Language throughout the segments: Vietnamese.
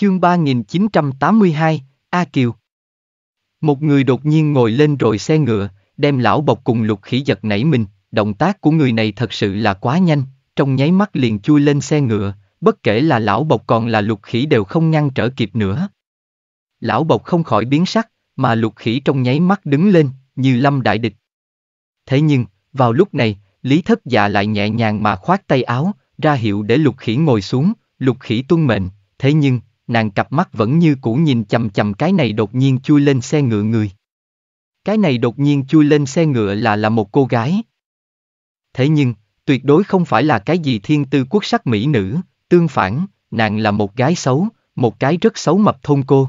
Chương 3982, A Kiều Một người đột nhiên ngồi lên rồi xe ngựa, đem lão bọc cùng lục khỉ giật nảy mình, động tác của người này thật sự là quá nhanh, trong nháy mắt liền chui lên xe ngựa, bất kể là lão bọc còn là lục khỉ đều không ngăn trở kịp nữa. Lão bọc không khỏi biến sắc, mà lục khỉ trong nháy mắt đứng lên, như lâm đại địch. Thế nhưng, vào lúc này, Lý Thất Dạ lại nhẹ nhàng mà khoát tay áo, ra hiệu để lục khỉ ngồi xuống, lục khỉ tuân mệnh, thế nhưng, nàng cặp mắt vẫn như cũ nhìn chầm chầm cái này đột nhiên chui lên xe ngựa người. Cái này đột nhiên chui lên xe ngựa là là một cô gái. Thế nhưng, tuyệt đối không phải là cái gì thiên tư quốc sắc mỹ nữ, tương phản, nàng là một gái xấu, một cái rất xấu mập thôn cô.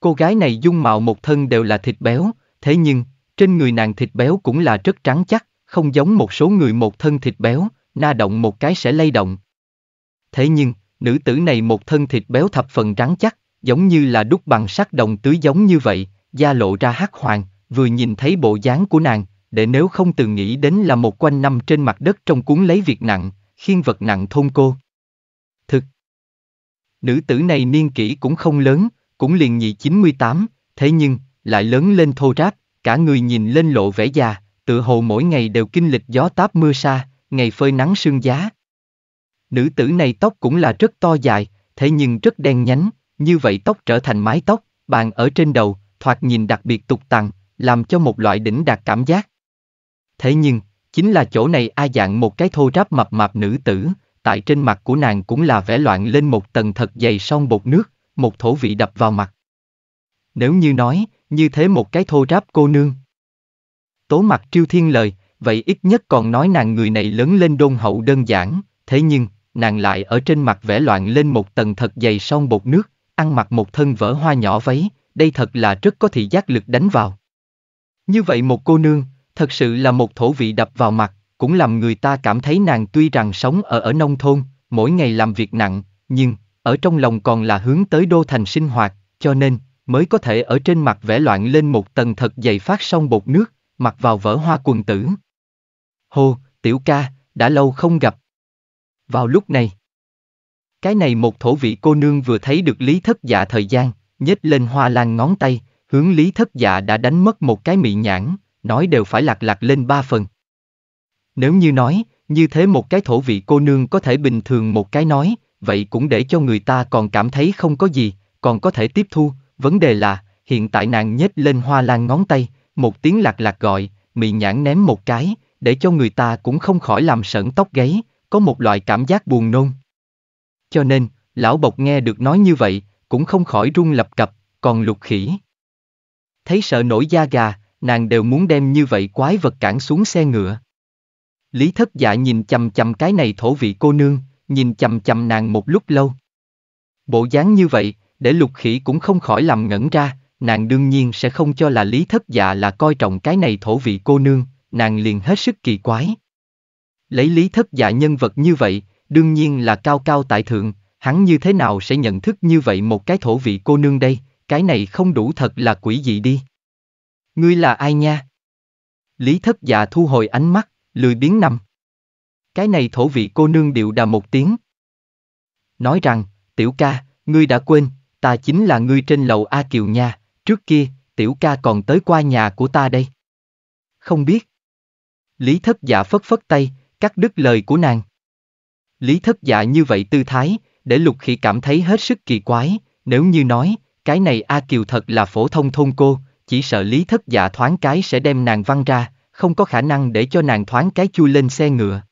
Cô gái này dung mạo một thân đều là thịt béo, thế nhưng, trên người nàng thịt béo cũng là rất trắng chắc, không giống một số người một thân thịt béo, na động một cái sẽ lay động. Thế nhưng, Nữ tử này một thân thịt béo thập phần rắn chắc, giống như là đúc bằng sắt đồng tưới giống như vậy, da lộ ra hắc hoàng, vừa nhìn thấy bộ dáng của nàng, để nếu không từng nghĩ đến là một quanh năm trên mặt đất trong cuốn lấy việc nặng, khiên vật nặng thôn cô. Thực, nữ tử này niên kỷ cũng không lớn, cũng liền nhị 98, thế nhưng, lại lớn lên thô ráp, cả người nhìn lên lộ vẻ già, tự hồ mỗi ngày đều kinh lịch gió táp mưa xa, ngày phơi nắng sương giá, Nữ tử này tóc cũng là rất to dài, thế nhưng rất đen nhánh, như vậy tóc trở thành mái tóc, bàn ở trên đầu, thoạt nhìn đặc biệt tục tằn, làm cho một loại đỉnh đạt cảm giác. Thế nhưng, chính là chỗ này a dạng một cái thô ráp mập mạp nữ tử, tại trên mặt của nàng cũng là vẽ loạn lên một tầng thật dày son bột nước, một thổ vị đập vào mặt. Nếu như nói, như thế một cái thô ráp cô nương. Tố mặt triêu thiên lời, vậy ít nhất còn nói nàng người này lớn lên đôn hậu đơn giản, thế nhưng, nàng lại ở trên mặt vẽ loạn lên một tầng thật dày son bột nước, ăn mặc một thân vỡ hoa nhỏ váy, đây thật là rất có thị giác lực đánh vào. Như vậy một cô nương, thật sự là một thổ vị đập vào mặt, cũng làm người ta cảm thấy nàng tuy rằng sống ở ở nông thôn, mỗi ngày làm việc nặng, nhưng, ở trong lòng còn là hướng tới đô thành sinh hoạt, cho nên, mới có thể ở trên mặt vẽ loạn lên một tầng thật dày phát song bột nước, mặc vào vỡ hoa quần tử. Hô, tiểu ca, đã lâu không gặp. Vào lúc này, cái này một thổ vị cô nương vừa thấy được lý thất dạ thời gian, nhếch lên hoa lan ngón tay, hướng lý thất dạ đã đánh mất một cái mị nhãn, nói đều phải lạc lạc lên ba phần. Nếu như nói, như thế một cái thổ vị cô nương có thể bình thường một cái nói, vậy cũng để cho người ta còn cảm thấy không có gì, còn có thể tiếp thu, vấn đề là, hiện tại nàng nhếch lên hoa lan ngón tay, một tiếng lạc lạc gọi, mị nhãn ném một cái, để cho người ta cũng không khỏi làm sởn tóc gáy, có một loại cảm giác buồn nôn. Cho nên, lão bộc nghe được nói như vậy, cũng không khỏi run lập cập, còn lục khỉ. Thấy sợ nổi da gà, nàng đều muốn đem như vậy quái vật cản xuống xe ngựa. Lý thất dạ nhìn chầm chầm cái này thổ vị cô nương, nhìn chầm chầm nàng một lúc lâu. Bộ dáng như vậy, để lục khỉ cũng không khỏi làm ngẩn ra, nàng đương nhiên sẽ không cho là lý thất dạ là coi trọng cái này thổ vị cô nương, nàng liền hết sức kỳ quái. Lấy lý thất dạ nhân vật như vậy, đương nhiên là cao cao tại thượng, hắn như thế nào sẽ nhận thức như vậy một cái thổ vị cô nương đây, cái này không đủ thật là quỷ dị đi. Ngươi là ai nha? Lý thất dạ thu hồi ánh mắt, lười biến nằm. Cái này thổ vị cô nương điệu đà một tiếng. Nói rằng, tiểu ca, ngươi đã quên, ta chính là ngươi trên lầu A Kiều nha, trước kia, tiểu ca còn tới qua nhà của ta đây. Không biết. Lý thất dạ phất phất tay, cắt đứt lời của nàng. Lý thất dạ như vậy tư thái, để lục khỉ cảm thấy hết sức kỳ quái, nếu như nói, cái này A Kiều thật là phổ thông thôn cô, chỉ sợ lý thất dạ thoáng cái sẽ đem nàng văng ra, không có khả năng để cho nàng thoáng cái chui lên xe ngựa.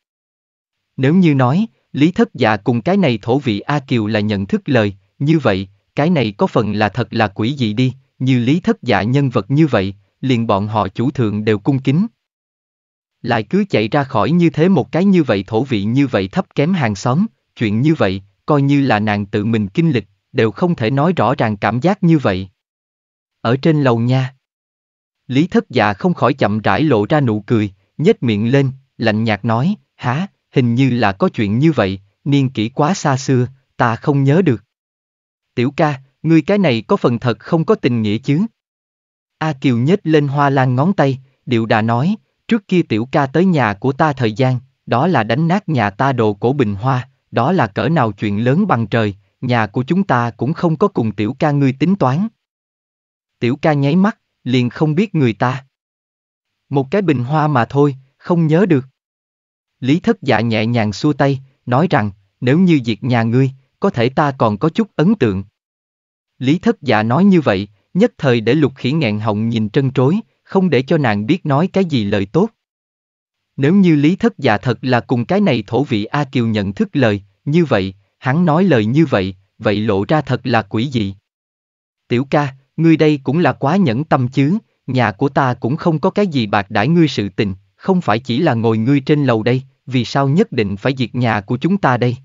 Nếu như nói, lý thất dạ cùng cái này thổ vị A Kiều là nhận thức lời, như vậy, cái này có phần là thật là quỷ dị đi, như lý thất dạ nhân vật như vậy, liền bọn họ chủ thượng đều cung kính, lại cứ chạy ra khỏi như thế một cái như vậy thổ vị như vậy thấp kém hàng xóm, chuyện như vậy, coi như là nàng tự mình kinh lịch, đều không thể nói rõ ràng cảm giác như vậy. Ở trên lầu nha. Lý thất dạ không khỏi chậm rãi lộ ra nụ cười, nhếch miệng lên, lạnh nhạt nói, há, hình như là có chuyện như vậy, niên kỷ quá xa xưa, ta không nhớ được. Tiểu ca, ngươi cái này có phần thật không có tình nghĩa chứ. A Kiều nhếch lên hoa lan ngón tay, điệu đà nói, Trước kia tiểu ca tới nhà của ta thời gian, đó là đánh nát nhà ta đồ cổ bình hoa, đó là cỡ nào chuyện lớn bằng trời, nhà của chúng ta cũng không có cùng tiểu ca ngươi tính toán. Tiểu ca nháy mắt, liền không biết người ta. Một cái bình hoa mà thôi, không nhớ được. Lý thất dạ nhẹ nhàng xua tay, nói rằng, nếu như diệt nhà ngươi, có thể ta còn có chút ấn tượng. Lý thất dạ nói như vậy, nhất thời để lục khỉ nghẹn họng nhìn trân trối, không để cho nàng biết nói cái gì lời tốt. Nếu như Lý Thất Dạ thật là cùng cái này thổ vị A Kiều nhận thức lời, như vậy, hắn nói lời như vậy, vậy lộ ra thật là quỷ dị. Tiểu ca, ngươi đây cũng là quá nhẫn tâm chứ, nhà của ta cũng không có cái gì bạc đãi ngươi sự tình, không phải chỉ là ngồi ngươi trên lầu đây, vì sao nhất định phải diệt nhà của chúng ta đây?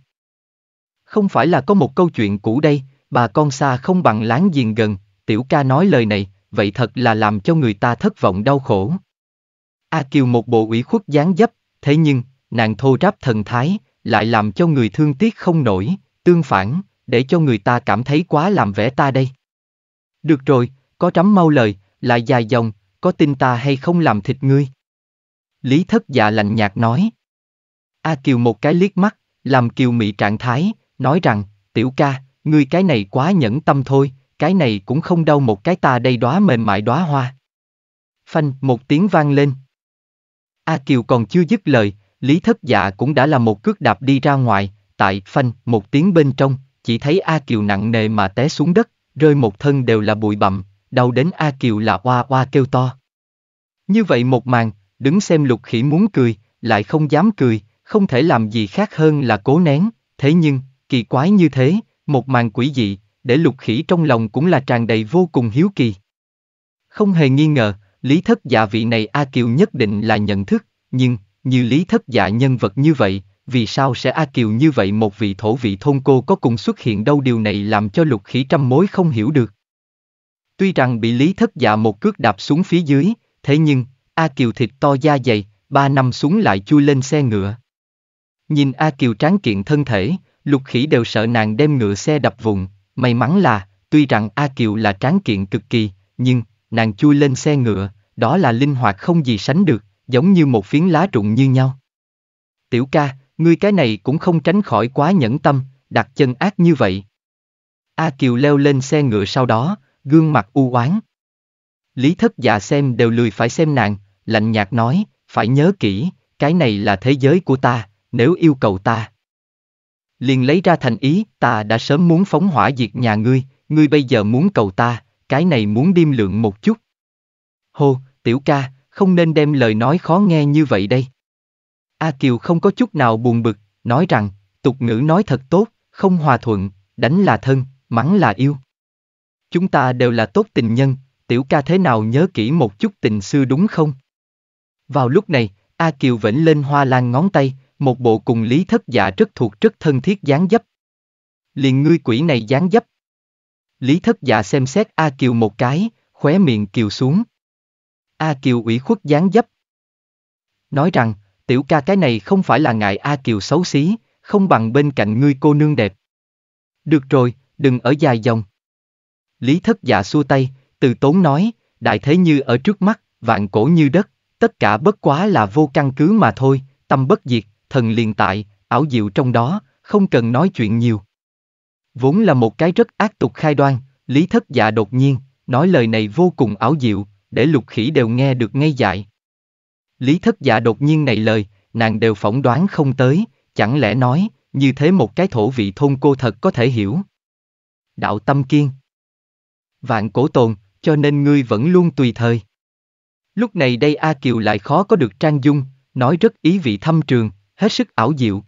Không phải là có một câu chuyện cũ đây, bà con xa không bằng láng giềng gần, tiểu ca nói lời này, vậy thật là làm cho người ta thất vọng đau khổ. A Kiều một bộ ủy khuất dáng dấp, thế nhưng, nàng thô ráp thần thái, lại làm cho người thương tiếc không nổi, tương phản, để cho người ta cảm thấy quá làm vẻ ta đây. Được rồi, có trắm mau lời, lại dài dòng, có tin ta hay không làm thịt ngươi? Lý thất dạ lạnh nhạt nói. A Kiều một cái liếc mắt, làm Kiều Mỹ trạng thái, nói rằng, tiểu ca, ngươi cái này quá nhẫn tâm thôi, cái này cũng không đau một cái ta đây đóa mềm mại đóa hoa. Phanh, một tiếng vang lên. A Kiều còn chưa dứt lời, Lý Thất Dạ cũng đã là một cước đạp đi ra ngoài, tại phanh, một tiếng bên trong, chỉ thấy A Kiều nặng nề mà té xuống đất, rơi một thân đều là bụi bặm, đau đến A Kiều là oa oa kêu to. Như vậy một màn, đứng xem lục khỉ muốn cười, lại không dám cười, không thể làm gì khác hơn là cố nén, thế nhưng, kỳ quái như thế, một màn quỷ dị, để lục khỉ trong lòng cũng là tràn đầy vô cùng hiếu kỳ. Không hề nghi ngờ, lý thất dạ vị này A Kiều nhất định là nhận thức, nhưng, như lý thất dạ nhân vật như vậy, vì sao sẽ A Kiều như vậy một vị thổ vị thôn cô có cùng xuất hiện đâu điều này làm cho lục khỉ trăm mối không hiểu được. Tuy rằng bị lý thất dạ một cước đạp xuống phía dưới, thế nhưng, A Kiều thịt to da dày, ba năm xuống lại chui lên xe ngựa. Nhìn A Kiều tráng kiện thân thể, lục khỉ đều sợ nàng đem ngựa xe đập vùng, May mắn là, tuy rằng A Kiều là tráng kiện cực kỳ, nhưng, nàng chui lên xe ngựa, đó là linh hoạt không gì sánh được, giống như một phiến lá rụng như nhau. Tiểu ca, ngươi cái này cũng không tránh khỏi quá nhẫn tâm, đặt chân ác như vậy. A Kiều leo lên xe ngựa sau đó, gương mặt u oán. Lý thất dạ xem đều lười phải xem nàng, lạnh nhạt nói, phải nhớ kỹ, cái này là thế giới của ta, nếu yêu cầu ta, liền lấy ra thành ý, ta đã sớm muốn phóng hỏa diệt nhà ngươi, ngươi bây giờ muốn cầu ta, cái này muốn điềm lượng một chút. Hô, tiểu ca, không nên đem lời nói khó nghe như vậy đây. A Kiều không có chút nào buồn bực, nói rằng, tục ngữ nói thật tốt, không hòa thuận, đánh là thân, mắng là yêu. Chúng ta đều là tốt tình nhân, tiểu ca thế nào nhớ kỹ một chút tình xưa đúng không? Vào lúc này, A Kiều vẫn lên hoa lan ngón tay, một bộ cùng lý thất dạ rất thuộc rất thân thiết dáng dấp. Liền ngươi quỷ này dáng dấp. Lý thất dạ xem xét A Kiều một cái, khóe miệng Kiều xuống. A Kiều ủy khuất dáng dấp. Nói rằng, tiểu ca cái này không phải là ngại A Kiều xấu xí, không bằng bên cạnh ngươi cô nương đẹp. Được rồi, đừng ở dài dòng. Lý thất dạ xua tay, từ tốn nói, đại thế như ở trước mắt, vạn cổ như đất, tất cả bất quá là vô căn cứ mà thôi, tâm bất diệt thần liền tại, ảo diệu trong đó, không cần nói chuyện nhiều. Vốn là một cái rất ác tục khai đoan, Lý Thất Dạ đột nhiên, nói lời này vô cùng ảo diệu, để lục khỉ đều nghe được ngay dại. Lý Thất Dạ đột nhiên này lời, nàng đều phỏng đoán không tới, chẳng lẽ nói, như thế một cái thổ vị thôn cô thật có thể hiểu. Đạo tâm kiên. Vạn cổ tồn, cho nên ngươi vẫn luôn tùy thời. Lúc này đây A Kiều lại khó có được trang dung, nói rất ý vị thâm trường, hết sức ảo diệu.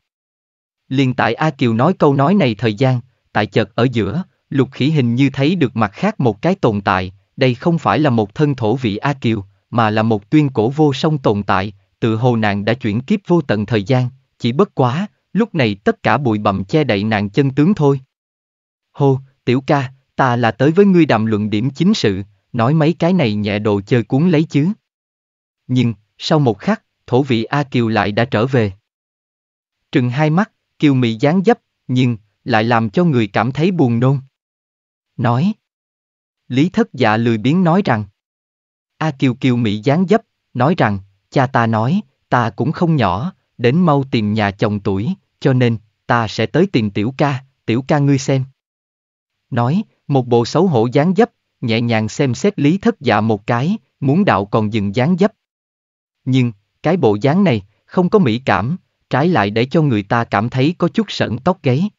Liền tại A Kiều nói câu nói này thời gian, tại chợt ở giữa, lục khỉ hình như thấy được mặt khác một cái tồn tại, đây không phải là một thân thổ vị A Kiều, mà là một tuyên cổ vô song tồn tại, tự hồ nàng đã chuyển kiếp vô tận thời gian, chỉ bất quá, lúc này tất cả bụi bặm che đậy nàng chân tướng thôi. Hô, tiểu ca, ta là tới với ngươi đàm luận điểm chính sự, nói mấy cái này nhẹ đồ chơi cuốn lấy chứ. Nhưng, sau một khắc, thổ vị A Kiều lại đã trở về trừng hai mắt, kiều mị dáng dấp, nhưng, lại làm cho người cảm thấy buồn nôn. Nói. Lý thất dạ lười biếng nói rằng. A à kiều kiều mị dáng dấp, nói rằng, cha ta nói, ta cũng không nhỏ, đến mau tìm nhà chồng tuổi, cho nên, ta sẽ tới tìm tiểu ca, tiểu ca ngươi xem. Nói, một bộ xấu hổ dáng dấp, nhẹ nhàng xem xét lý thất dạ một cái, muốn đạo còn dừng dáng dấp. Nhưng, cái bộ dáng này, không có mỹ cảm, trái lại để cho người ta cảm thấy có chút sẩn tóc gáy.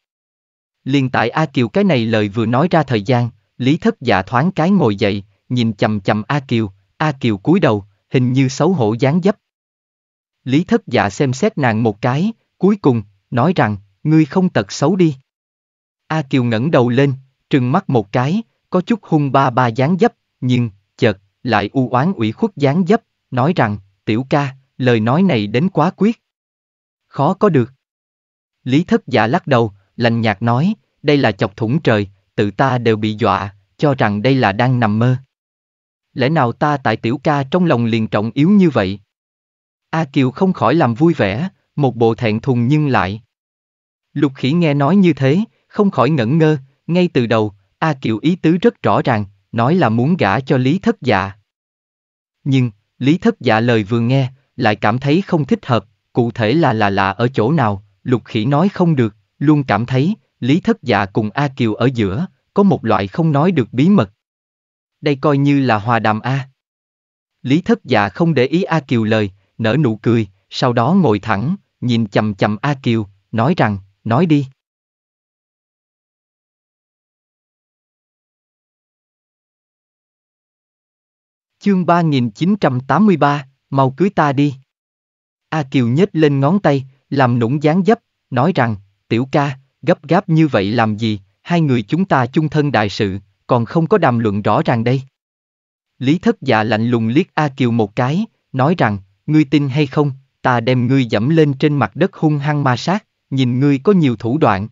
Liên tại A Kiều cái này lời vừa nói ra thời gian, Lý Thất Dạ thoáng cái ngồi dậy, nhìn chầm chầm A Kiều, A Kiều cúi đầu, hình như xấu hổ dáng dấp. Lý Thất Dạ xem xét nàng một cái, cuối cùng, nói rằng, ngươi không tật xấu đi. A Kiều ngẩng đầu lên, trừng mắt một cái, có chút hung ba ba dáng dấp, nhưng, chợt, lại u oán ủy khuất dáng dấp, nói rằng, tiểu ca, lời nói này đến quá quyết. Khó có được. Lý thất giả lắc đầu, lành nhạt nói, đây là chọc thủng trời, tự ta đều bị dọa, cho rằng đây là đang nằm mơ. Lẽ nào ta tại tiểu ca trong lòng liền trọng yếu như vậy? A Kiều không khỏi làm vui vẻ, một bộ thẹn thùng nhưng lại. Lục khỉ nghe nói như thế, không khỏi ngẩn ngơ, ngay từ đầu, A Kiều ý tứ rất rõ ràng, nói là muốn gả cho Lý Thất Dạ. Nhưng, Lý Thất Dạ lời vừa nghe, lại cảm thấy không thích hợp, cụ thể là là là ở chỗ nào, lục khỉ nói không được, luôn cảm thấy, Lý Thất Dạ cùng A Kiều ở giữa, có một loại không nói được bí mật. Đây coi như là hòa đàm A. Lý Thất Dạ không để ý A Kiều lời, nở nụ cười, sau đó ngồi thẳng, nhìn chầm chầm A Kiều, nói rằng, nói đi. Chương 3983, mau cưới ta đi. A Kiều nhếch lên ngón tay, làm nũng dáng dấp, nói rằng, tiểu ca, gấp gáp như vậy làm gì, hai người chúng ta chung thân đại sự, còn không có đàm luận rõ ràng đây. Lý thất dạ lạnh lùng liếc A Kiều một cái, nói rằng, ngươi tin hay không, ta đem ngươi dẫm lên trên mặt đất hung hăng ma sát, nhìn ngươi có nhiều thủ đoạn.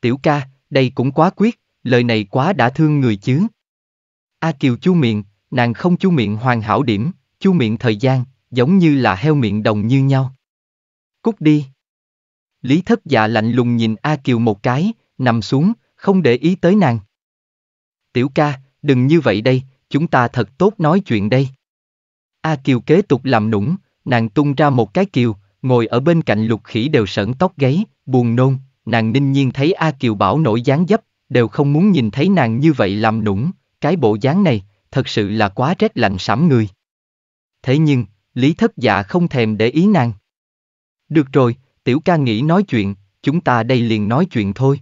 Tiểu ca, đây cũng quá quyết, lời này quá đã thương người chứ. A Kiều chu miệng, nàng không chu miệng hoàn hảo điểm, chu miệng thời gian, giống như là heo miệng đồng như nhau. Cút đi. Lý thất dạ lạnh lùng nhìn A Kiều một cái, nằm xuống, không để ý tới nàng. Tiểu ca, đừng như vậy đây, chúng ta thật tốt nói chuyện đây. A Kiều kế tục làm nũng, nàng tung ra một cái kiều, ngồi ở bên cạnh lục khỉ đều sởn tóc gáy, buồn nôn, nàng ninh nhiên thấy A Kiều bảo nổi dáng dấp, đều không muốn nhìn thấy nàng như vậy làm nũng, cái bộ dáng này, thật sự là quá rét lạnh sảm người. Thế nhưng, Lý thất dạ không thèm để ý nàng. Được rồi, tiểu ca nghĩ nói chuyện, chúng ta đây liền nói chuyện thôi.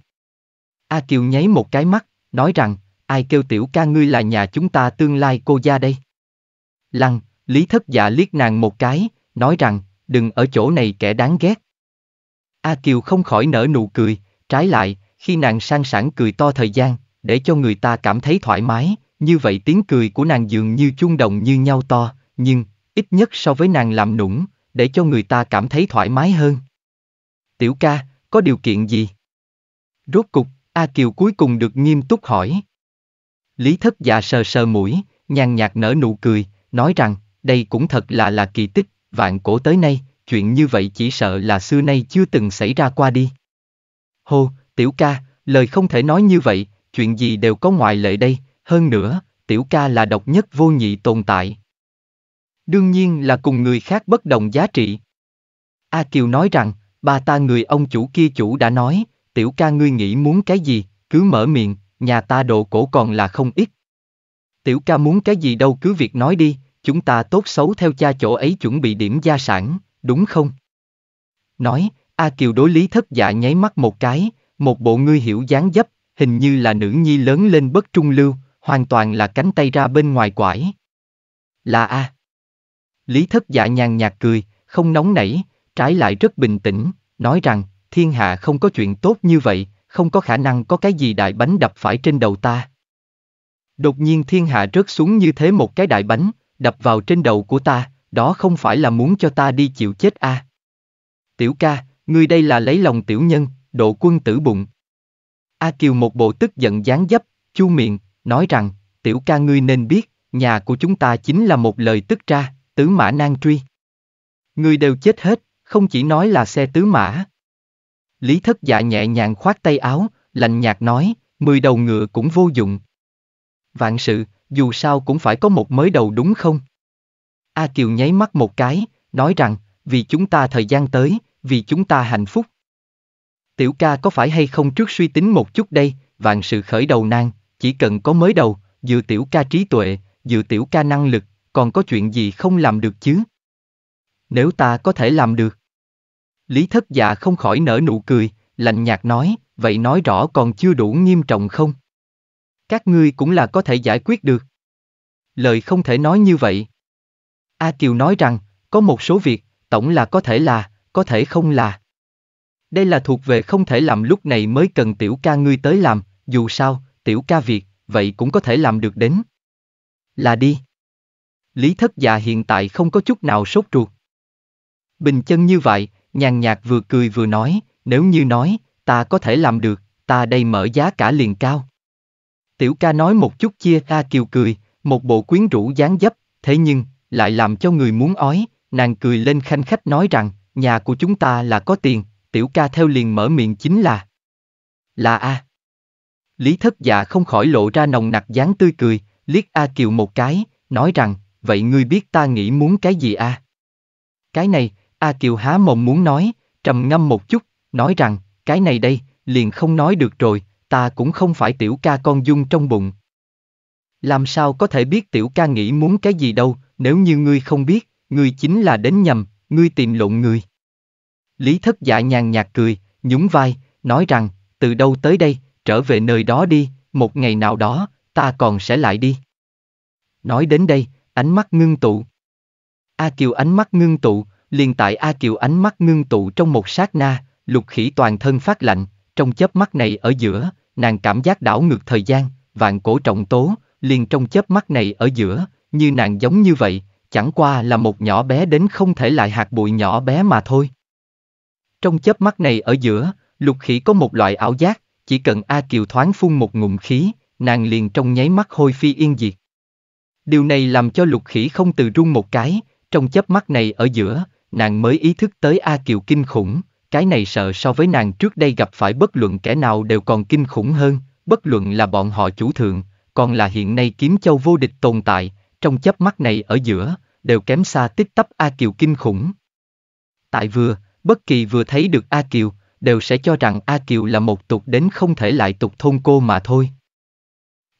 A Kiều nháy một cái mắt, nói rằng, ai kêu tiểu ca ngươi là nhà chúng ta tương lai cô gia đây. Lăng, Lý thất dạ liếc nàng một cái, nói rằng, đừng ở chỗ này kẻ đáng ghét. A Kiều không khỏi nở nụ cười, trái lại, khi nàng sang sảng cười to thời gian, để cho người ta cảm thấy thoải mái, như vậy tiếng cười của nàng dường như chung đồng như nhau to, nhưng, ít nhất so với nàng làm nũng, để cho người ta cảm thấy thoải mái hơn. Tiểu ca, có điều kiện gì? Rốt cục, A Kiều cuối cùng được nghiêm túc hỏi. Lý thất dạ sờ sờ mũi, nhàn nhạt nở nụ cười, nói rằng, đây cũng thật là là kỳ tích, vạn cổ tới nay, chuyện như vậy chỉ sợ là xưa nay chưa từng xảy ra qua đi. Hô, tiểu ca, lời không thể nói như vậy, chuyện gì đều có ngoại lệ đây, hơn nữa, tiểu ca là độc nhất vô nhị tồn tại đương nhiên là cùng người khác bất đồng giá trị. A Kiều nói rằng, bà ta người ông chủ kia chủ đã nói, tiểu ca ngươi nghĩ muốn cái gì, cứ mở miệng, nhà ta độ cổ còn là không ít. Tiểu ca muốn cái gì đâu cứ việc nói đi, chúng ta tốt xấu theo cha chỗ ấy chuẩn bị điểm gia sản, đúng không? Nói, A Kiều đối lý thất dạ nháy mắt một cái, một bộ ngươi hiểu dáng dấp, hình như là nữ nhi lớn lên bất trung lưu, hoàn toàn là cánh tay ra bên ngoài quải. Là A. Lý thất dạ nhàn nhạt cười, không nóng nảy, trái lại rất bình tĩnh, nói rằng, thiên hạ không có chuyện tốt như vậy, không có khả năng có cái gì đại bánh đập phải trên đầu ta. Đột nhiên thiên hạ rớt xuống như thế một cái đại bánh, đập vào trên đầu của ta, đó không phải là muốn cho ta đi chịu chết à. Tiểu ca, ngươi đây là lấy lòng tiểu nhân, độ quân tử bụng. A Kiều một bộ tức giận gián dấp, chu miệng, nói rằng, tiểu ca ngươi nên biết, nhà của chúng ta chính là một lời tức ra, tứ mã nan truy. Người đều chết hết, không chỉ nói là xe tứ mã. Lý thất dạ nhẹ nhàng khoát tay áo, lạnh nhạt nói, mười đầu ngựa cũng vô dụng. Vạn sự, dù sao cũng phải có một mới đầu đúng không? A Kiều nháy mắt một cái, nói rằng, vì chúng ta thời gian tới, vì chúng ta hạnh phúc. Tiểu ca có phải hay không trước suy tính một chút đây, vạn sự khởi đầu nan, chỉ cần có mới đầu, dựa tiểu ca trí tuệ, dựa tiểu ca năng lực, còn có chuyện gì không làm được chứ? Nếu ta có thể làm được. Lý thất dạ không khỏi nở nụ cười, lạnh nhạt nói, vậy nói rõ còn chưa đủ nghiêm trọng không? Các ngươi cũng là có thể giải quyết được. Lời không thể nói như vậy. A Kiều nói rằng, có một số việc, tổng là có thể là, có thể không là. Đây là thuộc về không thể làm lúc này mới cần tiểu ca ngươi tới làm, dù sao, tiểu ca việc, vậy cũng có thể làm được đến. Là đi. Lý thất dạ hiện tại không có chút nào sốt ruột. Bình chân như vậy, nhàn nhạt vừa cười vừa nói, nếu như nói, ta có thể làm được, ta đây mở giá cả liền cao. Tiểu ca nói một chút chia ra kiều cười, một bộ quyến rũ dáng dấp, thế nhưng, lại làm cho người muốn ói, nàng cười lên khanh khách nói rằng, nhà của chúng ta là có tiền, tiểu ca theo liền mở miệng chính là. Là A. Lý thất dạ không khỏi lộ ra nồng nặc dáng tươi cười, liếc A Kiều một cái, nói rằng, vậy ngươi biết ta nghĩ muốn cái gì à? Cái này, A Kiều há mồm muốn nói, trầm ngâm một chút, nói rằng, cái này đây, liền không nói được rồi, ta cũng không phải tiểu ca con dung trong bụng. Làm sao có thể biết tiểu ca nghĩ muốn cái gì đâu, nếu như ngươi không biết, ngươi chính là đến nhầm, ngươi tìm lộn người. Lý thất dạ nhàn nhạt cười, nhún vai, nói rằng, từ đâu tới đây, trở về nơi đó đi, một ngày nào đó, ta còn sẽ lại đi. Nói đến đây, Ánh mắt ngưng tụ. A Kiều ánh mắt ngưng tụ, liền tại A Kiều ánh mắt ngưng tụ trong một sát na, lục khỉ toàn thân phát lạnh, trong chớp mắt này ở giữa, nàng cảm giác đảo ngược thời gian, vạn cổ trọng tố, liền trong chớp mắt này ở giữa, như nàng giống như vậy, chẳng qua là một nhỏ bé đến không thể lại hạt bụi nhỏ bé mà thôi. Trong chớp mắt này ở giữa, lục khỉ có một loại ảo giác, chỉ cần A Kiều thoáng phun một ngụm khí, nàng liền trong nháy mắt hôi phi yên diệt. Điều này làm cho lục khỉ không từ run một cái, trong chớp mắt này ở giữa, nàng mới ý thức tới A Kiều kinh khủng, cái này sợ so với nàng trước đây gặp phải bất luận kẻ nào đều còn kinh khủng hơn, bất luận là bọn họ chủ thượng, còn là hiện nay kiếm châu vô địch tồn tại, trong chớp mắt này ở giữa, đều kém xa tích tắp A Kiều kinh khủng. Tại vừa, bất kỳ vừa thấy được A Kiều, đều sẽ cho rằng A Kiều là một tục đến không thể lại tục thôn cô mà thôi.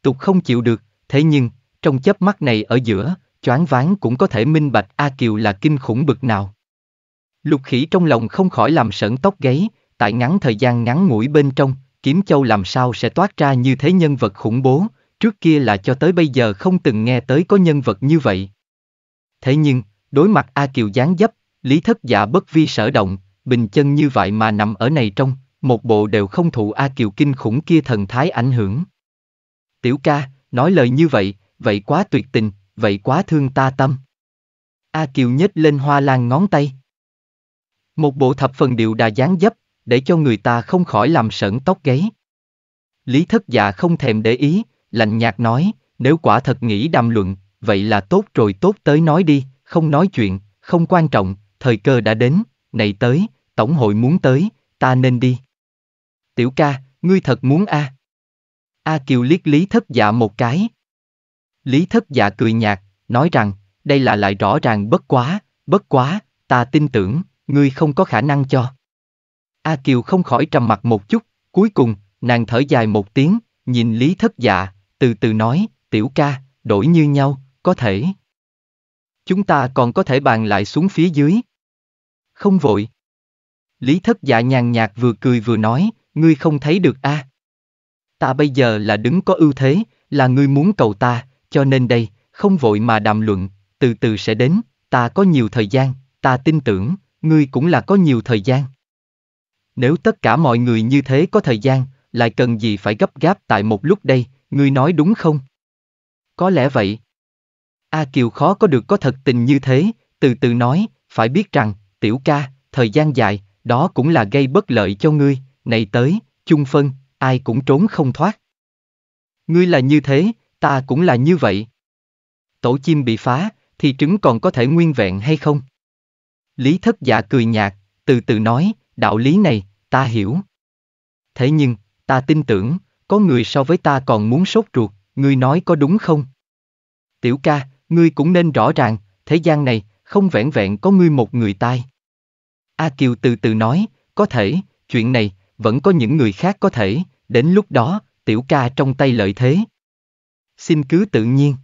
Tục không chịu được, thế nhưng, trong chớp mắt này ở giữa, choáng váng cũng có thể minh bạch A Kiều là kinh khủng bực nào. Lục khỉ trong lòng không khỏi làm sởn tóc gáy, tại ngắn thời gian ngắn ngủi bên trong, Kiếm Châu làm sao sẽ toát ra như thế nhân vật khủng bố, trước kia là cho tới bây giờ không từng nghe tới có nhân vật như vậy. Thế nhưng, đối mặt A Kiều gián dấp, lý thất giả bất vi sở động, bình chân như vậy mà nằm ở này trong, một bộ đều không thụ A Kiều kinh khủng kia thần thái ảnh hưởng. Tiểu ca, nói lời như vậy, vậy quá tuyệt tình, vậy quá thương ta tâm. A Kiều nhếch lên hoa lan ngón tay. Một bộ thập phần điệu đà dáng dấp, để cho người ta không khỏi làm sởn tóc gáy. Lý thất dạ không thèm để ý, lạnh nhạt nói, nếu quả thật nghĩ đàm luận, vậy là tốt rồi tốt tới nói đi, không nói chuyện, không quan trọng, thời cơ đã đến, này tới, tổng hội muốn tới, ta nên đi. Tiểu ca, ngươi thật muốn a? À. A Kiều liếc Lý thất dạ một cái. Lý thất dạ cười nhạt, nói rằng, đây là lại rõ ràng bất quá, bất quá, ta tin tưởng, ngươi không có khả năng cho. A Kiều không khỏi trầm mặt một chút, cuối cùng, nàng thở dài một tiếng, nhìn Lý thất dạ, từ từ nói, tiểu ca, đổi như nhau, có thể. Chúng ta còn có thể bàn lại xuống phía dưới. Không vội. Lý thất dạ nhàn nhạt vừa cười vừa nói, ngươi không thấy được a à. Ta bây giờ là đứng có ưu thế, là ngươi muốn cầu ta, cho nên đây, không vội mà đàm luận, từ từ sẽ đến, ta có nhiều thời gian, ta tin tưởng, ngươi cũng là có nhiều thời gian. Nếu tất cả mọi người như thế có thời gian, lại cần gì phải gấp gáp tại một lúc đây, ngươi nói đúng không? Có lẽ vậy. A Kiều khó có được có thật tình như thế, từ từ nói, phải biết rằng, tiểu ca, thời gian dài, đó cũng là gây bất lợi cho ngươi, này tới, chung phân, ai cũng trốn không thoát. Ngươi là như thế, Ta cũng là như vậy. Tổ chim bị phá, thì trứng còn có thể nguyên vẹn hay không? Lý thất giả dạ cười nhạt, từ từ nói, đạo lý này, ta hiểu. Thế nhưng, ta tin tưởng, có người so với ta còn muốn sốt ruột, ngươi nói có đúng không? Tiểu ca, ngươi cũng nên rõ ràng, thế gian này, không vẹn vẹn có ngươi một người tai. A Kiều từ từ nói, có thể, chuyện này, vẫn có những người khác có thể, đến lúc đó, tiểu ca trong tay lợi thế xin cứ tự nhiên.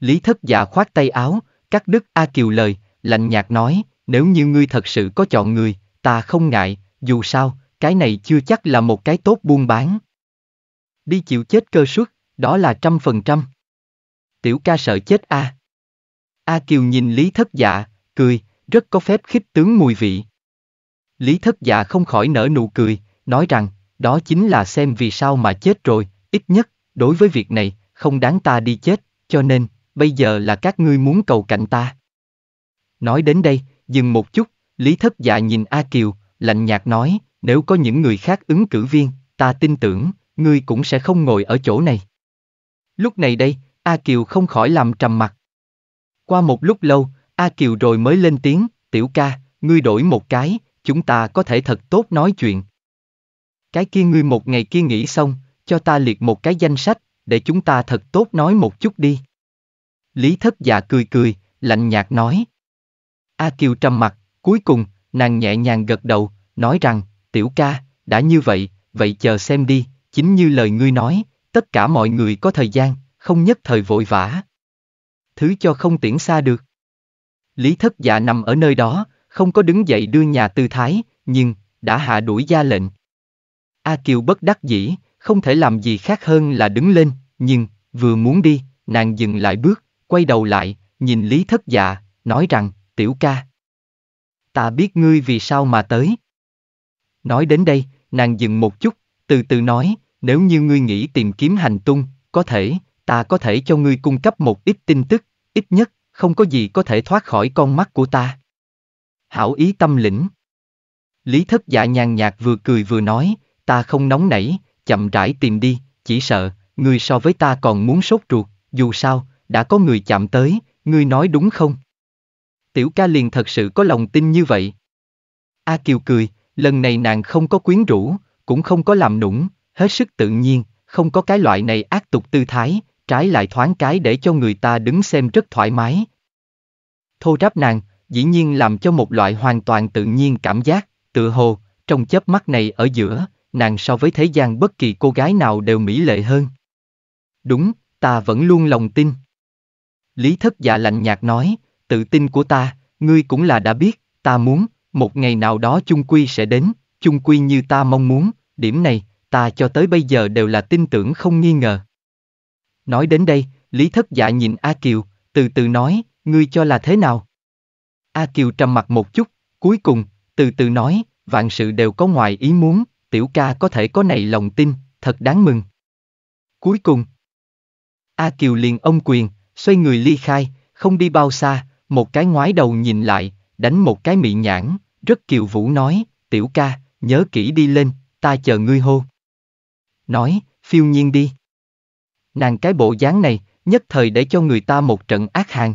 Lý thất dạ khoát tay áo, cắt đứt A Kiều lời, lạnh nhạt nói, nếu như ngươi thật sự có chọn người, ta không ngại, dù sao, cái này chưa chắc là một cái tốt buôn bán. Đi chịu chết cơ suất, đó là trăm phần trăm. Tiểu ca sợ chết A. A Kiều nhìn Lý thất dạ, cười, rất có phép khích tướng mùi vị. Lý thất dạ không khỏi nở nụ cười, nói rằng, đó chính là xem vì sao mà chết rồi, ít nhất, đối với việc này, không đáng ta đi chết, cho nên, bây giờ là các ngươi muốn cầu cạnh ta. Nói đến đây, dừng một chút, Lý Thất Dạ nhìn A Kiều, lạnh nhạt nói, nếu có những người khác ứng cử viên, ta tin tưởng, ngươi cũng sẽ không ngồi ở chỗ này. Lúc này đây, A Kiều không khỏi làm trầm mặt. Qua một lúc lâu, A Kiều rồi mới lên tiếng, tiểu ca, ngươi đổi một cái, chúng ta có thể thật tốt nói chuyện. Cái kia ngươi một ngày kia nghĩ xong, cho ta liệt một cái danh sách, để chúng ta thật tốt nói một chút đi. Lý thất dạ cười cười, lạnh nhạt nói. A Kiều trầm mặt, cuối cùng, nàng nhẹ nhàng gật đầu, nói rằng, tiểu ca, đã như vậy, vậy chờ xem đi, chính như lời ngươi nói, tất cả mọi người có thời gian, không nhất thời vội vã. Thứ cho không tiễn xa được. Lý thất dạ nằm ở nơi đó, không có đứng dậy đưa nhà tư thái, nhưng, đã hạ đuổi gia lệnh. A Kiều bất đắc dĩ, không thể làm gì khác hơn là đứng lên, nhưng, vừa muốn đi, nàng dừng lại bước, quay đầu lại, nhìn Lý Thất Dạ, nói rằng, tiểu ca. Ta biết ngươi vì sao mà tới. Nói đến đây, nàng dừng một chút, từ từ nói, nếu như ngươi nghĩ tìm kiếm hành tung, có thể, ta có thể cho ngươi cung cấp một ít tin tức, ít nhất, không có gì có thể thoát khỏi con mắt của ta. Hảo ý tâm lĩnh. Lý thất dạ nhàn nhạt vừa cười vừa nói, ta không nóng nảy, chậm rãi tìm đi, chỉ sợ, người so với ta còn muốn sốt ruột, dù sao, đã có người chạm tới, ngươi nói đúng không? Tiểu ca liền thật sự có lòng tin như vậy. A Kiều cười, lần này nàng không có quyến rũ, cũng không có làm nũng, hết sức tự nhiên, không có cái loại này ác tục tư thái, trái lại thoáng cái để cho người ta đứng xem rất thoải mái. Thô ráp nàng, dĩ nhiên làm cho một loại hoàn toàn tự nhiên cảm giác, tựa hồ, trong chớp mắt này ở giữa, nàng so với thế gian bất kỳ cô gái nào đều mỹ lệ hơn. Đúng, ta vẫn luôn lòng tin. Lý thất dạ lạnh nhạt nói, tự tin của ta, ngươi cũng là đã biết, ta muốn, một ngày nào đó chung quy sẽ đến, chung quy như ta mong muốn, điểm này, ta cho tới bây giờ đều là tin tưởng không nghi ngờ. Nói đến đây, Lý thất dạ nhìn A Kiều, từ từ nói, ngươi cho là thế nào? A Kiều trầm mặt một chút, cuối cùng, từ từ nói, vạn sự đều có ngoài ý muốn, tiểu ca có thể có này lòng tin, thật đáng mừng. Cuối cùng, A Kiều liền ông quyền, xoay người ly khai, không đi bao xa, một cái ngoái đầu nhìn lại, đánh một cái mị nhãn, rất kiều vũ nói, tiểu ca, nhớ kỹ đi lên, ta chờ ngươi hô. Nói, phiêu nhiên đi. Nàng cái bộ dáng này, nhất thời để cho người ta một trận ác hàng.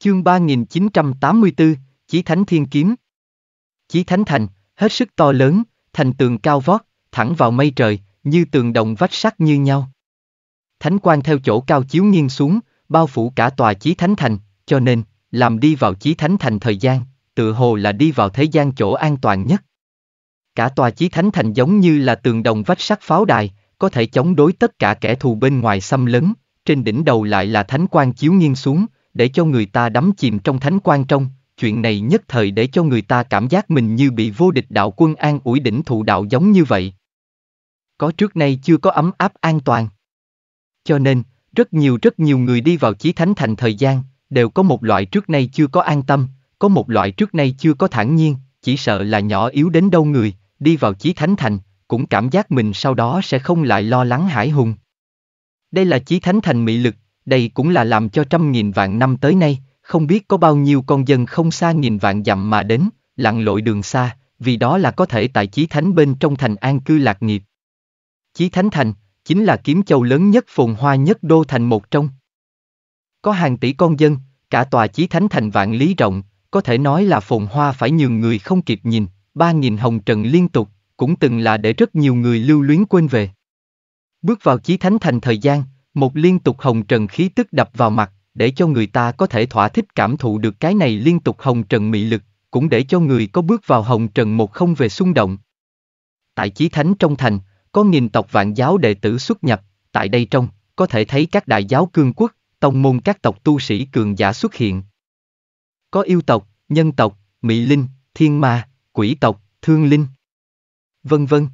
Chương 3984, Chí Thánh Thiên Kiếm Chí Thánh Thành, hết sức to lớn, thành tường cao vót, thẳng vào mây trời, như tường đồng vách sắt như nhau. Thánh quan theo chỗ cao chiếu nghiêng xuống, bao phủ cả tòa Chí Thánh Thành, cho nên, làm đi vào Chí Thánh Thành thời gian, tự hồ là đi vào thế gian chỗ an toàn nhất. Cả tòa Chí Thánh Thành giống như là tường đồng vách sắt pháo đài, có thể chống đối tất cả kẻ thù bên ngoài xâm lấn, trên đỉnh đầu lại là thánh quan chiếu nghiêng xuống, để cho người ta đắm chìm trong thánh quan trong, chuyện này nhất thời để cho người ta cảm giác mình như bị vô địch đạo quân an ủi đỉnh thụ đạo giống như vậy. Có trước nay chưa có ấm áp an toàn. Cho nên, rất nhiều rất nhiều người đi vào chí thánh thành thời gian, đều có một loại trước nay chưa có an tâm, có một loại trước nay chưa có thản nhiên, chỉ sợ là nhỏ yếu đến đâu người, đi vào chí thánh thành, cũng cảm giác mình sau đó sẽ không lại lo lắng hải hùng. Đây là chí thánh thành mị lực, đây cũng là làm cho trăm nghìn vạn năm tới nay, không biết có bao nhiêu con dân không xa nghìn vạn dặm mà đến, lặn lội đường xa, vì đó là có thể tại Chí Thánh bên trong thành an cư lạc nghiệp. Chí Thánh Thành, chính là kiếm châu lớn nhất phồn hoa nhất đô thành một trong. Có hàng tỷ con dân, cả tòa Chí Thánh Thành vạn lý rộng, có thể nói là phồn hoa phải nhường người không kịp nhìn, ba nghìn hồng trần liên tục, cũng từng là để rất nhiều người lưu luyến quên về. Bước vào Chí Thánh Thành thời gian, một liên tục hồng trần khí tức đập vào mặt, để cho người ta có thể thỏa thích cảm thụ được cái này liên tục hồng trần mị lực, cũng để cho người có bước vào hồng trần một không về xung động. Tại Chí Thánh trong thành, có nghìn tộc vạn giáo đệ tử xuất nhập, tại đây trong, có thể thấy các đại giáo cương quốc, tông môn các tộc tu sĩ cường giả xuất hiện. Có yêu tộc, nhân tộc, mỹ linh, thiên ma, quỷ tộc, thương linh, vân vân.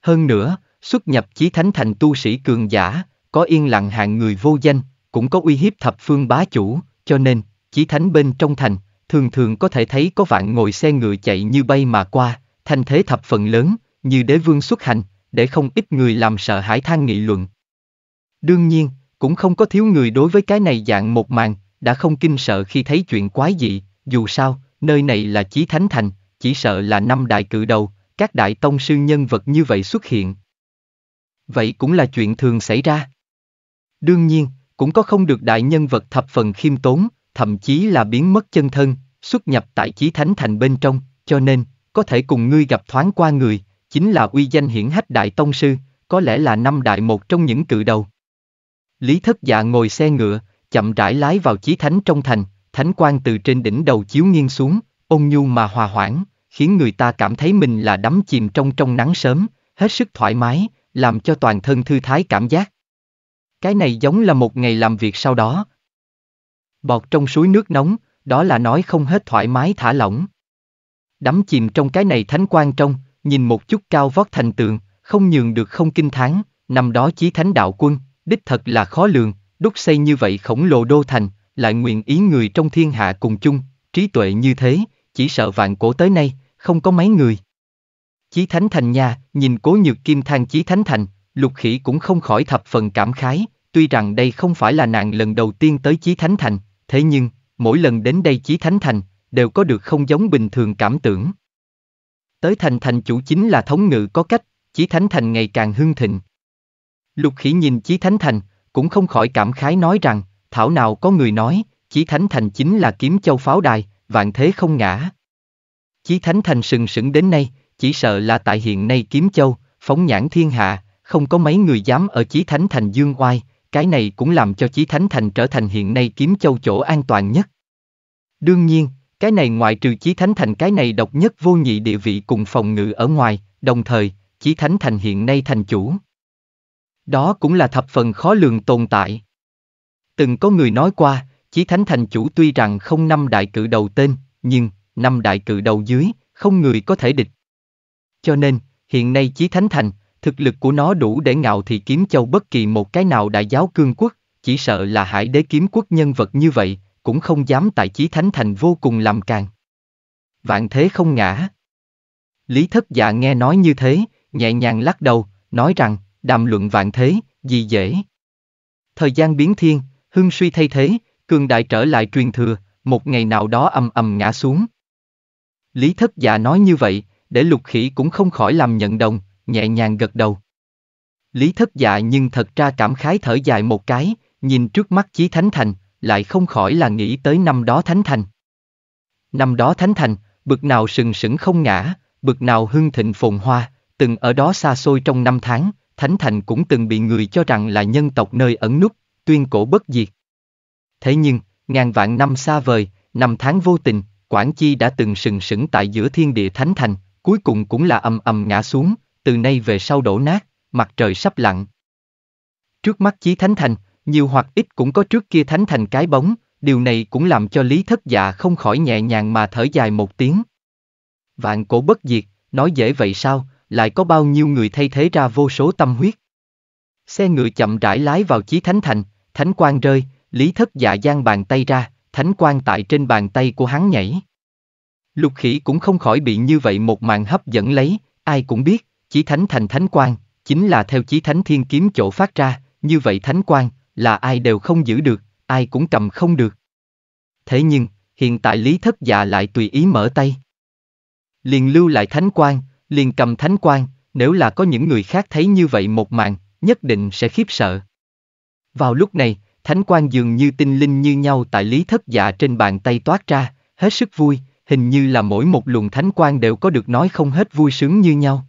Hơn nữa, xuất nhập Chí Thánh thành tu sĩ cường giả, có yên lặng hạng người vô danh, cũng có uy hiếp thập phương bá chủ, cho nên, chí thánh bên trong thành, thường thường có thể thấy có vạn ngồi xe ngựa chạy như bay mà qua, thành thế thập phần lớn, như đế vương xuất hành, để không ít người làm sợ hãi than nghị luận. Đương nhiên, cũng không có thiếu người đối với cái này dạng một màn, đã không kinh sợ khi thấy chuyện quái dị, dù sao, nơi này là chí thánh thành, chỉ sợ là năm đại cự đầu, các đại tông sư nhân vật như vậy xuất hiện. Vậy cũng là chuyện thường xảy ra. Đương nhiên, cũng có không được đại nhân vật thập phần khiêm tốn, thậm chí là biến mất chân thân, xuất nhập tại chí thánh thành bên trong, cho nên, có thể cùng ngươi gặp thoáng qua người, chính là uy danh hiển hách đại tông sư, có lẽ là năm đại một trong những cự đầu. Lý thất dạ ngồi xe ngựa, chậm rãi lái vào chí thánh trong thành, thánh quan từ trên đỉnh đầu chiếu nghiêng xuống, ôn nhu mà hòa hoãn, khiến người ta cảm thấy mình là đắm chìm trong trong nắng sớm, hết sức thoải mái, làm cho toàn thân thư thái cảm giác. Cái này giống là một ngày làm việc sau đó. Bọt trong suối nước nóng, đó là nói không hết thoải mái thả lỏng. Đắm chìm trong cái này thánh quan trong, nhìn một chút cao vót thành tượng, không nhường được không kinh thán, nằm đó chí thánh đạo quân, đích thật là khó lường, đúc xây như vậy khổng lồ đô thành, lại nguyện ý người trong thiên hạ cùng chung, trí tuệ như thế, chỉ sợ vạn cổ tới nay, không có mấy người. Chí thánh thành nhà, nhìn cố nhược kim thang chí thánh thành, Lục khỉ cũng không khỏi thập phần cảm khái, tuy rằng đây không phải là nàng lần đầu tiên tới Chí Thánh Thành, thế nhưng, mỗi lần đến đây Chí Thánh Thành, đều có được không giống bình thường cảm tưởng. Tới thành thành chủ chính là thống ngự có cách, Chí Thánh Thành ngày càng hưng thịnh. Lục khỉ nhìn Chí Thánh Thành, cũng không khỏi cảm khái nói rằng, thảo nào có người nói, Chí Thánh Thành chính là kiếm châu pháo đài, vạn thế không ngã. Chí Thánh Thành sừng sững đến nay, chỉ sợ là tại hiện nay kiếm châu, phóng nhãn thiên hạ, không có mấy người dám ở Chí Thánh Thành dương oai, cái này cũng làm cho Chí Thánh Thành trở thành hiện nay kiếm châu chỗ an toàn nhất. Đương nhiên, cái này ngoại trừ Chí Thánh Thành cái này độc nhất vô nhị địa vị cùng phòng ngự ở ngoài, đồng thời, Chí Thánh Thành hiện nay thành chủ. Đó cũng là thập phần khó lường tồn tại. Từng có người nói qua, Chí Thánh Thành chủ tuy rằng không năm đại cử đầu tên, nhưng, năm đại cử đầu dưới, không người có thể địch. Cho nên, hiện nay Chí Thánh Thành, Thực lực của nó đủ để ngạo thì kiếm châu bất kỳ một cái nào đại giáo cương quốc, chỉ sợ là hải đế kiếm quốc nhân vật như vậy, cũng không dám tại chí thánh thành vô cùng làm càng. Vạn thế không ngã. Lý thất dạ nghe nói như thế, nhẹ nhàng lắc đầu, nói rằng, đàm luận vạn thế, gì dễ. Thời gian biến thiên, hưng suy thay thế, cường đại trở lại truyền thừa, một ngày nào đó âm ầm ngã xuống. Lý thất dạ nói như vậy, để lục khỉ cũng không khỏi làm nhận đồng, nhẹ nhàng gật đầu. Lý thất dạ nhưng thật ra cảm khái thở dài một cái, nhìn trước mắt chí Thánh Thành, lại không khỏi là nghĩ tới năm đó Thánh Thành. Năm đó Thánh Thành, bực nào sừng sững không ngã, bực nào hưng thịnh phồn hoa, từng ở đó xa xôi trong năm tháng, Thánh Thành cũng từng bị người cho rằng là nhân tộc nơi ẩn núp, tuyên cổ bất diệt. Thế nhưng, ngàn vạn năm xa vời, năm tháng vô tình, Quảng Chi đã từng sừng sững tại giữa thiên địa Thánh Thành, cuối cùng cũng là âm ầm ngã xuống, từ nay về sau đổ nát, mặt trời sắp lặn. Trước mắt Chí Thánh Thành, nhiều hoặc ít cũng có trước kia Thánh Thành cái bóng, điều này cũng làm cho Lý Thất Dạ không khỏi nhẹ nhàng mà thở dài một tiếng. Vạn cổ bất diệt, nói dễ vậy sao, lại có bao nhiêu người thay thế ra vô số tâm huyết. Xe ngựa chậm rãi lái vào Chí Thánh Thành, Thánh Quang rơi, Lý Thất Dạ giang bàn tay ra, Thánh Quang tại trên bàn tay của hắn nhảy. Lục khỉ cũng không khỏi bị như vậy một màn hấp dẫn lấy, ai cũng biết, chí thánh thành thánh quan, chính là theo chí thánh thiên kiếm chỗ phát ra, như vậy thánh quan, là ai đều không giữ được, ai cũng cầm không được. Thế nhưng, hiện tại lý thất dạ lại tùy ý mở tay. Liền lưu lại thánh quan, liền cầm thánh quan, nếu là có những người khác thấy như vậy một màn, nhất định sẽ khiếp sợ. Vào lúc này, thánh quan dường như tinh linh như nhau tại lý thất dạ trên bàn tay toát ra, hết sức vui, hình như là mỗi một luồng thánh quan đều có được nói không hết vui sướng như nhau.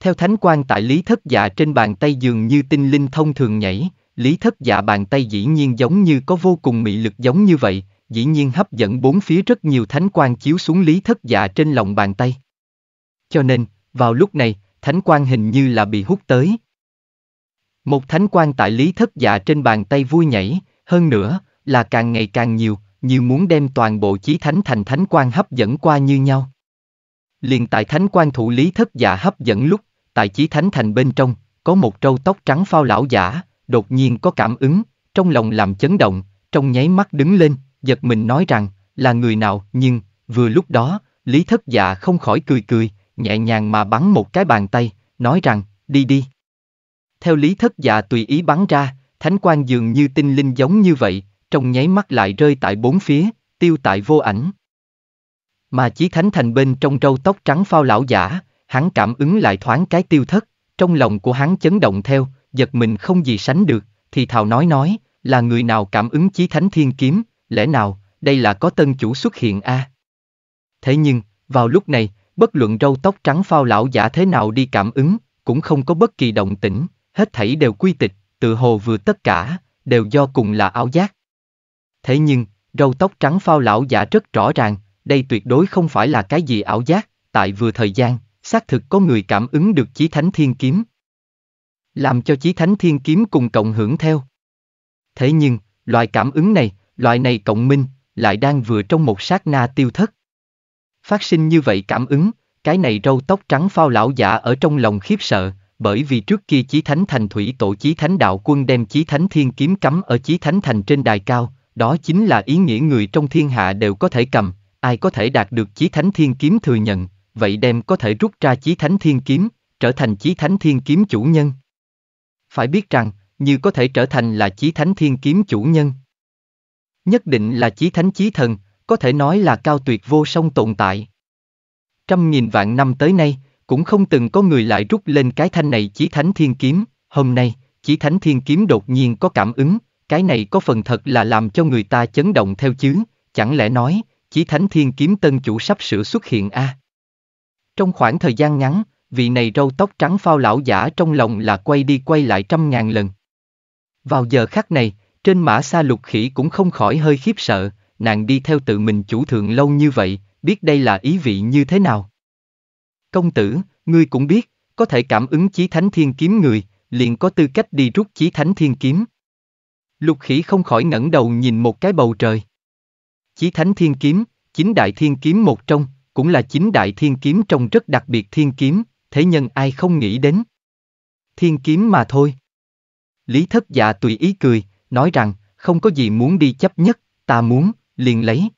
Theo thánh quan tại Lý Thất Dạ trên bàn tay dường như tinh linh thông thường nhảy, Lý Thất Dạ bàn tay dĩ nhiên giống như có vô cùng mị lực giống như vậy, dĩ nhiên hấp dẫn bốn phía rất nhiều thánh quan chiếu xuống Lý Thất Dạ trên lòng bàn tay. Cho nên, vào lúc này, thánh quan hình như là bị hút tới. Một thánh quan tại Lý Thất Dạ trên bàn tay vui nhảy, hơn nữa, là càng ngày càng nhiều, như muốn đem toàn bộ chí thánh thành thánh quan hấp dẫn qua như nhau. Liền tại thánh quan thủ Lý Thất Dạ hấp dẫn lúc tại chí thánh thành bên trong, có một trâu tóc trắng phao lão giả, đột nhiên có cảm ứng, trong lòng làm chấn động, trong nháy mắt đứng lên, giật mình nói rằng, là người nào, nhưng, vừa lúc đó, Lý Thất Dạ không khỏi cười cười, nhẹ nhàng mà bắn một cái bàn tay, nói rằng, đi đi. Theo Lý Thất Dạ tùy ý bắn ra, thánh quan dường như tinh linh giống như vậy, trong nháy mắt lại rơi tại bốn phía, tiêu tại vô ảnh. Mà chí thánh thành bên trong trâu tóc trắng phao lão giả, Hắn cảm ứng lại thoáng cái tiêu thất, trong lòng của hắn chấn động theo, giật mình không gì sánh được, thì thào nói nói, là người nào cảm ứng chí thánh thiên kiếm, lẽ nào, đây là có tân chủ xuất hiện a? À? Thế nhưng, vào lúc này, bất luận râu tóc trắng phao lão giả thế nào đi cảm ứng, cũng không có bất kỳ động tĩnh, hết thảy đều quy tịch, tự hồ vừa tất cả, đều do cùng là ảo giác. Thế nhưng, râu tóc trắng phao lão giả rất rõ ràng, đây tuyệt đối không phải là cái gì ảo giác, tại vừa thời gian, xác thực có người cảm ứng được chí thánh thiên kiếm. Làm cho chí thánh thiên kiếm cùng cộng hưởng theo. Thế nhưng, loại cảm ứng này, loại này cộng minh, lại đang vừa trong một sát na tiêu thất. Phát sinh như vậy cảm ứng, cái này râu tóc trắng phao lão giả ở trong lòng khiếp sợ, bởi vì trước kia chí thánh thành thủy tổ chí thánh đạo quân đem chí thánh thiên kiếm cắm ở chí thánh thành trên đài cao, đó chính là ý nghĩa người trong thiên hạ đều có thể cầm, ai có thể đạt được chí thánh thiên kiếm thừa nhận, vậy đem có thể rút ra chí thánh thiên kiếm, trở thành chí thánh thiên kiếm chủ nhân. Phải biết rằng, như có thể trở thành là chí thánh thiên kiếm chủ nhân. Nhất định là chí thánh chí thần, có thể nói là cao tuyệt vô song tồn tại. Trăm nghìn vạn năm tới nay, cũng không từng có người lại rút lên cái thanh này chí thánh thiên kiếm, hôm nay, chí thánh thiên kiếm đột nhiên có cảm ứng, cái này có phần thật là làm cho người ta chấn động theo chứ, chẳng lẽ nói, chí thánh thiên kiếm tân chủ sắp sửa xuất hiện a à? Trong khoảng thời gian ngắn, vị này râu tóc trắng phao lão giả trong lòng là quay đi quay lại trăm ngàn lần. Vào giờ khắc này, trên mã xa lục khỉ cũng không khỏi hơi khiếp sợ, nàng đi theo tự mình chủ thượng lâu như vậy, biết đây là ý vị như thế nào. Công tử, ngươi cũng biết, có thể cảm ứng chí thánh thiên kiếm người, liền có tư cách đi rút chí thánh thiên kiếm. Lục khỉ không khỏi ngẩng đầu nhìn một cái bầu trời. Chí thánh thiên kiếm, chính đại thiên kiếm một trong, cũng là chính đại thiên kiếm trong rất đặc biệt thiên kiếm, thế nhân ai không nghĩ đến. Thiên kiếm mà thôi. Lý thất dạ tùy ý cười, nói rằng, không có gì muốn đi chấp nhất, ta muốn, liền lấy.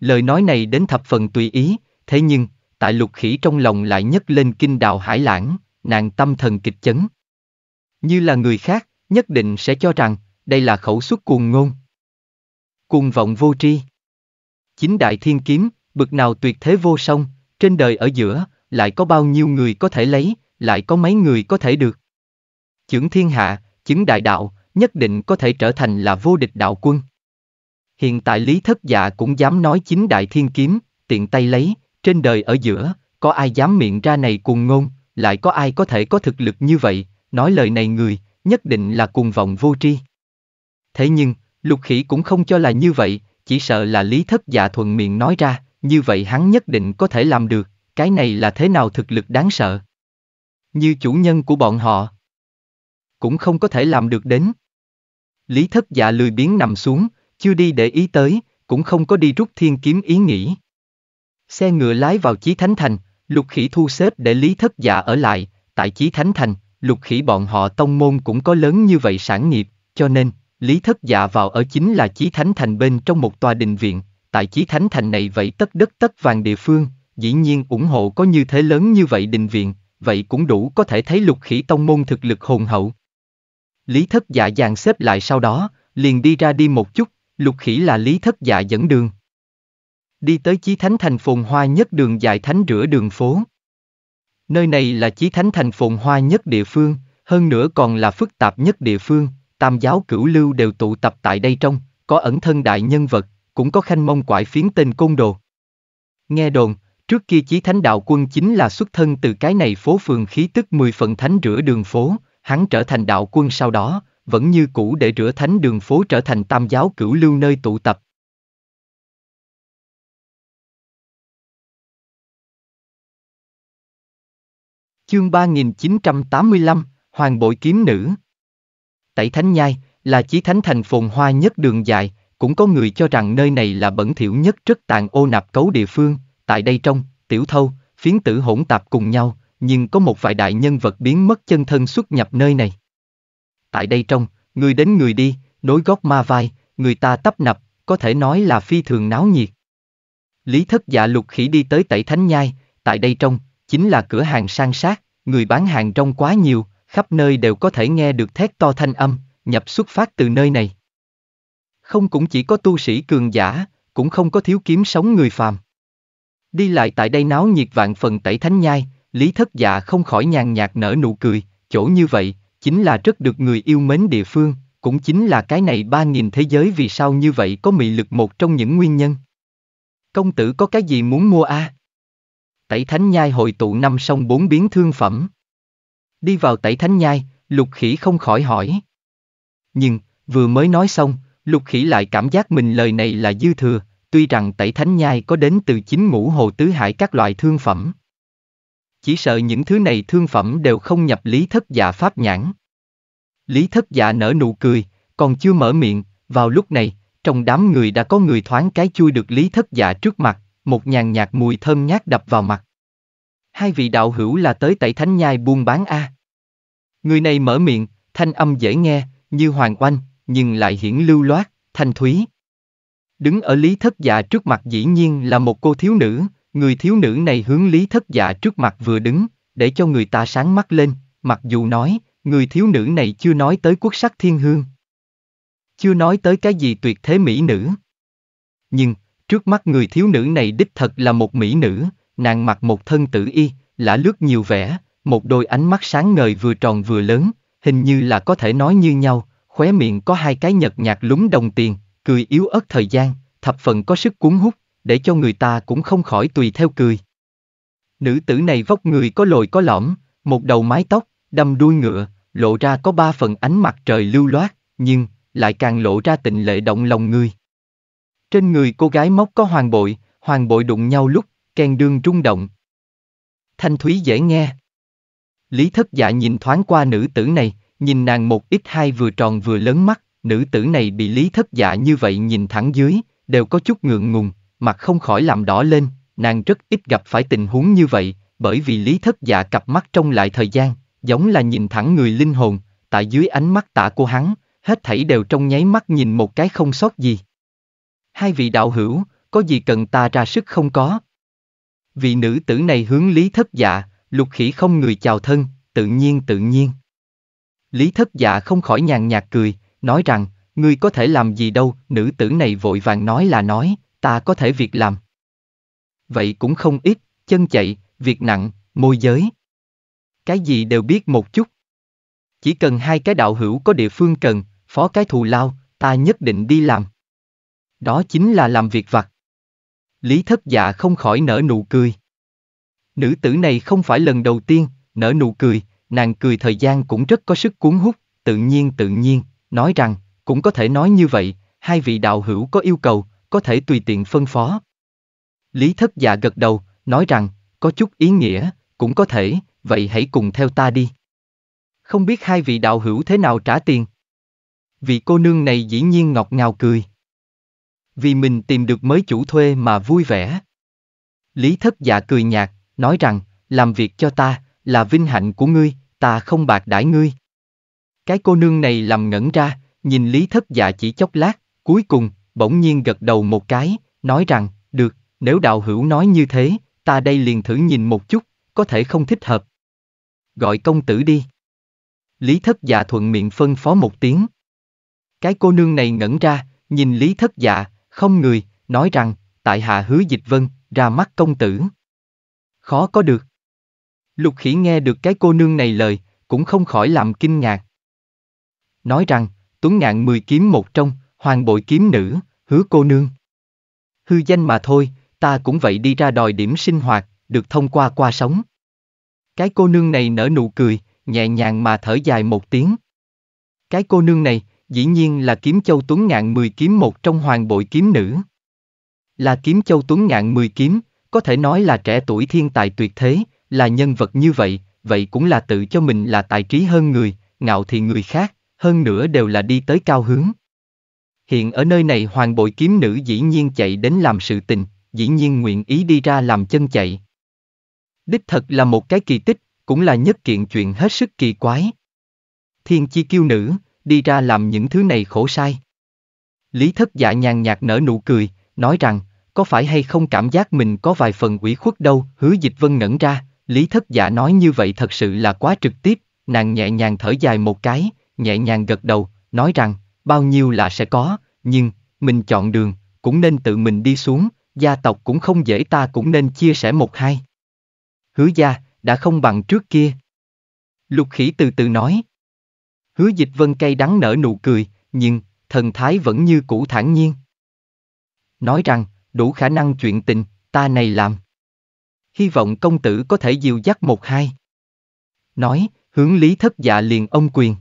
Lời nói này đến thập phần tùy ý, thế nhưng, tại lục khỉ trong lòng lại nhấc lên kinh đào hải lãng, nàng tâm thần kịch chấn. Như là người khác, nhất định sẽ cho rằng, đây là khẩu xuất cuồng ngôn. Cuồng vọng vô tri. Chính đại thiên kiếm, bực nào tuyệt thế vô song, trên đời ở giữa, lại có bao nhiêu người có thể lấy, lại có mấy người có thể được. Chưởng thiên hạ, chứng đại đạo, nhất định có thể trở thành là vô địch đạo quân. Hiện tại Lý Thất Dạ cũng dám nói chính đại thiên kiếm, tiện tay lấy, trên đời ở giữa, có ai dám miệng ra này cùng ngôn, lại có ai có thể có thực lực như vậy, nói lời này người, nhất định là cùng vọng vô tri. Thế nhưng, lục khỉ cũng không cho là như vậy, chỉ sợ là Lý Thất Dạ thuận miệng nói ra như vậy hắn nhất định có thể làm được, cái này là thế nào thực lực đáng sợ. Như chủ nhân của bọn họ, cũng không có thể làm được đến. Lý thất dạ lười biếng nằm xuống, chưa đi để ý tới, cũng không có đi rút thiên kiếm ý nghĩ. Xe ngựa lái vào Chí Thánh Thành, lục khỉ thu xếp để Lý thất dạ ở lại, tại Chí Thánh Thành, lục khỉ bọn họ tông môn cũng có lớn như vậy sản nghiệp, cho nên, Lý thất dạ vào ở chính là Chí Thánh Thành bên trong một tòa đình viện, tại chí thánh thành này vậy tất đất tất vàng địa phương, dĩ nhiên ủng hộ có như thế lớn như vậy đình viện, vậy cũng đủ có thể thấy lục khỉ tông môn thực lực hồn hậu. Lý thất dạ dàn xếp lại sau đó, liền đi ra đi một chút, lục khỉ là lý thất dạ dẫn đường. Đi tới chí thánh thành phồn hoa nhất đường dài thánh rửa đường phố. Nơi này là chí thánh thành phồn hoa nhất địa phương, hơn nữa còn là phức tạp nhất địa phương, tam giáo cửu lưu đều tụ tập tại đây trong, có ẩn thân đại nhân vật, cũng có khanh mông quải phiến tên côn đồ. Nghe đồn, trước kia chí thánh đạo quân chính là xuất thân từ cái này phố phường khí tức mười phần thánh rửa đường phố, hắn trở thành đạo quân sau đó, vẫn như cũ để rửa thánh đường phố trở thành tam giáo cửu lưu nơi tụ tập. Chương 3985, Hoàng bội kiếm nữ Tẩy Thánh Nhai là chí thánh thành phồn hoa nhất đường dài, cũng có người cho rằng nơi này là bẩn thỉu nhất rất tàn ô nạp cấu địa phương, tại đây trong, tiểu thâu, phiến tử hỗn tạp cùng nhau, nhưng có một vài đại nhân vật biến mất chân thân xuất nhập nơi này. Tại đây trong, người đến người đi, nối gót ma vai, người ta tấp nập, có thể nói là phi thường náo nhiệt. Lý thất dạ lục khỉ đi tới tẩy thánh nhai, tại đây trong, chính là cửa hàng sang sát, người bán hàng trong quá nhiều, khắp nơi đều có thể nghe được thét to thanh âm, nhập xuất phát từ nơi này không cũng chỉ có tu sĩ cường giả, cũng không có thiếu kiếm sống người phàm. Đi lại tại đây náo nhiệt vạn phần tẩy thánh nhai, Lý Thất Dạ không khỏi nhàn nhạt nở nụ cười, chỗ như vậy, chính là rất được người yêu mến địa phương, cũng chính là cái này ba nghìn thế giới vì sao như vậy có mị lực một trong những nguyên nhân. Công tử có cái gì muốn mua a? À? Tẩy Thánh Nhai hội tụ năm sông bốn biến thương phẩm. Đi vào Tẩy Thánh Nhai, lục khỉ không khỏi hỏi. Nhưng, vừa mới nói xong, Lục khỉ lại cảm giác mình lời này là dư thừa, tuy rằng tẩy thánh nhai có đến từ chính ngũ hồ tứ hải các loại thương phẩm. Chỉ sợ những thứ này thương phẩm đều không nhập lý thất giả dạ pháp nhãn. Lý thất giả dạ nở nụ cười, còn chưa mở miệng, vào lúc này, trong đám người đã có người thoáng cái chui được lý thất giả dạ trước mặt, một nhàn nhạt mùi thơm nhát đập vào mặt. Hai vị đạo hữu là tới tẩy thánh nhai buôn bán A. Người này mở miệng, thanh âm dễ nghe, như hoàng oanh, nhưng lại hiển lưu loát, thanh thúy. Đứng ở Lý Thất Dạ trước mặt dĩ nhiên là một cô thiếu nữ, người thiếu nữ này hướng Lý Thất Dạ trước mặt vừa đứng, để cho người ta sáng mắt lên, mặc dù nói, người thiếu nữ này chưa nói tới quốc sắc thiên hương. Chưa nói tới cái gì tuyệt thế mỹ nữ. Nhưng, trước mắt người thiếu nữ này đích thật là một mỹ nữ, nàng mặc một thân tử y, lã lướt nhiều vẻ, một đôi ánh mắt sáng ngời vừa tròn vừa lớn, hình như là có thể nói như nhau, khóe miệng có hai cái nhợt nhạt lúng đồng tiền, cười yếu ớt thời gian, thập phần có sức cuốn hút, để cho người ta cũng không khỏi tùy theo cười. Nữ tử này vóc người có lồi có lõm, một đầu mái tóc, đâm đuôi ngựa, lộ ra có ba phần ánh mặt trời lưu loát, nhưng, lại càng lộ ra tình lệ động lòng người. Trên người cô gái móc có hoàng bội, hoàng bội đụng nhau lúc, kèn đương trung động. Thanh thúy dễ nghe. Lý thất dạ nhìn thoáng qua nữ tử này, nhìn nàng một ít hai vừa tròn vừa lớn mắt, nữ tử này bị lý thất dạ như vậy nhìn thẳng dưới, đều có chút ngượng ngùng, mặt không khỏi làm đỏ lên, nàng rất ít gặp phải tình huống như vậy, bởi vì lý thất dạ cặp mắt trong lại thời gian, giống là nhìn thẳng người linh hồn, tại dưới ánh mắt tả của hắn, hết thảy đều trong nháy mắt nhìn một cái không sót gì. Hai vị đạo hữu, có gì cần ta ra sức không có? Vị nữ tử này hướng lý thất dạ, lục khỉ không người chào thân, tự nhiên tự nhiên. Lý thất dạ không khỏi nhàn nhạt cười, nói rằng, ngươi có thể làm gì đâu, nữ tử này vội vàng nói là nói, ta có thể việc làm. Vậy cũng không ít, chân chạy, việc nặng, môi giới. Cái gì đều biết một chút. Chỉ cần hai cái đạo hữu có địa phương cần, phó cái thù lao, ta nhất định đi làm. Đó chính là làm việc vặt. Lý thất dạ không khỏi nở nụ cười. Nữ tử này không phải lần đầu tiên, nở nụ cười, nàng cười thời gian cũng rất có sức cuốn hút, tự nhiên tự nhiên, nói rằng, cũng có thể nói như vậy, hai vị đạo hữu có yêu cầu, có thể tùy tiện phân phó. Lý thất dạ gật đầu, nói rằng, có chút ý nghĩa, cũng có thể, vậy hãy cùng theo ta đi. Không biết hai vị đạo hữu thế nào trả tiền. Vị cô nương này dĩ nhiên ngọt ngào cười. Vì mình tìm được mới chủ thuê mà vui vẻ. Lý thất dạ cười nhạt, nói rằng, làm việc cho ta, là vinh hạnh của ngươi, ta không bạc đãi ngươi. Cái cô nương này làm ngẩn ra, nhìn Lý Thất Dạ chỉ chốc lát, cuối cùng, bỗng nhiên gật đầu một cái, nói rằng, được, nếu đạo hữu nói như thế, ta đây liền thử nhìn một chút, có thể không thích hợp. Gọi công tử đi. Lý Thất Dạ thuận miệng phân phó một tiếng. Cái cô nương này ngẩn ra, nhìn Lý Thất Dạ, không người, nói rằng, tại hạ hứa dịch vân, ra mắt công tử. Khó có được. Lục khỉ nghe được cái cô nương này lời, cũng không khỏi làm kinh ngạc. Nói rằng, Tuấn Ngạn mười kiếm một trong, hoàng bội kiếm nữ, hứa cô nương. Hư danh mà thôi, ta cũng vậy đi ra đòi điểm sinh hoạt, được thông qua qua sống. Cái cô nương này nở nụ cười, nhẹ nhàng mà thở dài một tiếng. Cái cô nương này, dĩ nhiên là kiếm châu Tuấn Ngạn mười kiếm một trong hoàng bội kiếm nữ. Là kiếm châu Tuấn Ngạn mười kiếm, có thể nói là trẻ tuổi thiên tài tuyệt thế, là nhân vật như vậy, vậy cũng là tự cho mình là tài trí hơn người, ngạo thì người khác, hơn nữa đều là đi tới cao hướng. Hiện ở nơi này hoàng bội kiếm nữ dĩ nhiên chạy đến làm sự tình, dĩ nhiên nguyện ý đi ra làm chân chạy. Đích thật là một cái kỳ tích, cũng là nhất kiện chuyện hết sức kỳ quái. Thiên chi kiêu nữ, đi ra làm những thứ này khổ sai. Lý thất dạ nhàn nhạt nở nụ cười, nói rằng, có phải hay không cảm giác mình có vài phần ủy khuất đâu, hứa dịch vân ngẩn ra, Lý thất giả nói như vậy thật sự là quá trực tiếp, nàng nhẹ nhàng thở dài một cái, nhẹ nhàng gật đầu, nói rằng, bao nhiêu là sẽ có, nhưng, mình chọn đường, cũng nên tự mình đi xuống, gia tộc cũng không dễ ta cũng nên chia sẻ một hai. Hứa gia, đã không bằng trước kia. Lục khỉ từ từ nói. Hứa dịch vân cây đắng nở nụ cười, nhưng, thần thái vẫn như cũ thản nhiên. Nói rằng, đủ khả năng chuyện tình, ta này làm hy vọng công tử có thể dìu dắt một hai. Nói, hướng lý thất dạ liền ông quyền.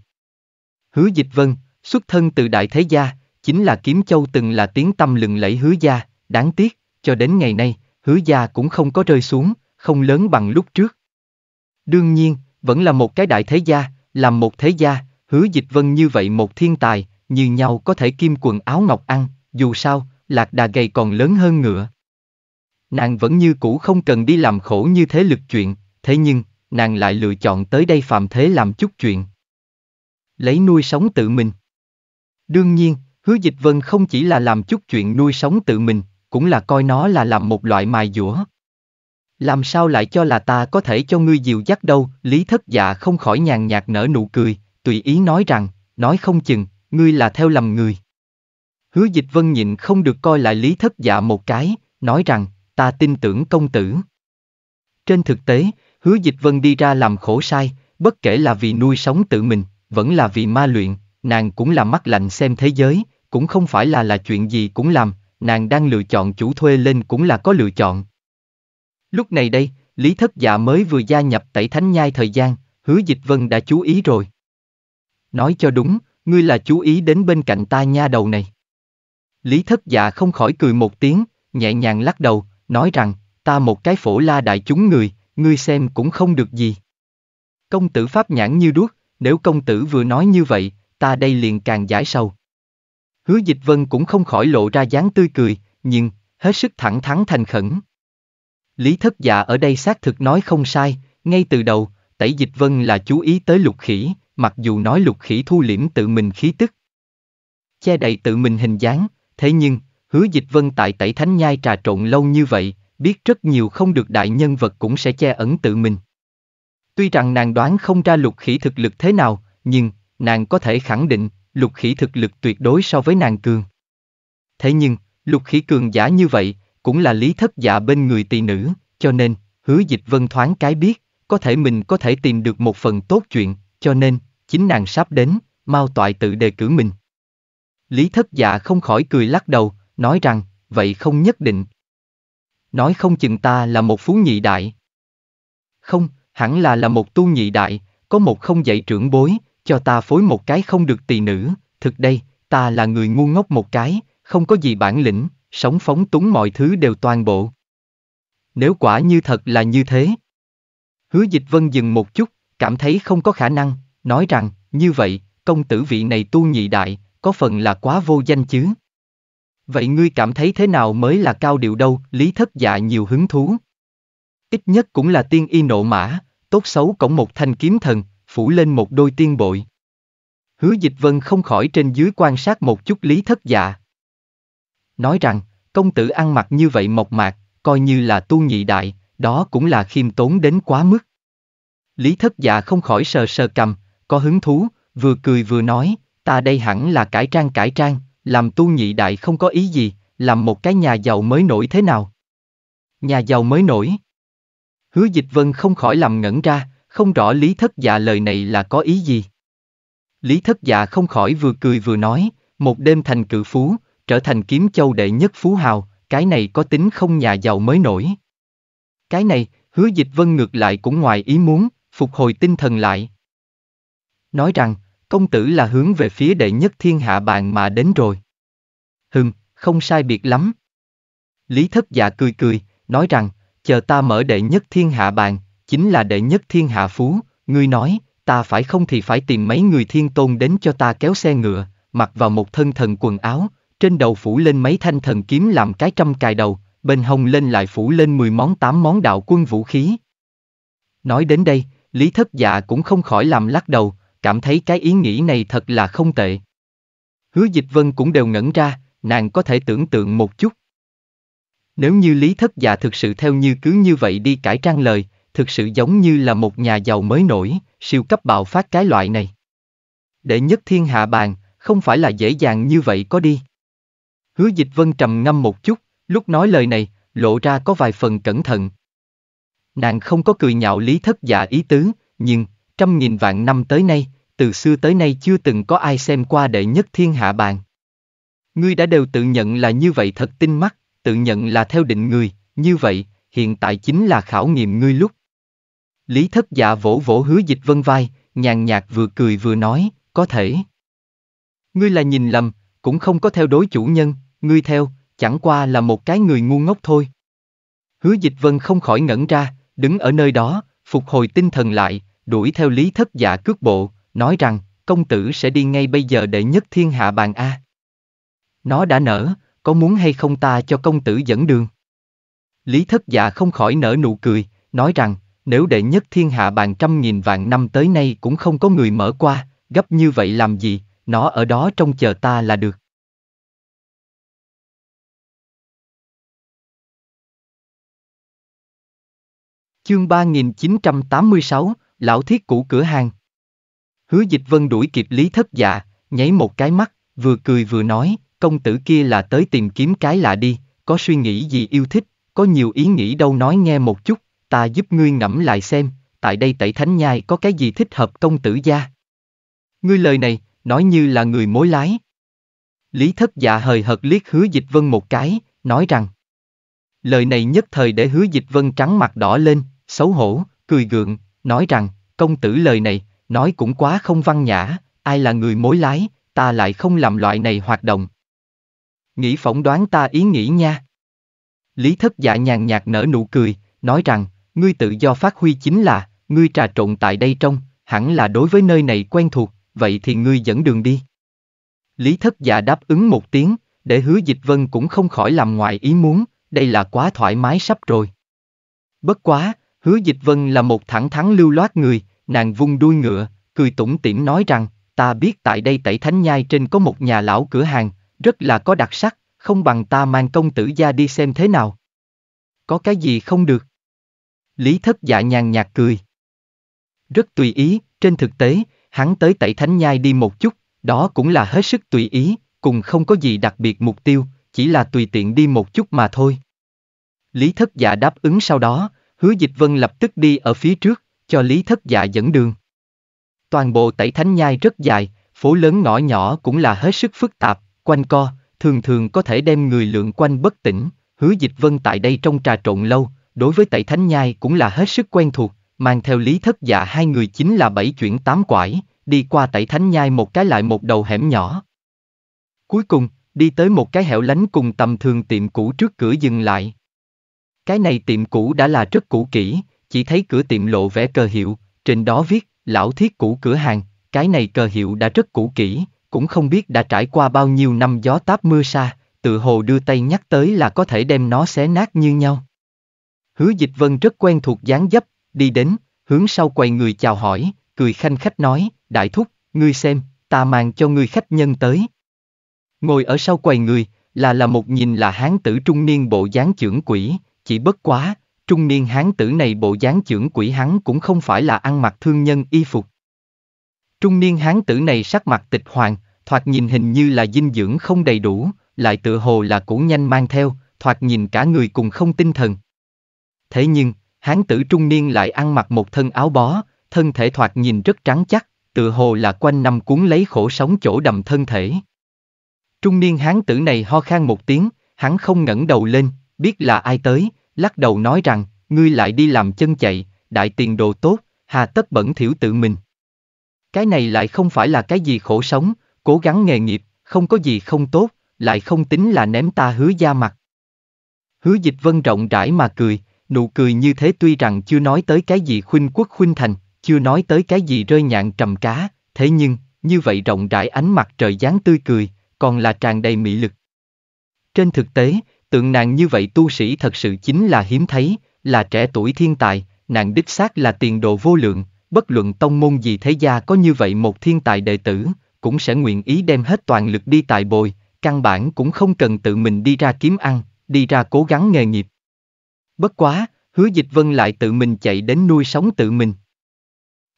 Hứa dịch vân, xuất thân từ đại thế gia, chính là kiếm châu từng là tiếng tâm lừng lẫy hứa gia, đáng tiếc, cho đến ngày nay, hứa gia cũng không có rơi xuống, không lớn bằng lúc trước. Đương nhiên, vẫn là một cái đại thế gia, làm một thế gia, hứa dịch vân như vậy một thiên tài, như nhau có thể kim quần áo ngọc ăn, dù sao, lạc đà gầy còn lớn hơn ngựa nàng vẫn như cũ không cần đi làm khổ như thế lực chuyện, thế nhưng, nàng lại lựa chọn tới đây phạm thế làm chút chuyện. Lấy nuôi sống tự mình. Đương nhiên, hứa dịch vân không chỉ là làm chút chuyện nuôi sống tự mình, cũng là coi nó là làm một loại mài dũa. Làm sao lại cho là ta có thể cho ngươi dìu dắt đâu, lý thất dạ không khỏi nhàn nhạt nở nụ cười, tùy ý nói rằng, nói không chừng, ngươi là theo lầm người. Hứa dịch vân nhịn không được coi lại lý thất dạ một cái, nói rằng, ta tin tưởng công tử. Trên thực tế, hứa dịch vân đi ra làm khổ sai, bất kể là vì nuôi sống tự mình, vẫn là vì ma luyện, nàng cũng là mắt lạnh xem thế giới, cũng không phải là là chuyện gì cũng làm, nàng đang lựa chọn chủ thuê lên cũng là có lựa chọn. Lúc này đây, Lý Thất Dạ mới vừa gia nhập tẩy thánh nhai thời gian, hứa dịch vân đã chú ý rồi. Nói cho đúng, ngươi là chú ý đến bên cạnh ta nha đầu này. Lý Thất Dạ không khỏi cười một tiếng, nhẹ nhàng lắc đầu, nói rằng, ta một cái phổ la đại chúng người, ngươi xem cũng không được gì. Công tử pháp nhãn như đuốc, nếu công tử vừa nói như vậy, ta đây liền càng giải sâu. Hứa dịch vân cũng không khỏi lộ ra dáng tươi cười, nhưng, hết sức thẳng thắn thành khẩn. Lý thất dạ ở đây xác thực nói không sai, ngay từ đầu, tẩy dịch vân là chú ý tới lục khỉ, mặc dù nói lục khỉ thu liễm tự mình khí tức. Che đậy tự mình hình dáng, thế nhưng, Hứa Dịch Vân tại Tẩy Thánh Nhai trà trộn lâu như vậy, biết rất nhiều không được đại nhân vật cũng sẽ che ẩn tự mình. Tuy rằng nàng đoán không ra lục khỉ thực lực thế nào, nhưng, nàng có thể khẳng định, lục khỉ thực lực tuyệt đối so với nàng cường. Thế nhưng, lục khỉ cường giả như vậy, cũng là lý thất giả bên người tỳ nữ, cho nên, hứa dịch vân thoáng cái biết, có thể mình có thể tìm được một phần tốt chuyện, cho nên, chính nàng sắp đến, mau toại tự đề cử mình. Lý thất giả không khỏi cười lắc đầu, nói rằng, vậy không nhất định. Nói không chừng ta là một phú nhị đại. Không, hẳn là là một tu nhị đại, có một không dạy trưởng bối, cho ta phối một cái không được tỳ nữ, thực đây, ta là người ngu ngốc một cái, không có gì bản lĩnh, sống phóng túng mọi thứ đều toàn bộ. Nếu quả như thật là như thế. Hứa dịch vân dừng một chút, cảm thấy không có khả năng, nói rằng, như vậy, công tử vị này tu nhị đại, có phần là quá vô danh chứ. Vậy ngươi cảm thấy thế nào mới là cao điệu đâu, lý thất dạ nhiều hứng thú. Ít nhất cũng là tiên y nộ mã, tốt xấu cổng một thanh kiếm thần, phủ lên một đôi tiên bội. Hứa dịch vân không khỏi trên dưới quan sát một chút lý thất dạ. Nói rằng, công tử ăn mặc như vậy mộc mạc, coi như là tu nhị đại, đó cũng là khiêm tốn đến quá mức. Lý thất dạ không khỏi sờ sờ cầm, có hứng thú, vừa cười vừa nói, ta đây hẳn là cải trang cải trang, làm tu nhị đại không có ý gì, làm một cái nhà giàu mới nổi thế nào? Nhà giàu mới nổi. Hứa dịch vân không khỏi làm ngẩn ra, không rõ lý thất dạ lời này là có ý gì. Lý thất dạ không khỏi vừa cười vừa nói, một đêm thành cự phú, trở thành kiếm châu đệ nhất phú hào, cái này có tính không nhà giàu mới nổi. Cái này, hứa dịch vân ngược lại cũng ngoài ý muốn, phục hồi tinh thần lại. Nói rằng, công tử là hướng về phía đệ nhất thiên hạ bàn mà đến rồi. Hừm, không sai biệt lắm. Lý thất dạ cười cười, nói rằng, chờ ta mở đệ nhất thiên hạ bàn, chính là đệ nhất thiên hạ phú, ngươi nói, ta phải không thì phải tìm mấy người thiên tôn đến cho ta kéo xe ngựa, mặc vào một thân thần quần áo, trên đầu phủ lên mấy thanh thần kiếm làm cái trăm cài đầu, bên hông lên lại phủ lên 10 món 8 món đạo quân vũ khí. Nói đến đây, Lý Thất Dạ cũng không khỏi làm lắc đầu, cảm thấy cái ý nghĩ này thật là không tệ. Hứa Dịch Vân cũng đều ngẩn ra, nàng có thể tưởng tượng một chút. Nếu như Lý Thất Dạ thực sự theo như cứ như vậy đi cải trang lời, thực sự giống như là một nhà giàu mới nổi, siêu cấp bạo phát cái loại này. để nhất thiên hạ bàn, không phải là dễ dàng như vậy có đi. Hứa Dịch Vân trầm ngâm một chút, lúc nói lời này, lộ ra có vài phần cẩn thận. Nàng không có cười nhạo Lý Thất Dạ ý tứ, nhưng, trăm nghìn vạn năm tới nay, từ xưa tới nay chưa từng có ai xem qua đệ nhất thiên hạ bàn. Ngươi đã đều tự nhận là như vậy thật tinh mắt, tự nhận là theo định người, như vậy, hiện tại chính là khảo nghiệm ngươi lúc. Lý thất dạ vỗ vỗ hứa dịch vân vai, nhàn nhạt vừa cười vừa nói, có thể. Ngươi là nhìn lầm, cũng không có theo đối chủ nhân, ngươi theo, chẳng qua là một cái người ngu ngốc thôi. Hứa dịch vân không khỏi ngẩn ra, đứng ở nơi đó, phục hồi tinh thần lại, đuổi theo lý thất dạ cước bộ, nói rằng, công tử sẽ đi ngay bây giờ để nhất thiên hạ bàn A. Nó đã nở, có muốn hay không ta cho công tử dẫn đường? Lý thất dạ không khỏi nở nụ cười, nói rằng, nếu đệ nhất thiên hạ bàn trăm nghìn vạn năm tới nay cũng không có người mở qua, gấp như vậy làm gì, nó ở đó trông chờ ta là được. Chương 3986, Lão Thiết Cũ Cửa Hàng Hứa dịch vân đuổi kịp lý thất dạ, nháy một cái mắt, vừa cười vừa nói, công tử kia là tới tìm kiếm cái lạ đi, có suy nghĩ gì yêu thích, có nhiều ý nghĩ đâu nói nghe một chút, ta giúp ngươi ngẫm lại xem, tại đây tẩy thánh nhai có cái gì thích hợp công tử gia. Ngươi lời này, nói như là người mối lái. Lý thất dạ hời hợt liếc hứa dịch vân một cái, nói rằng. Lời này nhất thời để hứa dịch vân trắng mặt đỏ lên, xấu hổ, cười gượng, nói rằng, công tử lời này, nói cũng quá không văn nhã, ai là người mối lái, ta lại không làm loại này hoạt động. Nghĩ phỏng đoán ta ý nghĩ nha. Lý thất dạ nhàn nhạt nở nụ cười, nói rằng, ngươi tự do phát huy chính là, ngươi trà trộn tại đây trong, hẳn là đối với nơi này quen thuộc, vậy thì ngươi dẫn đường đi. Lý thất dạ đáp ứng một tiếng, để hứa dịch vân cũng không khỏi làm ngoài ý muốn, đây là quá thoải mái sắp rồi. Bất quá, hứa dịch vân là một thẳng thắn lưu loát người, nàng vung đuôi ngựa, cười tủm tỉm nói rằng, ta biết tại đây tẩy thánh nhai trên có một nhà lão cửa hàng, rất là có đặc sắc, không bằng ta mang công tử gia đi xem thế nào. Có cái gì không được? Lý thất dạ nhàn nhạt cười. Rất tùy ý, trên thực tế, hắn tới tẩy thánh nhai đi một chút, đó cũng là hết sức tùy ý, cùng không có gì đặc biệt mục tiêu, chỉ là tùy tiện đi một chút mà thôi. Lý thất dạ đáp ứng sau đó, hứa dịch vân lập tức đi ở phía trước, cho Lý Thất Dạ dẫn đường. Toàn bộ tẩy thánh nhai rất dài, phố lớn ngõ nhỏ cũng là hết sức phức tạp, quanh co, thường thường có thể đem người lượn quanh bất tỉnh, hứa dịch vân tại đây trong trà trộn lâu, đối với tẩy thánh nhai cũng là hết sức quen thuộc, mang theo lý thất dạ hai người chính là bảy chuyển tám quải, đi qua tẩy thánh nhai một cái lại một đầu hẻm nhỏ. Cuối cùng, đi tới một cái hẻo lánh cùng tầm thường tiệm cũ trước cửa dừng lại. Cái này tiệm cũ đã là rất cũ kỹ, chỉ thấy cửa tiệm lộ vẽ cờ hiệu, trên đó viết, lão thiết cũ cửa hàng, cái này cờ hiệu đã rất cũ kỹ, cũng không biết đã trải qua bao nhiêu năm gió táp mưa xa, tự hồ đưa tay nhắc tới là có thể đem nó xé nát như nhau. Hứa dịch vân rất quen thuộc dáng dấp, đi đến, hướng sau quầy người chào hỏi, cười khanh khách nói, đại thúc, ngươi xem, ta mang cho ngươi khách nhân tới. Ngồi ở sau quầy người, là là một nhìn là hán tử trung niên bộ dáng trưởng quỷ, chỉ bất quá, trung niên hán tử này bộ dáng trưởng quỷ hắn cũng không phải là ăn mặc thương nhân y phục. Trung niên hán tử này sắc mặt tịch hoàng, thoạt nhìn hình như là dinh dưỡng không đầy đủ, lại tựa hồ là cũ nhanh mang theo, thoạt nhìn cả người cùng không tinh thần. Thế nhưng, hán tử trung niên lại ăn mặc một thân áo bó, thân thể thoạt nhìn rất trắng chắc, tựa hồ là quanh năm cuốn lấy khổ sống chỗ đầm thân thể. Trung niên hán tử này ho khan một tiếng, hắn không ngẩng đầu lên, biết là ai tới, lắc đầu nói rằng, ngươi lại đi làm chân chạy, đại tiền đồ tốt, hà tất bẩn thiểu tự mình. Cái này lại không phải là cái gì khổ sống, cố gắng nghề nghiệp, không có gì không tốt, lại không tính là ném ta hứa da mặt. Hứa dịch vân rộng rãi mà cười, nụ cười như thế tuy rằng chưa nói tới cái gì khuynh quốc khuynh thành, chưa nói tới cái gì rơi nhạn trầm cá, thế nhưng, như vậy rộng rãi ánh mặt trời dáng tươi cười, còn là tràn đầy mị lực. Trên thực tế, Tượng nàng như vậy tu sĩ thật sự chính là hiếm thấy, là trẻ tuổi thiên tài, nàng đích xác là tiền đồ vô lượng, bất luận tông môn gì thế gia có như vậy một thiên tài đệ tử, cũng sẽ nguyện ý đem hết toàn lực đi tài bồi, căn bản cũng không cần tự mình đi ra kiếm ăn, đi ra cố gắng nghề nghiệp. Bất quá, hứa dịch vân lại tự mình chạy đến nuôi sống tự mình.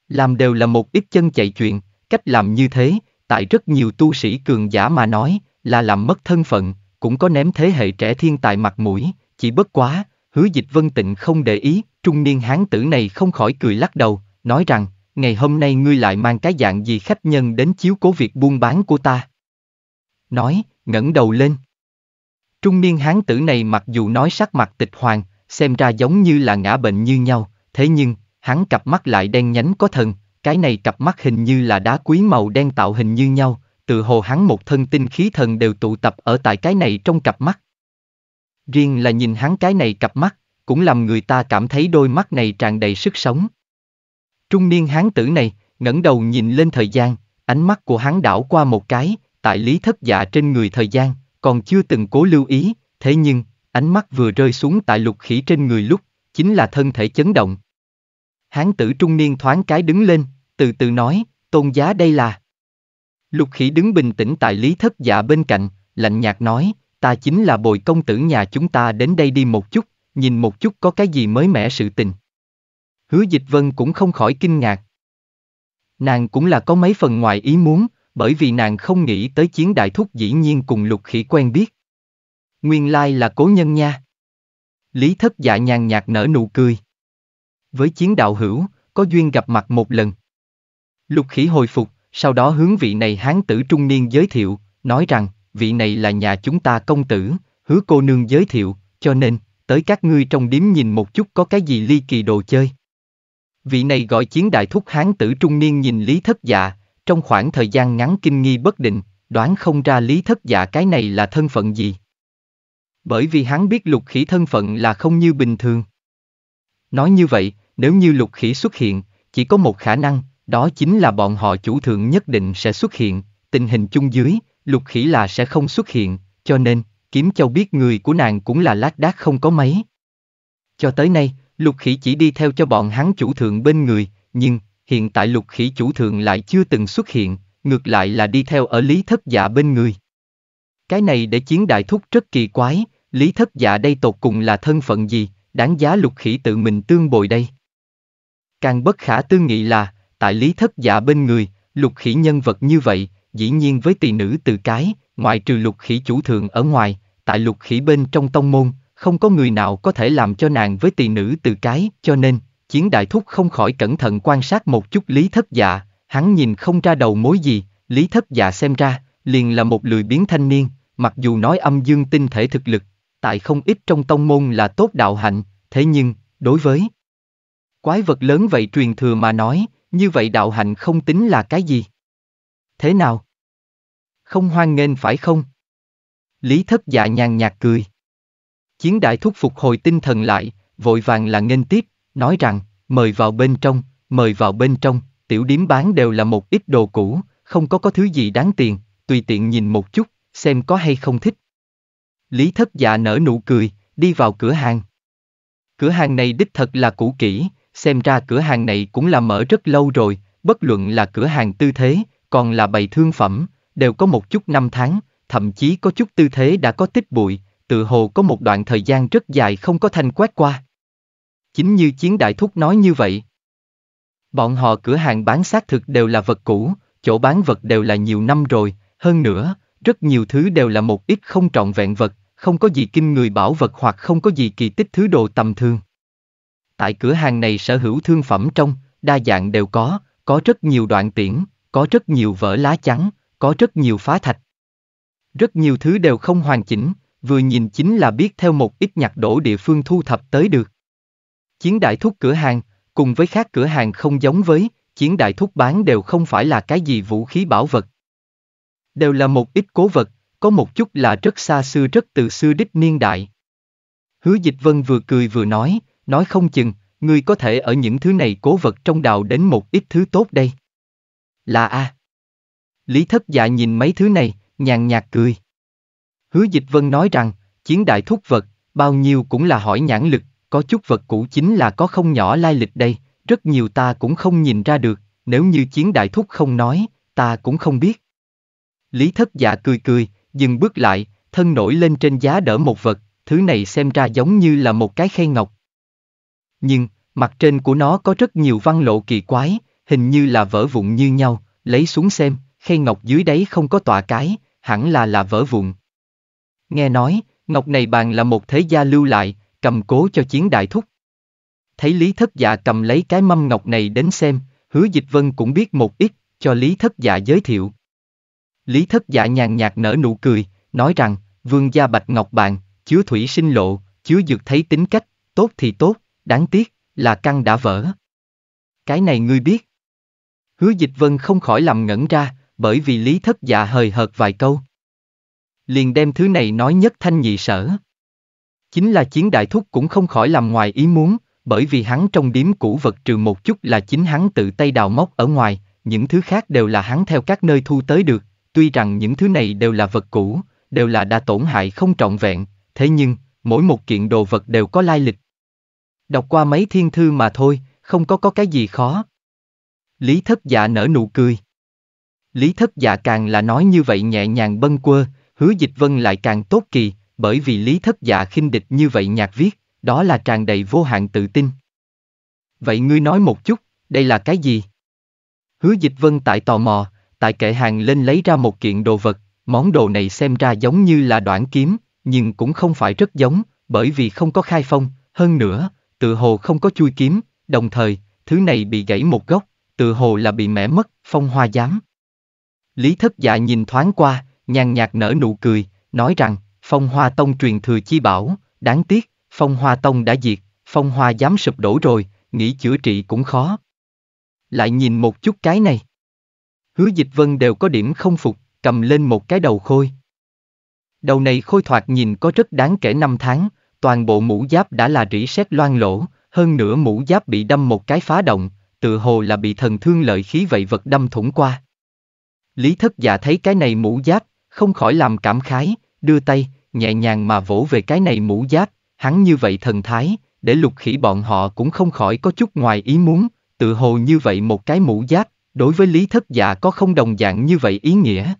Làm đều là một ít chân chạy chuyện, cách làm như thế, tại rất nhiều tu sĩ cường giả mà nói, là làm mất thân phận, cũng có ném thế hệ trẻ thiên tài mặt mũi, chỉ bất quá, hứa dịch vân tịnh không để ý, trung niên hán tử này không khỏi cười lắc đầu, nói rằng, ngày hôm nay ngươi lại mang cái dạng gì khách nhân đến chiếu cố việc buôn bán của ta. Nói, ngẩng đầu lên. Trung niên hán tử này mặc dù nói sắc mặt tịch hoàng, xem ra giống như là ngã bệnh như nhau, thế nhưng, hắn cặp mắt lại đen nhánh có thần, cái này cặp mắt hình như là đá quý màu đen tạo hình như nhau, tự hồ hắn một thân tinh khí thần đều tụ tập ở tại cái này trong cặp mắt. Riêng là nhìn hắn cái này cặp mắt, cũng làm người ta cảm thấy đôi mắt này tràn đầy sức sống. Trung niên hán tử này, ngẩng đầu nhìn lên thời gian, ánh mắt của hắn đảo qua một cái, tại lý thất dạ trên người thời gian, còn chưa từng cố lưu ý, thế nhưng, ánh mắt vừa rơi xuống tại lục khỉ trên người lúc, chính là thân thể chấn động. Hán tử trung niên thoáng cái đứng lên, từ từ nói, tôn giá đây là. Lục khỉ đứng bình tĩnh tại lý thất dạ bên cạnh, lạnh nhạt nói, ta chính là bồi công tử nhà chúng ta đến đây đi một chút, nhìn một chút có cái gì mới mẻ sự tình. Hứa dịch vân cũng không khỏi kinh ngạc. Nàng cũng là có mấy phần ngoài ý muốn, bởi vì nàng không nghĩ tới chiến đại thúc dĩ nhiên cùng lục khỉ quen biết. Nguyên lai là cố nhân nha. Lý thất dạ nhàn nhạt nở nụ cười. Với chiến đạo hữu, có duyên gặp mặt một lần. Lục khỉ hồi phục, sau đó hướng vị này hán tử trung niên giới thiệu, nói rằng, vị này là nhà chúng ta công tử, hứa cô nương giới thiệu, cho nên, tới các ngươi trong điếm nhìn một chút có cái gì ly kỳ đồ chơi. Vị này gọi chiến đại thúc hán tử trung niên nhìn lý thất dạ, trong khoảng thời gian ngắn kinh nghi bất định, đoán không ra lý thất dạ cái này là thân phận gì. Bởi vì hắn biết lục khỉ thân phận là không như bình thường. Nói như vậy, nếu như lục khỉ xuất hiện, chỉ có một khả năng, đó chính là bọn họ chủ thượng nhất định sẽ xuất hiện, tình hình chung dưới, lục khỉ là sẽ không xuất hiện, cho nên, kiếm châu biết người của nàng cũng là lác đác không có mấy. Cho tới nay, lục khỉ chỉ đi theo cho bọn hắn chủ thượng bên người, nhưng, hiện tại lục khỉ chủ thượng lại chưa từng xuất hiện, ngược lại là đi theo ở lý thất dạ bên người. Cái này để chiến đại thúc rất kỳ quái, lý thất dạ đây tột cùng là thân phận gì, đáng giá lục khỉ tự mình tương bồi đây. Càng bất khả tư nghị là, tại lý thất dạ bên người, lục khỉ nhân vật như vậy, dĩ nhiên với tỷ nữ từ cái, ngoại trừ lục khỉ chủ thượng ở ngoài, tại lục khỉ bên trong tông môn, không có người nào có thể làm cho nàng với tỷ nữ từ cái, cho nên, chiến đại thúc không khỏi cẩn thận quan sát một chút lý thất dạ, hắn nhìn không ra đầu mối gì, lý thất dạ xem ra, liền là một lười biến thanh niên, mặc dù nói âm dương tinh thể thực lực, tại không ít trong tông môn là tốt đạo hạnh, thế nhưng, đối với quái vật lớn vậy truyền thừa mà nói, như vậy đạo hạnh không tính là cái gì? Thế nào? Không hoan nghênh phải không? Lý thất dạ nhàn nhạt cười. Chiến đại thúc phục hồi tinh thần lại, vội vàng là nghênh tiếp, nói rằng, mời vào bên trong, mời vào bên trong, tiểu điếm bán đều là một ít đồ cũ, không có có thứ gì đáng tiền, tùy tiện nhìn một chút, xem có hay không thích. Lý thất dạ nở nụ cười, đi vào cửa hàng. Cửa hàng này đích thật là cũ kỹ, xem ra cửa hàng này cũng là mở rất lâu rồi, bất luận là cửa hàng tư thế, còn là bày thương phẩm, đều có một chút năm tháng, thậm chí có chút tư thế đã có tích bụi, tự hồ có một đoạn thời gian rất dài không có thanh quét qua. Chính như chiến đại thúc nói như vậy. Bọn họ cửa hàng bán xác thực đều là vật cũ, chỗ bán vật đều là nhiều năm rồi, hơn nữa, rất nhiều thứ đều là một ít không trọn vẹn vật, không có gì kinh người bảo vật hoặc không có gì kỳ tích thứ đồ tầm thường. Tại cửa hàng này sở hữu thương phẩm trong, đa dạng đều có, có rất nhiều đoạn tiễn, có rất nhiều vỡ lá trắng, có rất nhiều phá thạch. Rất nhiều thứ đều không hoàn chỉnh, vừa nhìn chính là biết theo một ít nhặt đổ địa phương thu thập tới được. Chiến đại thúc cửa hàng, cùng với các cửa hàng không giống với, chiến đại thúc bán đều không phải là cái gì vũ khí bảo vật. Đều là một ít cố vật, có một chút là rất xa xưa rất từ xưa đích niên đại. Hứa dịch vân vừa cười vừa nói, nói không chừng, ngươi có thể ở những thứ này cố vật trong đào đến một ít thứ tốt đây. Là a. Lý thất dạ nhìn mấy thứ này, nhàn nhạt cười. Hứa dịch vân nói rằng, chiến đại thúc vật, bao nhiêu cũng là hỏi nhãn lực, có chút vật cũ chính là có không nhỏ lai lịch đây, rất nhiều ta cũng không nhìn ra được, nếu như chiến đại thúc không nói, ta cũng không biết. Lý thất dạ cười cười, dừng bước lại, thân nổi lên trên giá đỡ một vật, thứ này xem ra giống như là một cái khay ngọc, nhưng, mặt trên của nó có rất nhiều văn lộ kỳ quái, hình như là vỡ vụn như nhau, lấy xuống xem, khay ngọc dưới đáy không có tọa cái, hẳn là là vỡ vụn. Nghe nói, ngọc này bàn là một thế gia lưu lại, cầm cố cho chiến đại thúc. Thấy Lý Thất Dạ cầm lấy cái mâm ngọc này đến xem, hứa dịch vân cũng biết một ít, cho Lý Thất Dạ giới thiệu. Lý Thất Dạ nhàn nhạt nở nụ cười, nói rằng, vương gia bạch ngọc bàn, chứa thủy sinh lộ, chứa dược thấy tính cách, tốt thì tốt, đáng tiếc, là căn đã vỡ. Cái này ngươi biết. Hứa dịch vân không khỏi làm ngẩn ra, bởi vì lý thất dạ hời hợt vài câu. Liền đem thứ này nói nhất thanh nhị sở. Chính là chiến đại thúc cũng không khỏi làm ngoài ý muốn, bởi vì hắn trong điếm cũ vật trừ một chút là chính hắn tự tay đào móc ở ngoài, những thứ khác đều là hắn theo các nơi thu tới được, tuy rằng những thứ này đều là vật cũ, đều là đã tổn hại không trọn vẹn, thế nhưng, mỗi một kiện đồ vật đều có lai lịch, Đọc qua mấy thiên thư mà thôi, không có có cái gì khó. Lý thất dạ nở nụ cười. Lý thất dạ càng là nói như vậy nhẹ nhàng bâng quơ, hứa dịch vân lại càng tốt kỳ, bởi vì lý thất dạ khinh địch như vậy nhạc viết, đó là tràn đầy vô hạn tự tin. Vậy ngươi nói một chút, đây là cái gì? Hứa dịch vân tại tò mò, tại kệ hàng lên lấy ra một kiện đồ vật, món đồ này xem ra giống như là đoạn kiếm, nhưng cũng không phải rất giống, bởi vì không có khai phong, hơn nữa, tự hồ không có chui kiếm, đồng thời, thứ này bị gãy một góc, tự hồ là bị mẻ mất, phong hoa giám. Lý thất dạ nhìn thoáng qua, nhàn nhạt nở nụ cười, nói rằng, phong hoa tông truyền thừa chi bảo, đáng tiếc, phong hoa tông đã diệt, phong hoa giám sụp đổ rồi, nghĩ chữa trị cũng khó. Lại nhìn một chút cái này. Hứa dịch vân đều có điểm không phục, cầm lên một cái đầu khôi. Đầu này khôi thoạt nhìn có rất đáng kể năm tháng, toàn bộ mũ giáp đã là rỉ sét loang lỗ, hơn nữa mũ giáp bị đâm một cái phá động, tựa hồ là bị thần thương lợi khí vậy vật đâm thủng qua. Lý thất dạ thấy cái này mũ giáp, không khỏi làm cảm khái, đưa tay, nhẹ nhàng mà vỗ về cái này mũ giáp, hắn như vậy thần thái, để lục khỉ bọn họ cũng không khỏi có chút ngoài ý muốn, tựa hồ như vậy một cái mũ giáp, đối với lý thất dạ có không đồng dạng như vậy ý nghĩa.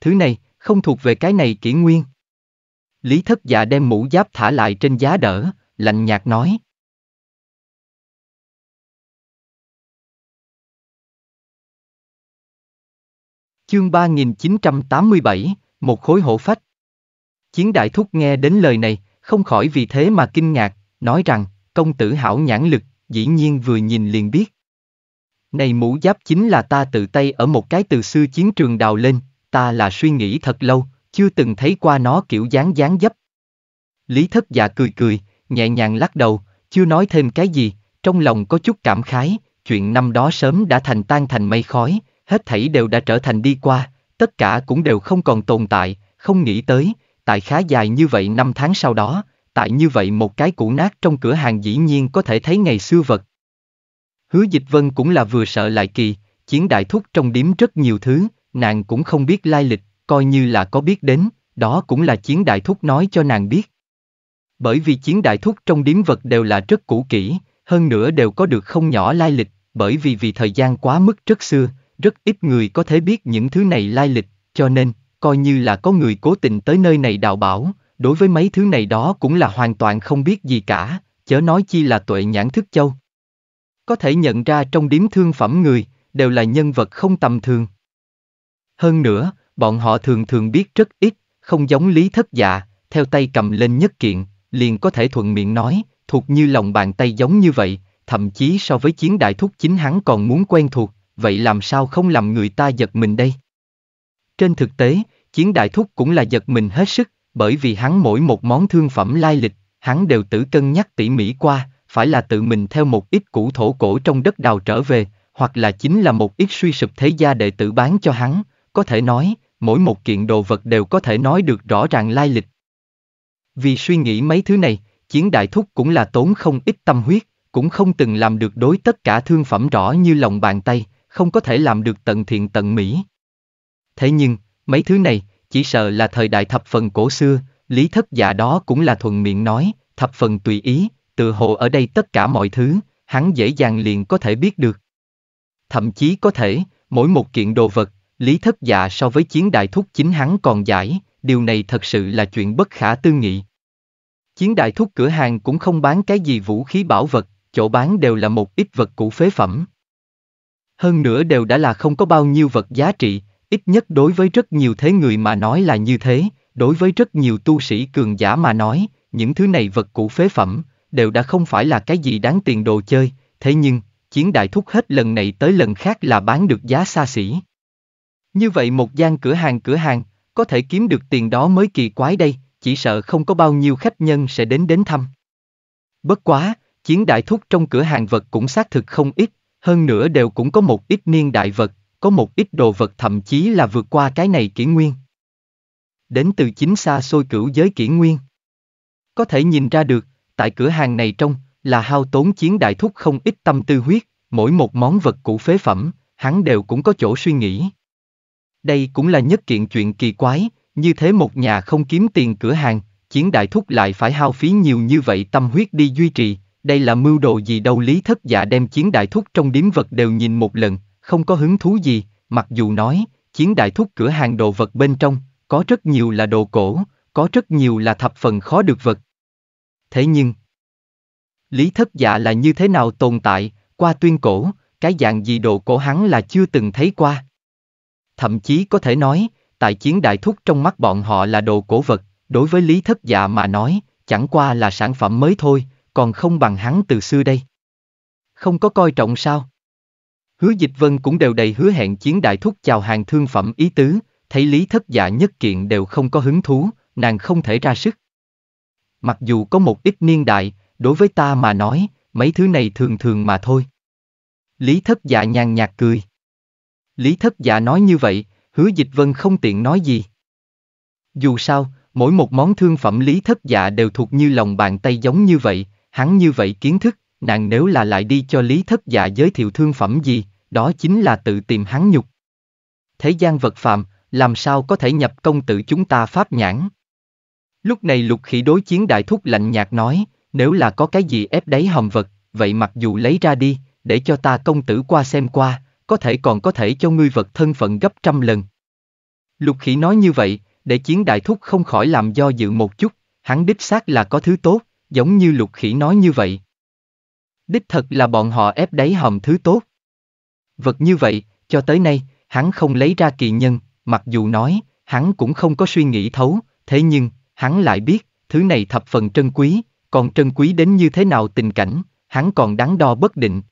Thứ này, không thuộc về cái này kỷ nguyên. Lý thất dạ đem mũ giáp thả lại trên giá đỡ, lạnh nhạt nói. Chương 3987, một khối hổ phách. Chiến đại thúc nghe đến lời này, không khỏi vì thế mà kinh ngạc, nói rằng, công tử hảo nhãn lực, dĩ nhiên vừa nhìn liền biết. Này mũ giáp chính là ta tự tay ở một cái từ xưa chiến trường đào lên, ta là suy nghĩ thật lâu, chưa từng thấy qua nó kiểu dáng dáng dấp. Lý thất dạ cười cười, nhẹ nhàng lắc đầu, chưa nói thêm cái gì, trong lòng có chút cảm khái, chuyện năm đó sớm đã thành tan thành mây khói, hết thảy đều đã trở thành đi qua, tất cả cũng đều không còn tồn tại, không nghĩ tới, tại khá dài như vậy năm tháng sau đó, tại như vậy một cái cũ nát trong cửa hàng dĩ nhiên có thể thấy ngày xưa vật. Hứa Dịch Vân cũng là vừa sợ lại kỳ, chiến đại thúc trong điếm rất nhiều thứ, nàng cũng không biết lai lịch coi như là có biết đến, đó cũng là chiến đại thúc nói cho nàng biết. Bởi vì chiến đại thúc trong điếm vật đều là rất cũ kỹ, hơn nữa đều có được không nhỏ lai lịch, bởi vì vì thời gian quá mức rất xưa, rất ít người có thể biết những thứ này lai lịch, cho nên, coi như là có người cố tình tới nơi này đào bảo, đối với mấy thứ này đó cũng là hoàn toàn không biết gì cả, chớ nói chi là tuệ nhãn thức châu. Có thể nhận ra trong điếm thương phẩm người, đều là nhân vật không tầm thường. Hơn nữa, Bọn họ thường thường biết rất ít, không giống lý thất dạ, theo tay cầm lên nhất kiện, liền có thể thuận miệng nói, thuộc như lòng bàn tay giống như vậy, thậm chí so với chiến đại thúc chính hắn còn muốn quen thuộc, vậy làm sao không làm người ta giật mình đây? Trên thực tế, chiến đại thúc cũng là giật mình hết sức, bởi vì hắn mỗi một món thương phẩm lai lịch, hắn đều tự cân nhắc tỉ mỉ qua, phải là tự mình theo một ít củ thổ cổ trong đất đào trở về, hoặc là chính là một ít suy sụp thế gia đệ tử bán cho hắn, có thể nói, mỗi một kiện đồ vật đều có thể nói được rõ ràng lai lịch. Vì suy nghĩ mấy thứ này, chiến đại thúc cũng là tốn không ít tâm huyết, cũng không từng làm được đối tất cả thương phẩm rõ như lòng bàn tay, không có thể làm được tận thiện tận mỹ. Thế nhưng, mấy thứ này, chỉ sợ là thời đại thập phần cổ xưa, lý thất giả đó cũng là thuần miệng nói, thập phần tùy ý, tự hồ ở đây tất cả mọi thứ, hắn dễ dàng liền có thể biết được. Thậm chí có thể, mỗi một kiện đồ vật, Lý thất dạ so với chiến đại thúc chính hắn còn giải, điều này thật sự là chuyện bất khả tư nghị. Chiến đại thúc cửa hàng cũng không bán cái gì vũ khí bảo vật, chỗ bán đều là một ít vật cũ phế phẩm. Hơn nữa đều đã là không có bao nhiêu vật giá trị, ít nhất đối với rất nhiều thế người mà nói là như thế, đối với rất nhiều tu sĩ cường giả mà nói, những thứ này vật cũ phế phẩm, đều đã không phải là cái gì đáng tiền đồ chơi, thế nhưng, chiến đại thúc hết lần này tới lần khác là bán được giá xa xỉ. Như vậy một gian cửa hàng cửa hàng, có thể kiếm được tiền đó mới kỳ quái đây, chỉ sợ không có bao nhiêu khách nhân sẽ đến đến thăm. Bất quá, chiến đại thúc trong cửa hàng vật cũng xác thực không ít, hơn nữa đều cũng có một ít niên đại vật, có một ít đồ vật thậm chí là vượt qua cái này kỷ nguyên. Đến từ chính xa xôi cửu giới kỷ nguyên. Có thể nhìn ra được, tại cửa hàng này trong, là hao tốn chiến đại thúc không ít tâm tư huyết, mỗi một món vật cũ phế phẩm, hắn đều cũng có chỗ suy nghĩ. Đây cũng là nhất kiện chuyện kỳ quái, như thế một nhà không kiếm tiền cửa hàng, chiến đại thúc lại phải hao phí nhiều như vậy tâm huyết đi duy trì, đây là mưu đồ gì đâu lý thất dạ đem chiến đại thúc trong điếm vật đều nhìn một lần, không có hứng thú gì, mặc dù nói, chiến đại thúc cửa hàng đồ vật bên trong, có rất nhiều là đồ cổ, có rất nhiều là thập phần khó được vật. Thế nhưng, lý thất dạ là như thế nào tồn tại, qua tuyên cổ, cái dạng gì đồ cổ hắn là chưa từng thấy qua thậm chí có thể nói, tài chiến đại thúc trong mắt bọn họ là đồ cổ vật, đối với lý thất dạ mà nói, chẳng qua là sản phẩm mới thôi, còn không bằng hắn từ xưa đây. Không có coi trọng sao? Hứa Dịch Vân cũng đều đầy hứa hẹn chiến đại thúc chào hàng thương phẩm ý tứ, thấy lý thất dạ nhất kiện đều không có hứng thú, nàng không thể ra sức. Mặc dù có một ít niên đại, đối với ta mà nói, mấy thứ này thường thường mà thôi. Lý thất dạ nhàn nhạt cười. Lý thất giả dạ nói như vậy, hứa dịch vân không tiện nói gì. Dù sao, mỗi một món thương phẩm lý thất dạ đều thuộc như lòng bàn tay giống như vậy, hắn như vậy kiến thức, nàng nếu là lại đi cho lý thất dạ giới thiệu thương phẩm gì, đó chính là tự tìm hắn nhục. Thế gian vật phàm, làm sao có thể nhập công tử chúng ta pháp nhãn? Lúc này lục khỉ đối chiến đại thúc lạnh nhạt nói, nếu là có cái gì ép đáy hầm vật, vậy mặc dù lấy ra đi, để cho ta công tử qua xem qua, có thể còn có thể cho ngươi vật thân phận gấp trăm lần. Lục khỉ nói như vậy, để chiến đại thúc không khỏi làm do dự một chút, hắn đích xác là có thứ tốt, giống như lục khỉ nói như vậy. Đích thật là bọn họ ép đáy hòm thứ tốt. Vật như vậy, cho tới nay, hắn không lấy ra kỳ nhân, mặc dù nói, hắn cũng không có suy nghĩ thấu, thế nhưng, hắn lại biết, thứ này thập phần trân quý, còn trân quý đến như thế nào tình cảnh, hắn còn đáng đo bất định.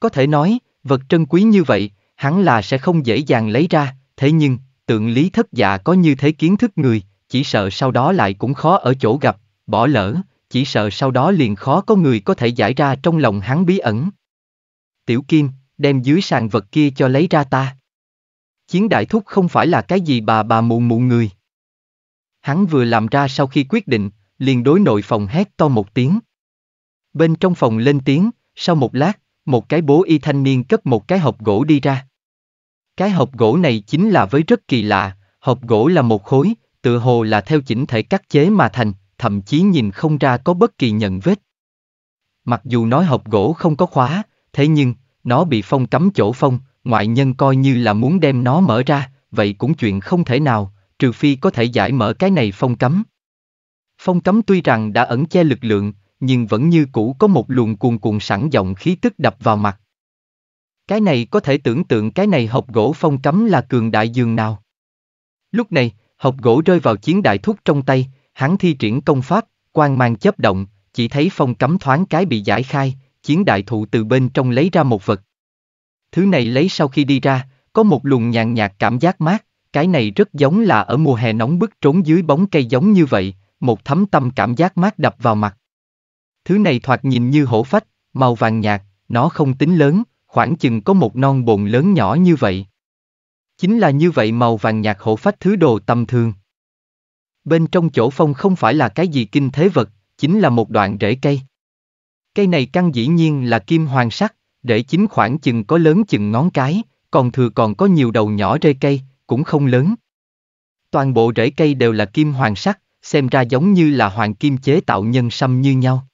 Có thể nói, vật trân quý như vậy, hắn là sẽ không dễ dàng lấy ra, thế nhưng, tượng lý thất dạ có như thế kiến thức người, chỉ sợ sau đó lại cũng khó ở chỗ gặp, bỏ lỡ, chỉ sợ sau đó liền khó có người có thể giải ra trong lòng hắn bí ẩn. Tiểu Kim, đem dưới sàn vật kia cho lấy ra ta. Chiến đại thúc không phải là cái gì bà bà mụ mụ người. Hắn vừa làm ra sau khi quyết định, liền đối nội phòng hét to một tiếng. Bên trong phòng lên tiếng, sau một lát, một cái bố y thanh niên cất một cái hộp gỗ đi ra. Cái hộp gỗ này chính là với rất kỳ lạ, hộp gỗ là một khối, tự hồ là theo chỉnh thể cắt chế mà thành, thậm chí nhìn không ra có bất kỳ nhận vết. Mặc dù nói hộp gỗ không có khóa, thế nhưng, nó bị phong cấm chỗ phong, ngoại nhân coi như là muốn đem nó mở ra, vậy cũng chuyện không thể nào, trừ phi có thể giải mở cái này phong cấm. Phong cấm tuy rằng đã ẩn che lực lượng, nhưng vẫn như cũ có một luồng cuồn cuộn sẵn giọng khí tức đập vào mặt. Cái này có thể tưởng tượng cái này hộp gỗ phong cấm là cường đại dường nào. Lúc này, hộp gỗ rơi vào chiến đại thúc trong tay, hắn thi triển công pháp, quan mang chấp động, chỉ thấy phong cấm thoáng cái bị giải khai, chiến đại thụ từ bên trong lấy ra một vật. Thứ này lấy sau khi đi ra, có một luồng nhàn nhạt cảm giác mát, cái này rất giống là ở mùa hè nóng bức trốn dưới bóng cây giống như vậy, một thấm tâm cảm giác mát đập vào mặt. Thứ này thoạt nhìn như hổ phách, màu vàng nhạt, nó không tính lớn, khoảng chừng có một non bồn lớn nhỏ như vậy. Chính là như vậy màu vàng nhạt hổ phách thứ đồ tầm thường. Bên trong chỗ phong không phải là cái gì kinh thế vật, chính là một đoạn rễ cây. Cây này căng dĩ nhiên là kim hoàng sắc, rễ chính khoảng chừng có lớn chừng ngón cái, còn thừa còn có nhiều đầu nhỏ rễ cây, cũng không lớn. Toàn bộ rễ cây đều là kim hoàng sắc, xem ra giống như là hoàng kim chế tạo nhân sâm như nhau.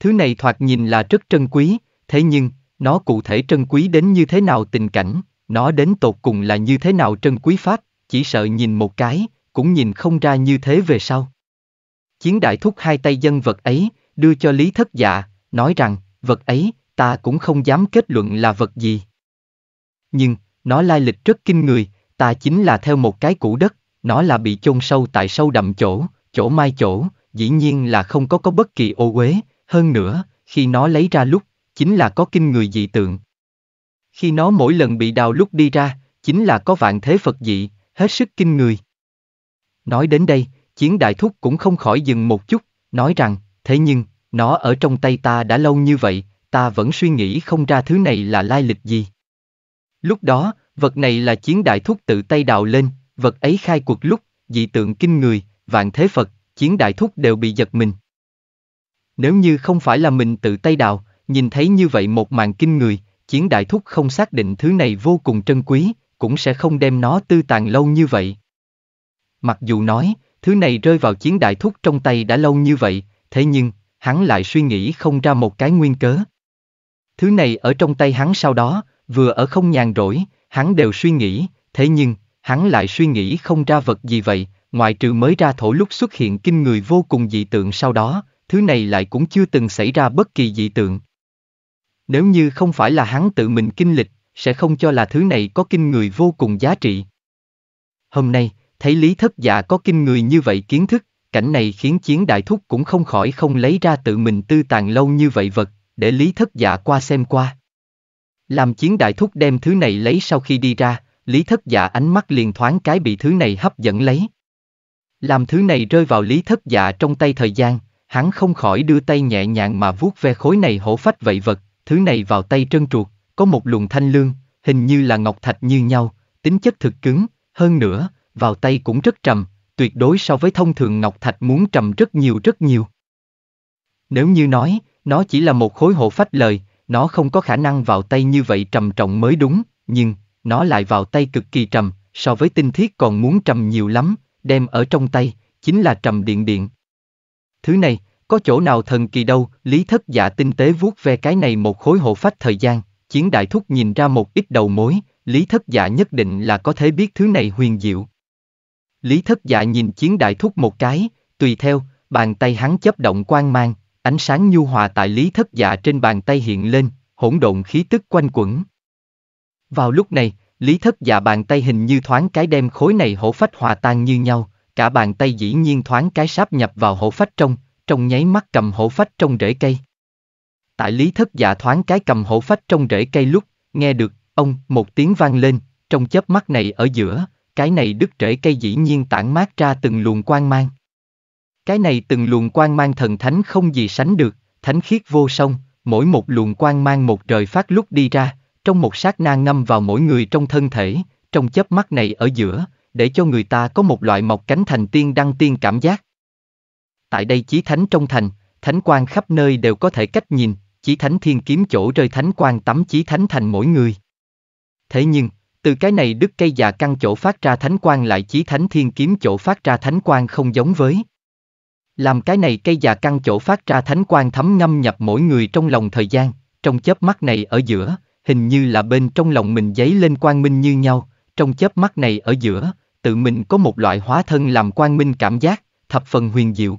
Thứ này thoạt nhìn là rất trân quý, thế nhưng, nó cụ thể trân quý đến như thế nào tình cảnh, nó đến tột cùng là như thế nào trân quý pháp, chỉ sợ nhìn một cái, cũng nhìn không ra như thế về sau. Chiến đại thúc hai tay dân vật ấy, đưa cho Lý Thất Dạ, nói rằng, vật ấy, ta cũng không dám kết luận là vật gì. Nhưng, nó lai lịch rất kinh người, ta chính là theo một cái củ đất, nó là bị chôn sâu tại sâu đậm chỗ, chỗ mai chỗ, dĩ nhiên là không có có bất kỳ ô uế, hơn nữa, khi nó lấy ra lúc, chính là có kinh người dị tượng. Khi nó mỗi lần bị đào lúc đi ra, chính là có vạn thế Phật dị, hết sức kinh người. Nói đến đây, chiến đại thúc cũng không khỏi dừng một chút, nói rằng, thế nhưng, nó ở trong tay ta đã lâu như vậy, ta vẫn suy nghĩ không ra thứ này là lai lịch gì. Lúc đó, vật này là chiến đại thúc tự tay đào lên, vật ấy khai cuộc lúc, dị tượng kinh người, vạn thế Phật, chiến đại thúc đều bị giật mình. Nếu như không phải là mình tự tay đào, nhìn thấy như vậy một màn kinh người, chiến đại thúc không xác định thứ này vô cùng trân quý, cũng sẽ không đem nó tư tàn lâu như vậy. Mặc dù nói, thứ này rơi vào chiến đại thúc trong tay đã lâu như vậy, thế nhưng, hắn lại suy nghĩ không ra một cái nguyên cớ. Thứ này ở trong tay hắn sau đó, vừa ở không nhàn rỗi, hắn đều suy nghĩ, thế nhưng, hắn lại suy nghĩ không ra vật gì vậy, ngoại trừ mới ra thổ lúc xuất hiện kinh người vô cùng dị tượng sau đó, thứ này lại cũng chưa từng xảy ra bất kỳ dị tượng. Nếu như không phải là hắn tự mình kinh lịch, sẽ không cho là thứ này có kinh người vô cùng giá trị. Hôm nay, thấy Lý Thất Dạ có kinh người như vậy kiến thức, cảnh này khiến chiến đại thúc cũng không khỏi không lấy ra tự mình tư tàn lâu như vậy vật, để Lý Thất Dạ qua xem qua. Làm chiến đại thúc đem thứ này lấy sau khi đi ra, Lý Thất Dạ ánh mắt liền thoáng cái bị thứ này hấp dẫn lấy. Làm thứ này rơi vào Lý Thất Dạ trong tay thời gian, hắn không khỏi đưa tay nhẹ nhàng mà vuốt ve khối này hổ phách vậy vật, thứ này vào tay trơn truột, có một luồng thanh lương, hình như là ngọc thạch như nhau, tính chất thực cứng, hơn nữa, vào tay cũng rất trầm, tuyệt đối so với thông thường ngọc thạch muốn trầm rất nhiều rất nhiều. Nếu như nói, nó chỉ là một khối hổ phách lời, nó không có khả năng vào tay như vậy trầm trọng mới đúng, nhưng, nó lại vào tay cực kỳ trầm, so với tinh thiết còn muốn trầm nhiều lắm, đem ở trong tay, chính là trầm điện điện, Thứ này, có chỗ nào thần kỳ đâu, lý thất dạ tinh tế vuốt ve cái này một khối hộ phách thời gian, chiến đại thúc nhìn ra một ít đầu mối, lý thất dạ nhất định là có thể biết thứ này huyền diệu. Lý thất dạ nhìn chiến đại thúc một cái, tùy theo, bàn tay hắn chấp động quang mang, ánh sáng nhu hòa tại lý thất dạ trên bàn tay hiện lên, hỗn độn khí tức quanh quẩn. Vào lúc này, lý thất dạ bàn tay hình như thoáng cái đem khối này hổ phách hòa tan như nhau, cả bàn tay dĩ nhiên thoáng cái sáp nhập vào hổ phách trong, trong nháy mắt cầm hổ phách trong rễ cây. Tại lý thất giả thoáng cái cầm hổ phách trong rễ cây lúc, nghe được, ông, một tiếng vang lên, trong chớp mắt này ở giữa, cái này đứt rễ cây dĩ nhiên tản mát ra từng luồng quang mang. Cái này từng luồng quang mang thần thánh không gì sánh được, thánh khiết vô song, mỗi một luồng quang mang một rời phát lúc đi ra, trong một sát na ngâm vào mỗi người trong thân thể, trong chớp mắt này ở giữa, để cho người ta có một loại mọc cánh thành tiên đăng tiên cảm giác. Tại đây chí thánh trong thành, thánh quan khắp nơi đều có thể cách nhìn, chí thánh thiên kiếm chỗ rơi thánh quan tắm chí thánh thành mỗi người. Thế nhưng, từ cái này đức cây già căn chỗ phát ra thánh quan lại chí thánh thiên kiếm chỗ phát ra thánh quan không giống với. Làm cái này cây già căn chỗ phát ra thánh quan thấm ngâm nhập mỗi người trong lòng thời gian, trong chớp mắt này ở giữa, hình như là bên trong lòng mình giấy lên quang minh như nhau, trong chớp mắt này ở giữa, tự mình có một loại hóa thân làm quang minh cảm giác, thập phần huyền diệu.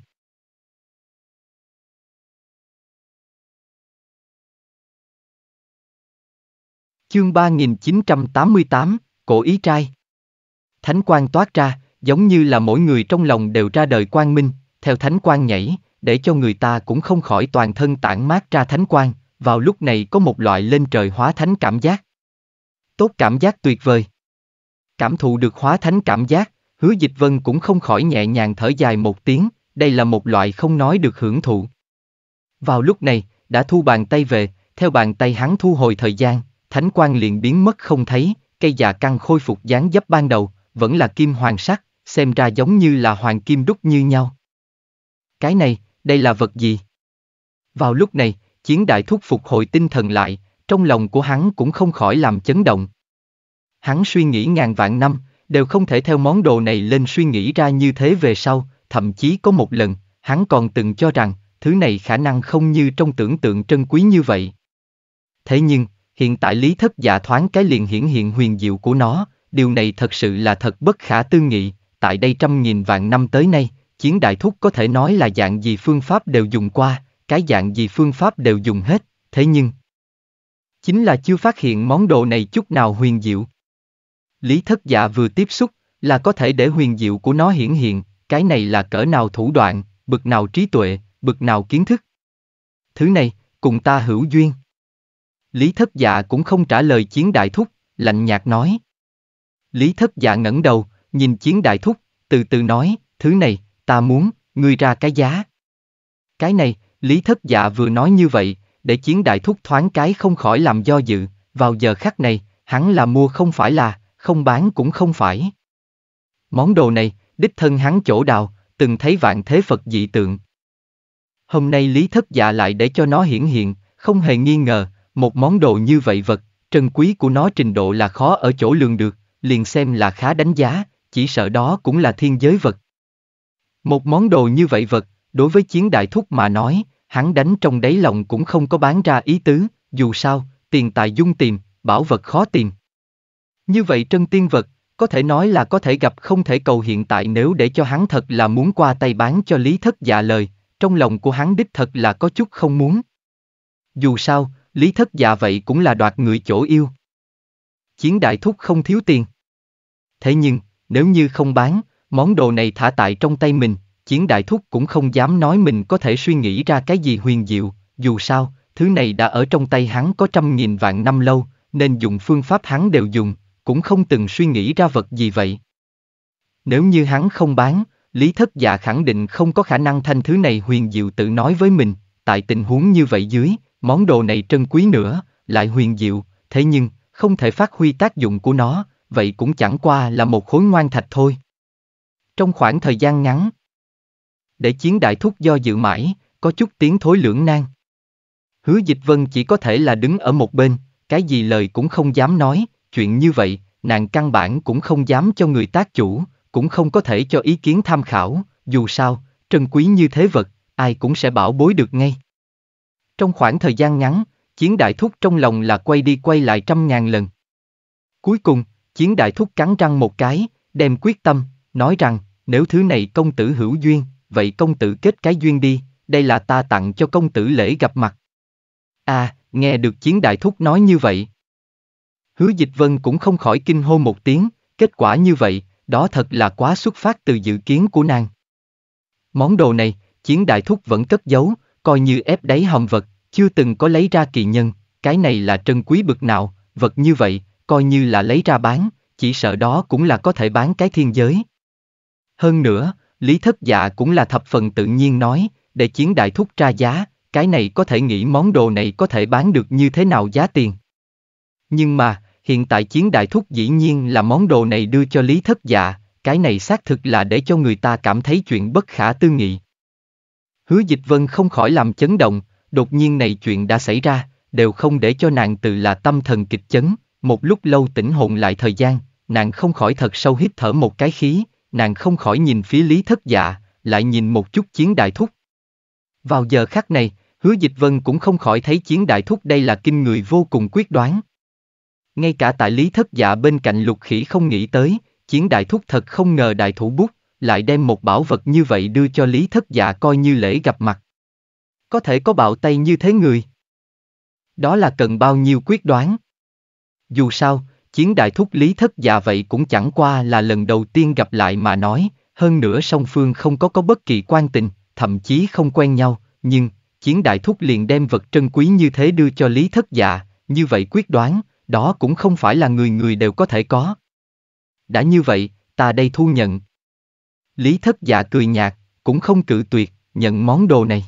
Chương 3988, Cổ Ý Trai Thánh quang toát ra, giống như là mỗi người trong lòng đều ra đời quang minh, theo thánh quang nhảy, để cho người ta cũng không khỏi toàn thân tản mát ra thánh quang, vào lúc này có một loại lên trời hóa thánh cảm giác. Tốt cảm giác tuyệt vời. Cảm thụ được hóa thánh cảm giác, hứa dịch vân cũng không khỏi nhẹ nhàng thở dài một tiếng, đây là một loại không nói được hưởng thụ. Vào lúc này, đã thu bàn tay về, theo bàn tay hắn thu hồi thời gian, thánh quan liền biến mất không thấy, cây già căng khôi phục dáng dấp ban đầu, vẫn là kim hoàng sắc, xem ra giống như là hoàng kim đúc như nhau. Cái này, đây là vật gì? Vào lúc này, chiến đại thúc phục hồi tinh thần lại, trong lòng của hắn cũng không khỏi làm chấn động. Hắn suy nghĩ ngàn vạn năm, đều không thể theo món đồ này lên suy nghĩ ra như thế về sau, thậm chí có một lần, hắn còn từng cho rằng, thứ này khả năng không như trong tưởng tượng trân quý như vậy. Thế nhưng, hiện tại lý thất giả thoáng cái liền hiển hiện huyền diệu của nó, điều này thật sự là thật bất khả tư nghị, tại đây trăm nghìn vạn năm tới nay, chiến đại thúc có thể nói là dạng gì phương pháp đều dùng qua, cái dạng gì phương pháp đều dùng hết, thế nhưng... Chính là chưa phát hiện món đồ này chút nào huyền diệu. Lý thất dạ vừa tiếp xúc, là có thể để huyền diệu của nó hiển hiện, cái này là cỡ nào thủ đoạn, bực nào trí tuệ, bực nào kiến thức. Thứ này, cùng ta hữu duyên. Lý thất dạ cũng không trả lời chiến đại thúc, lạnh nhạt nói. Lý thất dạ ngẩng đầu, nhìn chiến đại thúc, từ từ nói, thứ này, ta muốn, ngươi ra cái giá. Cái này, Lý thất dạ vừa nói như vậy, để chiến đại thúc thoáng cái không khỏi làm do dự, vào giờ khắc này, hắn là mua không phải là không bán cũng không phải. Món đồ này, đích thân hắn chỗ đào, từng thấy vạn thế Phật dị tượng. Hôm nay Lý Thất Dạ lại để cho nó hiển hiện, không hề nghi ngờ, một món đồ như vậy vật, trân quý của nó trình độ là khó ở chỗ lường được, liền xem là khá đánh giá, chỉ sợ đó cũng là thiên giới vật. Một món đồ như vậy vật, đối với chiến đại thúc mà nói, hắn đánh trong đáy lòng cũng không có bán ra ý tứ, dù sao, tiền tài dung tìm, bảo vật khó tìm. Như vậy trân tiên vật, có thể nói là có thể gặp không thể cầu hiện tại nếu để cho hắn thật là muốn qua tay bán cho Lý Thất dạ lời, trong lòng của hắn đích thật là có chút không muốn. Dù sao, Lý Thất dạ vậy cũng là đoạt người chỗ yêu. Chiến đại thúc không thiếu tiền. Thế nhưng, nếu như không bán, món đồ này thả tại trong tay mình, chiến đại thúc cũng không dám nói mình có thể suy nghĩ ra cái gì huyền diệu, dù sao, thứ này đã ở trong tay hắn có trăm nghìn vạn năm lâu, nên dùng phương pháp hắn đều dùng, cũng không từng suy nghĩ ra vật gì vậy. Nếu như hắn không bán, Lý Thất Dạ khẳng định không có khả năng thanh thứ này huyền diệu tự nói với mình, tại tình huống như vậy dưới, món đồ này trân quý nữa, lại huyền diệu, thế nhưng, không thể phát huy tác dụng của nó, vậy cũng chẳng qua là một khối ngoan thạch thôi. Trong khoảng thời gian ngắn, để chiến đại thúc do dự mãi, có chút tiếng thối lưỡng nan. Hứa Dịch Vân chỉ có thể là đứng ở một bên, cái gì lời cũng không dám nói, chuyện như vậy, nàng căn bản cũng không dám cho người tác chủ, cũng không có thể cho ý kiến tham khảo, dù sao, trân quý như thế vật, ai cũng sẽ bảo bối được ngay. Trong khoảng thời gian ngắn, chiến đại thúc trong lòng là quay đi quay lại trăm ngàn lần. Cuối cùng, chiến đại thúc cắn răng một cái, đem quyết tâm, nói rằng, nếu thứ này công tử hữu duyên, vậy công tử kết cái duyên đi, đây là ta tặng cho công tử lễ gặp mặt. À, nghe được chiến đại thúc nói như vậy, Hứa Dịch Vân cũng không khỏi kinh hô một tiếng, kết quả như vậy, đó thật là quá xuất phát từ dự kiến của nàng. Món đồ này, chiến đại thúc vẫn cất giấu, coi như ép đáy hòm vật, chưa từng có lấy ra kỳ nhân, cái này là trân quý bực nào, vật như vậy, coi như là lấy ra bán, chỉ sợ đó cũng là có thể bán cái thiên giới. Hơn nữa, Lý Thất Dạ cũng là thập phần tự nhiên nói, để chiến đại thúc ra giá, cái này có thể nghĩ món đồ này có thể bán được như thế nào giá tiền. Nhưng mà, Hiện tại chiến đại thúc dĩ nhiên là món đồ này đưa cho Lý Thất Dạ, cái này xác thực là để cho người ta cảm thấy chuyện bất khả tư nghị. Hứa Dịch Vân không khỏi làm chấn động, đột nhiên này chuyện đã xảy ra, đều không để cho nàng tự là tâm thần kịch chấn, một lúc lâu tỉnh hồn lại thời gian, nàng không khỏi thật sâu hít thở một cái khí, nàng không khỏi nhìn phía Lý Thất Dạ, lại nhìn một chút chiến đại thúc. Vào giờ khắc này, Hứa Dịch Vân cũng không khỏi thấy chiến đại thúc đây là kinh người vô cùng quyết đoán, ngay cả tại lý thất dạ bên cạnh lục khỉ không nghĩ tới, chiến đại thúc thật không ngờ đại thủ bút, lại đem một bảo vật như vậy đưa cho lý thất dạ coi như lễ gặp mặt. Có thể có bạo tay như thế người. Đó là cần bao nhiêu quyết đoán. Dù sao, chiến đại thúc lý thất dạ vậy cũng chẳng qua là lần đầu tiên gặp lại mà nói, hơn nữa song phương không có có bất kỳ quan tình, thậm chí không quen nhau, nhưng, chiến đại thúc liền đem vật trân quý như thế đưa cho lý thất dạ, như vậy quyết đoán, đó cũng không phải là người người đều có thể có. Đã như vậy, ta đây thu nhận. Lý thất dạ cười nhạt, cũng không cự tuyệt, nhận món đồ này.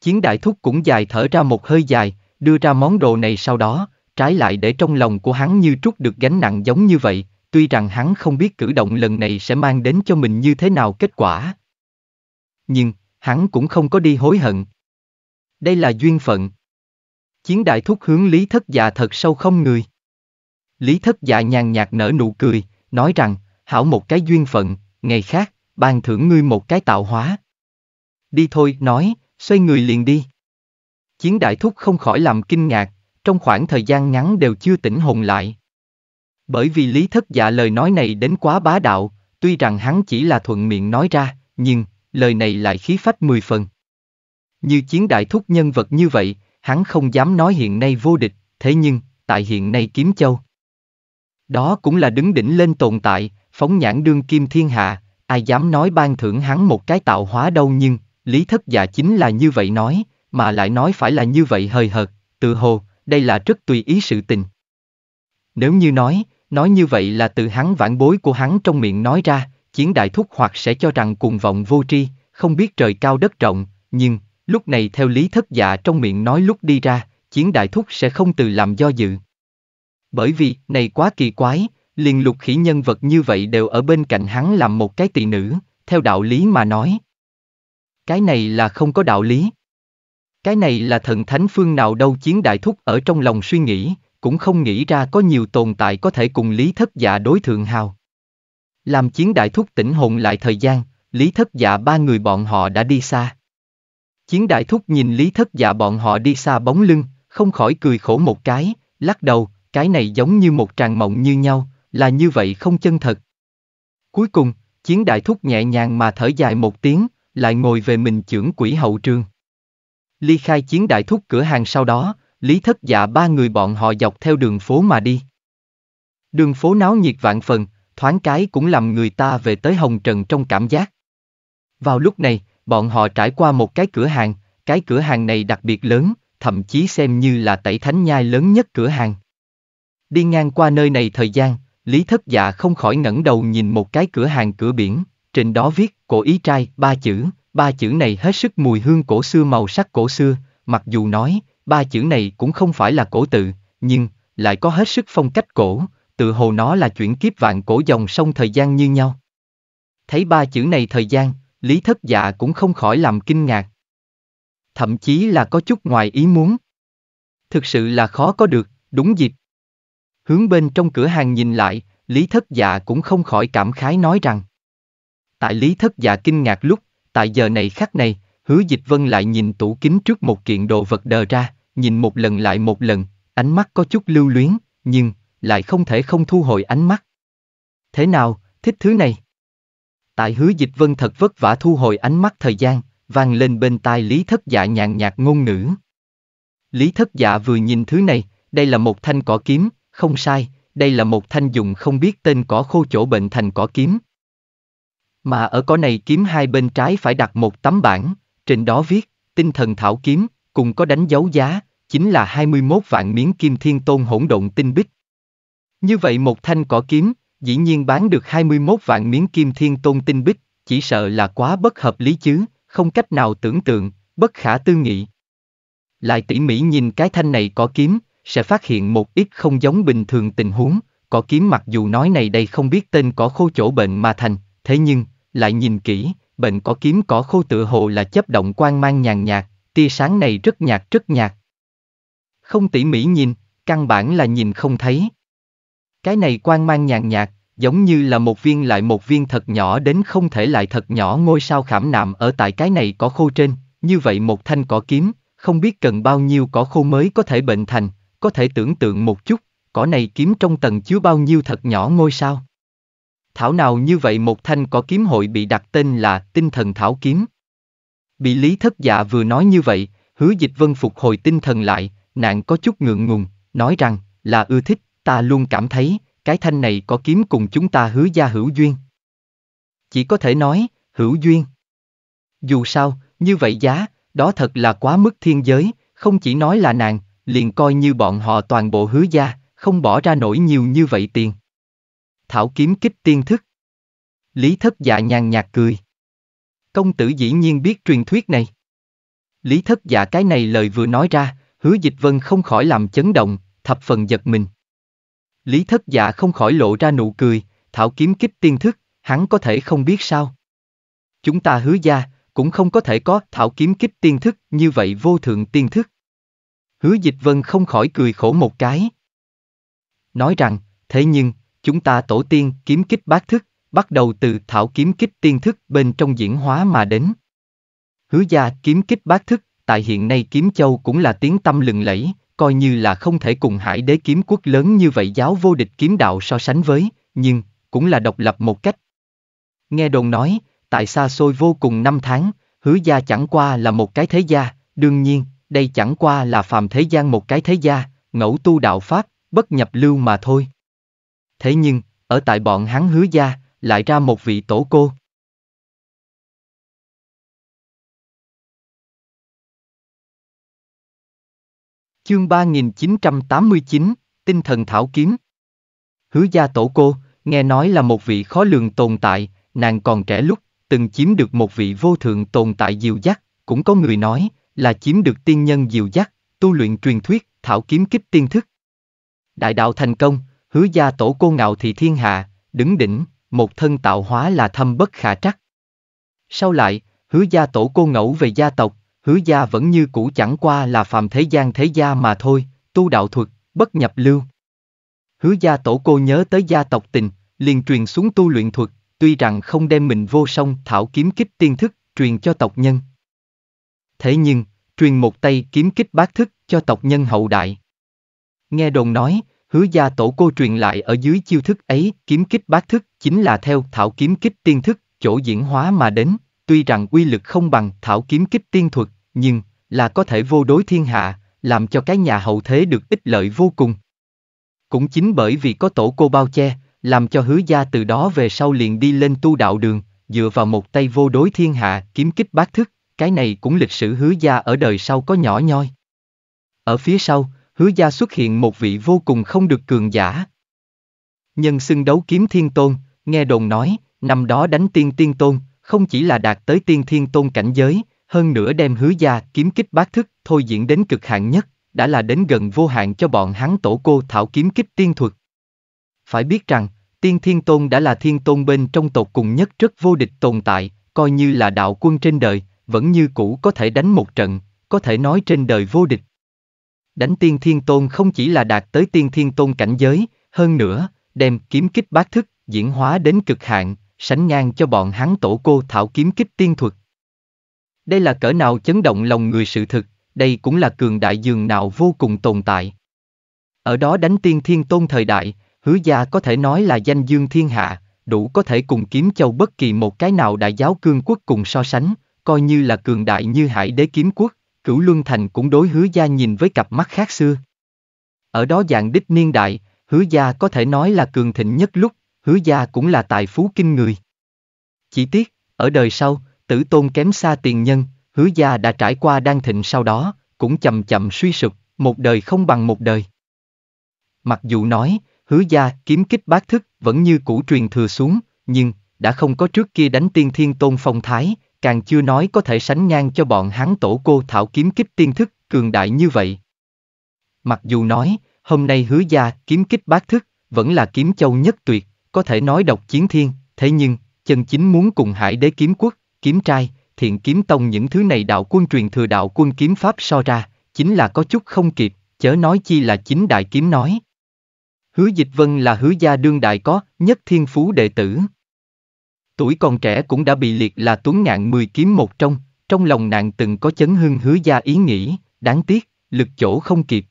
Chiến đại thúc cũng dài thở ra một hơi dài, đưa ra món đồ này sau đó, trái lại để trong lòng của hắn như trút được gánh nặng giống như vậy, tuy rằng hắn không biết cử động lần này sẽ mang đến cho mình như thế nào kết quả. Nhưng, hắn cũng không có đi hối hận. Đây là duyên phận. Chiến đại thúc hướng Lý Thất Dạ thật sâu không người. Lý Thất Dạ nhàn nhạt nở nụ cười, nói rằng, hảo một cái duyên phận, ngày khác, ban thưởng ngươi một cái tạo hóa. Đi thôi, nói, xoay người liền đi. Chiến đại thúc không khỏi làm kinh ngạc, trong khoảng thời gian ngắn đều chưa tỉnh hồn lại. Bởi vì Lý Thất Dạ lời nói này đến quá bá đạo, tuy rằng hắn chỉ là thuận miệng nói ra, nhưng, lời này lại khí phách mười phần. Như chiến đại thúc nhân vật như vậy, hắn không dám nói hiện nay vô địch, thế nhưng, tại hiện nay kiếm châu. Đó cũng là đứng đỉnh lên tồn tại, phóng nhãn đương kim thiên hạ, ai dám nói ban thưởng hắn một cái tạo hóa đâu nhưng, lý thất giả chính là như vậy nói, mà lại nói phải là như vậy hời hợt, tự hồ, đây là rất tùy ý sự tình. Nếu như nói, nói như vậy là từ hắn vãn bối của hắn trong miệng nói ra, chiến đại thúc hoặc sẽ cho rằng cuồng vọng vô tri, không biết trời cao đất rộng, nhưng, Lúc này theo lý thất dạ trong miệng nói lúc đi ra, chiến đại thúc sẽ không từ làm do dự. Bởi vì, này quá kỳ quái, liền lục khỉ nhân vật như vậy đều ở bên cạnh hắn làm một cái tỳ nữ, theo đạo lý mà nói. Cái này là không có đạo lý. Cái này là thần thánh phương nào đâu chiến đại thúc ở trong lòng suy nghĩ, cũng không nghĩ ra có nhiều tồn tại có thể cùng lý thất dạ đối thượng hào. Làm chiến đại thúc tỉnh hồn lại thời gian, lý thất dạ ba người bọn họ đã đi xa. Chiến đại thúc nhìn lý thất dạ bọn họ đi xa bóng lưng, không khỏi cười khổ một cái, lắc đầu, cái này giống như một tràng mộng như nhau, là như vậy không chân thật. Cuối cùng, chiến đại thúc nhẹ nhàng mà thở dài một tiếng, lại ngồi về mình trưởng quỹ hậu trường. Ly khai chiến đại thúc cửa hàng sau đó, Lý Thất Dạ ba người bọn họ dọc theo đường phố mà đi. Đường phố náo nhiệt vạn phần, thoáng cái cũng làm người ta về tới hồng trần trong cảm giác. Vào lúc này, bọn họ trải qua một cái cửa hàng, cái cửa hàng này đặc biệt lớn, thậm chí xem như là tẩy thánh nhai lớn nhất cửa hàng. Đi ngang qua nơi này thời gian, Lý Thất Dạ không khỏi ngẩng đầu nhìn một cái cửa hàng cửa biển, trên đó viết cổ ý trai ba chữ, ba chữ này hết sức mùi hương cổ xưa màu sắc cổ xưa, mặc dù nói, ba chữ này cũng không phải là cổ tự, nhưng lại có hết sức phong cách cổ, tự hồ nó là chuyển kiếp vạn cổ dòng sông thời gian như nhau. Thấy ba chữ này thời gian, Lý thất dạ cũng không khỏi làm kinh ngạc. Thậm chí là có chút ngoài ý muốn. Thực sự là khó có được, đúng dịp. Hướng bên trong cửa hàng nhìn lại, Lý thất dạ cũng không khỏi cảm khái nói rằng. Tại Lý thất dạ kinh ngạc lúc, tại giờ này khắc này, hứa dịch vân lại nhìn tủ kính trước một kiện đồ vật đờ ra, nhìn một lần lại một lần, ánh mắt có chút lưu luyến, nhưng, lại không thể không thu hồi ánh mắt. Thế nào, thích thứ này? Tại hứa dịch vân thật vất vả thu hồi ánh mắt thời gian, vang lên bên tai Lý Thất Dạ nhàn nhạt ngôn ngữ. Lý Thất Dạ vừa nhìn thứ này, đây là một thanh cỏ kiếm, không sai, đây là một thanh dùng không biết tên cỏ khô chỗ bệnh thành cỏ kiếm. Mà ở cỏ này kiếm hai bên trái phải đặt một tấm bảng, trên đó viết, tinh thần thảo kiếm, cùng có đánh dấu giá, chính là 21 vạn miếng kim thiên tôn hỗn độn tinh bích. Như vậy một thanh cỏ kiếm, Dĩ nhiên bán được 21 vạn miếng kim thiên tôn tinh bích, chỉ sợ là quá bất hợp lý chứ, không cách nào tưởng tượng, bất khả tư nghị. Lại tỉ mỉ nhìn cái thanh này có kiếm, sẽ phát hiện một ít không giống bình thường tình huống, có kiếm mặc dù nói này đây không biết tên có khô chỗ bệnh mà thành, thế nhưng, lại nhìn kỹ, bệnh có kiếm có khô tựa hồ là chấp động quan mang nhàn nhạt, tia sáng này rất nhạt rất nhạt. Không tỉ mỉ nhìn, căn bản là nhìn không thấy. Cái này quan mang nhàn nhạt, giống như là một viên lại một viên thật nhỏ đến không thể lại thật nhỏ ngôi sao khảm nạm ở tại cái này có khô trên, như vậy một thanh cỏ kiếm, không biết cần bao nhiêu cỏ khô mới có thể bệnh thành, có thể tưởng tượng một chút, cỏ này kiếm trong tầng chứa bao nhiêu thật nhỏ ngôi sao. Thảo nào như vậy một thanh cỏ kiếm hội bị đặt tên là tinh thần thảo kiếm. Bị lý thất dạ vừa nói như vậy, hứa dịch vân phục hồi tinh thần lại, nạn có chút ngượng ngùng, nói rằng, là ưa thích, ta luôn cảm thấy, cái thanh này có kiếm cùng chúng ta hứa gia hữu duyên. Chỉ có thể nói, hữu duyên. Dù sao, như vậy giá, đó thật là quá mức thiên giới, không chỉ nói là nàng, liền coi như bọn họ toàn bộ hứa gia, không bỏ ra nổi nhiều như vậy tiền. Thảo kiếm kích tiên thức. Lý thất dạ nhàn nhạt cười. Công tử dĩ nhiên biết truyền thuyết này. Lý thất dạ cái này lời vừa nói ra, hứa dịch vân không khỏi làm chấn động, thập phần giật mình. Lý thất dạ không khỏi lộ ra nụ cười, thảo kiếm kích tiên thức, hắn có thể không biết sao. Chúng ta hứa gia, cũng không có thể có thảo kiếm kích tiên thức như vậy vô thượng tiên thức. Hứa dịch vân không khỏi cười khổ một cái. Nói rằng, thế nhưng, chúng ta tổ tiên kiếm kích bát thức, bắt đầu từ thảo kiếm kích tiên thức bên trong diễn hóa mà đến. Hứa gia kiếm kích bát thức, tại hiện nay kiếm châu cũng là tiếng tâm lừng lẫy, coi như là không thể cùng hải đế kiếm quốc lớn như vậy giáo vô địch kiếm đạo so sánh với, nhưng, cũng là độc lập một cách. Nghe đồn nói, tại xa xôi vô cùng năm tháng, hứa gia chẳng qua là một cái thế gia, đương nhiên, đây chẳng qua là phàm thế gian một cái thế gia, ngẫu tu đạo pháp, bất nhập lưu mà thôi. Thế nhưng, ở tại bọn hắn hứa gia, lại ra một vị tổ cô. Chương 3989, Tinh thần Thảo Kiếm Hứa gia tổ cô, nghe nói là một vị khó lường tồn tại, nàng còn trẻ lúc, từng chiếm được một vị vô thượng tồn tại diều giác, cũng có người nói, là chiếm được tiên nhân diều giác, tu luyện truyền thuyết, thảo kiếm kích tiên thức. Đại đạo thành công, hứa gia tổ cô ngạo thị thiên hạ, đứng đỉnh, một thân tạo hóa là thâm bất khả trắc. Sau lại, hứa gia tổ cô ngẫu về gia tộc, hứa gia vẫn như cũ chẳng qua là phàm thế gian thế gia mà thôi, tu đạo thuật, bất nhập lưu. Hứa gia tổ cô nhớ tới gia tộc tình, liền truyền xuống tu luyện thuật, tuy rằng không đem mình vô song thảo kiếm kích tiên thức, truyền cho tộc nhân. Thế nhưng, truyền một tay kiếm kích bát thức cho tộc nhân hậu đại. Nghe đồn nói, hứa gia tổ cô truyền lại ở dưới chiêu thức ấy, kiếm kích bát thức chính là theo thảo kiếm kích tiên thức, chỗ diễn hóa mà đến tuy rằng uy lực không bằng thảo kiếm kích tiên thuật, nhưng là có thể vô đối thiên hạ, làm cho cái nhà hậu thế được ích lợi vô cùng. Cũng chính bởi vì có tổ cô bao che, làm cho hứa gia từ đó về sau liền đi lên tu đạo đường, dựa vào một tay vô đối thiên hạ kiếm kích bát thức, cái này cũng lịch sử hứa gia ở đời sau có nhỏ nhoi. Ở phía sau, hứa gia xuất hiện một vị vô cùng không được cường giả. Nhân xưng đấu kiếm thiên tôn, nghe đồn nói, năm đó đánh tiên tiên tôn, không chỉ là đạt tới tiên thiên tôn cảnh giới, hơn nữa đem hứa gia kiếm kích bát thức thôi diễn đến cực hạn nhất, đã là đến gần vô hạn cho bọn hắn tổ cô thảo kiếm kích tiên thuật. Phải biết rằng, tiên thiên tôn đã là thiên tôn bên trong tộc cùng nhất rất vô địch tồn tại, coi như là đạo quân trên đời, vẫn như cũ có thể đánh một trận, có thể nói trên đời vô địch. Đánh tiên thiên tôn không chỉ là đạt tới tiên thiên tôn cảnh giới, hơn nữa, đem kiếm kích bát thức diễn hóa đến cực hạn, sánh ngang cho bọn hắn tổ cô thảo kiếm kích tiên thuật. Đây là cỡ nào chấn động lòng người sự thực, đây cũng là cường đại dường nào vô cùng tồn tại. Ở đó đánh tiên thiên tôn thời đại, hứa gia có thể nói là danh dương thiên hạ, đủ có thể cùng kiếm châu bất kỳ một cái nào đại giáo cương quốc cùng so sánh, coi như là cường đại như hải đế kiếm quốc, cửu luân thành cũng đối hứa gia nhìn với cặp mắt khác xưa. Ở đó dạng đích niên đại, hứa gia có thể nói là cường thịnh nhất lúc, hứa gia cũng là tài phú kinh người. Chỉ tiếc, ở đời sau, tử tôn kém xa tiền nhân, hứa gia đã trải qua đang thịnh sau đó, cũng chậm chậm suy sụp, một đời không bằng một đời. Mặc dù nói, hứa gia kiếm kích bác thức vẫn như cũ truyền thừa xuống, nhưng, đã không có trước kia đánh tiên thiên tôn phong thái, càng chưa nói có thể sánh ngang cho bọn hắn tổ cô thảo kiếm kích tiên thức, cường đại như vậy. Mặc dù nói, hôm nay hứa gia kiếm kích bác thức, vẫn là kiếm châu nhất tuyệt, có thể nói độc chiến thiên, thế nhưng, chân chính muốn cùng hải đế kiếm quốc, kiếm trai, thiện kiếm tông những thứ này đạo quân truyền thừa đạo quân kiếm pháp so ra, chính là có chút không kịp, chớ nói chi là chính đại kiếm nói. Hứa Dịch Vân là hứa gia đương đại có, nhất thiên phú đệ tử. Tuổi còn trẻ cũng đã bị liệt là tuấn ngạn mười kiếm một trong, trong lòng nàng từng có chấn hưng hứa gia ý nghĩ, đáng tiếc, lực chỗ không kịp.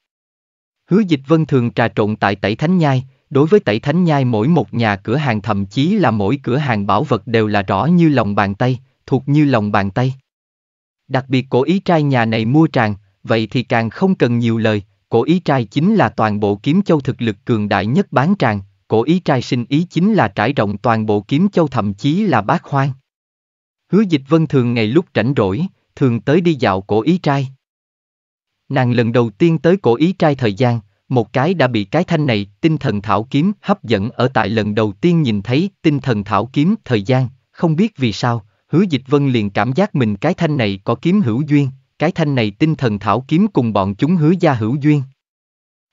Hứa Dịch Vân thường trà trộn tại tẩy thánh nhai, Đối với tẩy thánh nhai mỗi một nhà cửa hàng thậm chí là mỗi cửa hàng bảo vật đều là rõ như lòng bàn tay, thuộc như lòng bàn tay. Đặc biệt cổ ý trai nhà này mua tràng, vậy thì càng không cần nhiều lời, cổ ý trai chính là toàn bộ kiếm châu thực lực cường đại nhất bán tràng, cổ ý trai sinh ý chính là trải rộng toàn bộ kiếm châu thậm chí là bát hoang. Hứa dịch vân thường ngày lúc rảnh rỗi, thường tới đi dạo cổ ý trai. Nàng lần đầu tiên tới cổ ý trai thời gian, một cái đã bị cái thanh này, tinh thần thảo kiếm, hấp dẫn ở tại lần đầu tiên nhìn thấy tinh thần thảo kiếm thời gian, không biết vì sao, hứa dịch vân liền cảm giác mình cái thanh này có kiếm hữu duyên, cái thanh này tinh thần thảo kiếm cùng bọn chúng hứa gia hữu duyên.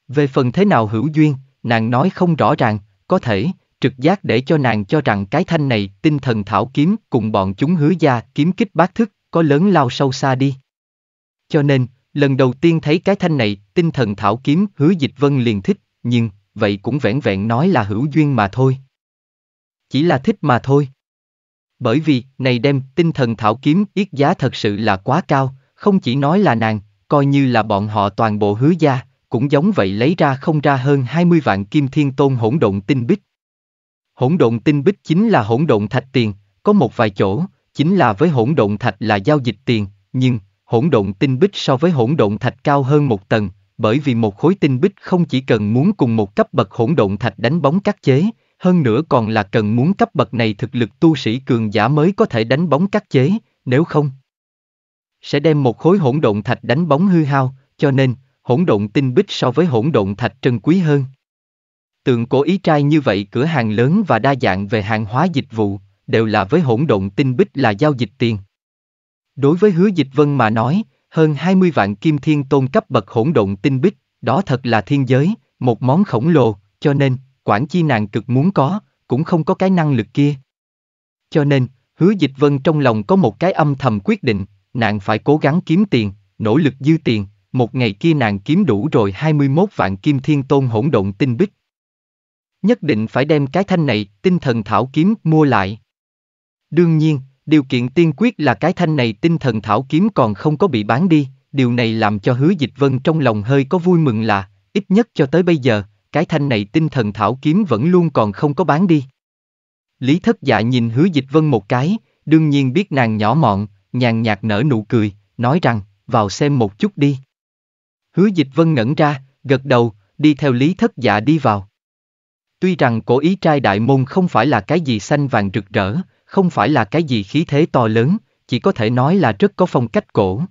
Về phần thế nào hữu duyên, nàng nói không rõ ràng, có thể, trực giác để cho nàng cho rằng cái thanh này tinh thần thảo kiếm cùng bọn chúng hứa gia kiếm kích bát thức, có lớn lao sâu xa đi. Cho nên, Lần đầu tiên thấy cái thanh này, tinh thần thảo kiếm hứa dịch vân liền thích, nhưng, vậy cũng vẹn vẹn nói là hữu duyên mà thôi. Chỉ là thích mà thôi. Bởi vì, này đem, tinh thần thảo kiếm yết giá thật sự là quá cao, không chỉ nói là nàng, coi như là bọn họ toàn bộ hứa gia, cũng giống vậy lấy ra không ra hơn 20 vạn kim thiên tôn hỗn độn tinh bích. Hỗn độn tinh bích chính là hỗn độn thạch tiền, có một vài chỗ, chính là với hỗn độn thạch là giao dịch tiền, nhưng hỗn độn tinh bích so với hỗn độn thạch cao hơn một tầng, bởi vì một khối tinh bích không chỉ cần muốn cùng một cấp bậc hỗn độn thạch đánh bóng cắt chế, hơn nữa còn là cần muốn cấp bậc này thực lực tu sĩ cường giả mới có thể đánh bóng cắt chế, nếu không sẽ đem một khối hỗn độn thạch đánh bóng hư hao, cho nên hỗn độn tinh bích so với hỗn độn thạch trân quý hơn. Tượng cổ ý trai như vậy cửa hàng lớn và đa dạng về hàng hóa dịch vụ, đều là với hỗn độn tinh bích là giao dịch tiền. Đối với hứa dịch vân mà nói, hơn 20 vạn kim thiên tôn cấp bậc hỗn độn tinh bích, đó thật là thiên giới, một món khổng lồ, cho nên, quản chi nàng cực muốn có, cũng không có cái năng lực kia. Cho nên, hứa dịch vân trong lòng có một cái âm thầm quyết định, nàng phải cố gắng kiếm tiền, nỗ lực dư tiền, một ngày kia nàng kiếm đủ rồi 21 vạn kim thiên tôn hỗn độn tinh bích. Nhất định phải đem cái thanh này, tinh thần thảo kiếm, mua lại. Đương nhiên, Điều kiện tiên quyết là cái thanh này tinh thần thảo kiếm còn không có bị bán đi, điều này làm cho hứa dịch vân trong lòng hơi có vui mừng là, ít nhất cho tới bây giờ, cái thanh này tinh thần thảo kiếm vẫn luôn còn không có bán đi. Lý thất dạ nhìn hứa dịch vân một cái, đương nhiên biết nàng nhỏ mọn, nhàn nhạt nở nụ cười, nói rằng, vào xem một chút đi. Hứa dịch vân ngẩn ra, gật đầu, đi theo lý thất dạ đi vào. Tuy rằng cổ ý trai đại môn không phải là cái gì xanh vàng rực rỡ, không phải là cái gì khí thế to lớn, chỉ có thể nói là rất có phong cách cổ.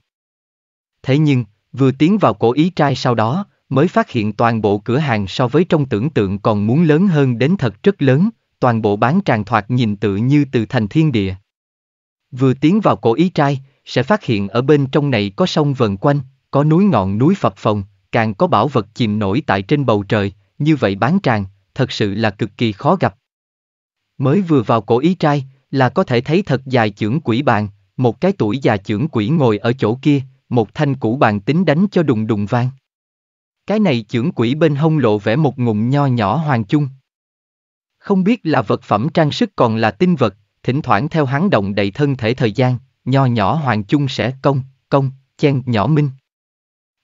Thế nhưng, vừa tiến vào cổ ý trai sau đó, mới phát hiện toàn bộ cửa hàng so với trong tưởng tượng còn muốn lớn hơn đến thật rất lớn, toàn bộ bán tràn thoạt nhìn tự như từ thành thiên địa. Vừa tiến vào cổ ý trai, sẽ phát hiện ở bên trong này có sông vần quanh, có núi ngọn núi phập phồng, càng có bảo vật chìm nổi tại trên bầu trời, như vậy bán tràn, thật sự là cực kỳ khó gặp. Mới vừa vào cổ ý trai, là có thể thấy thật dài trưởng quỷ bàn, một cái tuổi già trưởng quỷ ngồi ở chỗ kia, một thanh củ bàn tính đánh cho đùng đùng vang. Cái này trưởng quỷ bên hông lộ vẻ một ngụm nho nhỏ hoàng chung. Không biết là vật phẩm trang sức còn là tinh vật, thỉnh thoảng theo hắn động đầy thân thể thời gian, nho nhỏ hoàng chung sẽ công, công, chen nhỏ minh.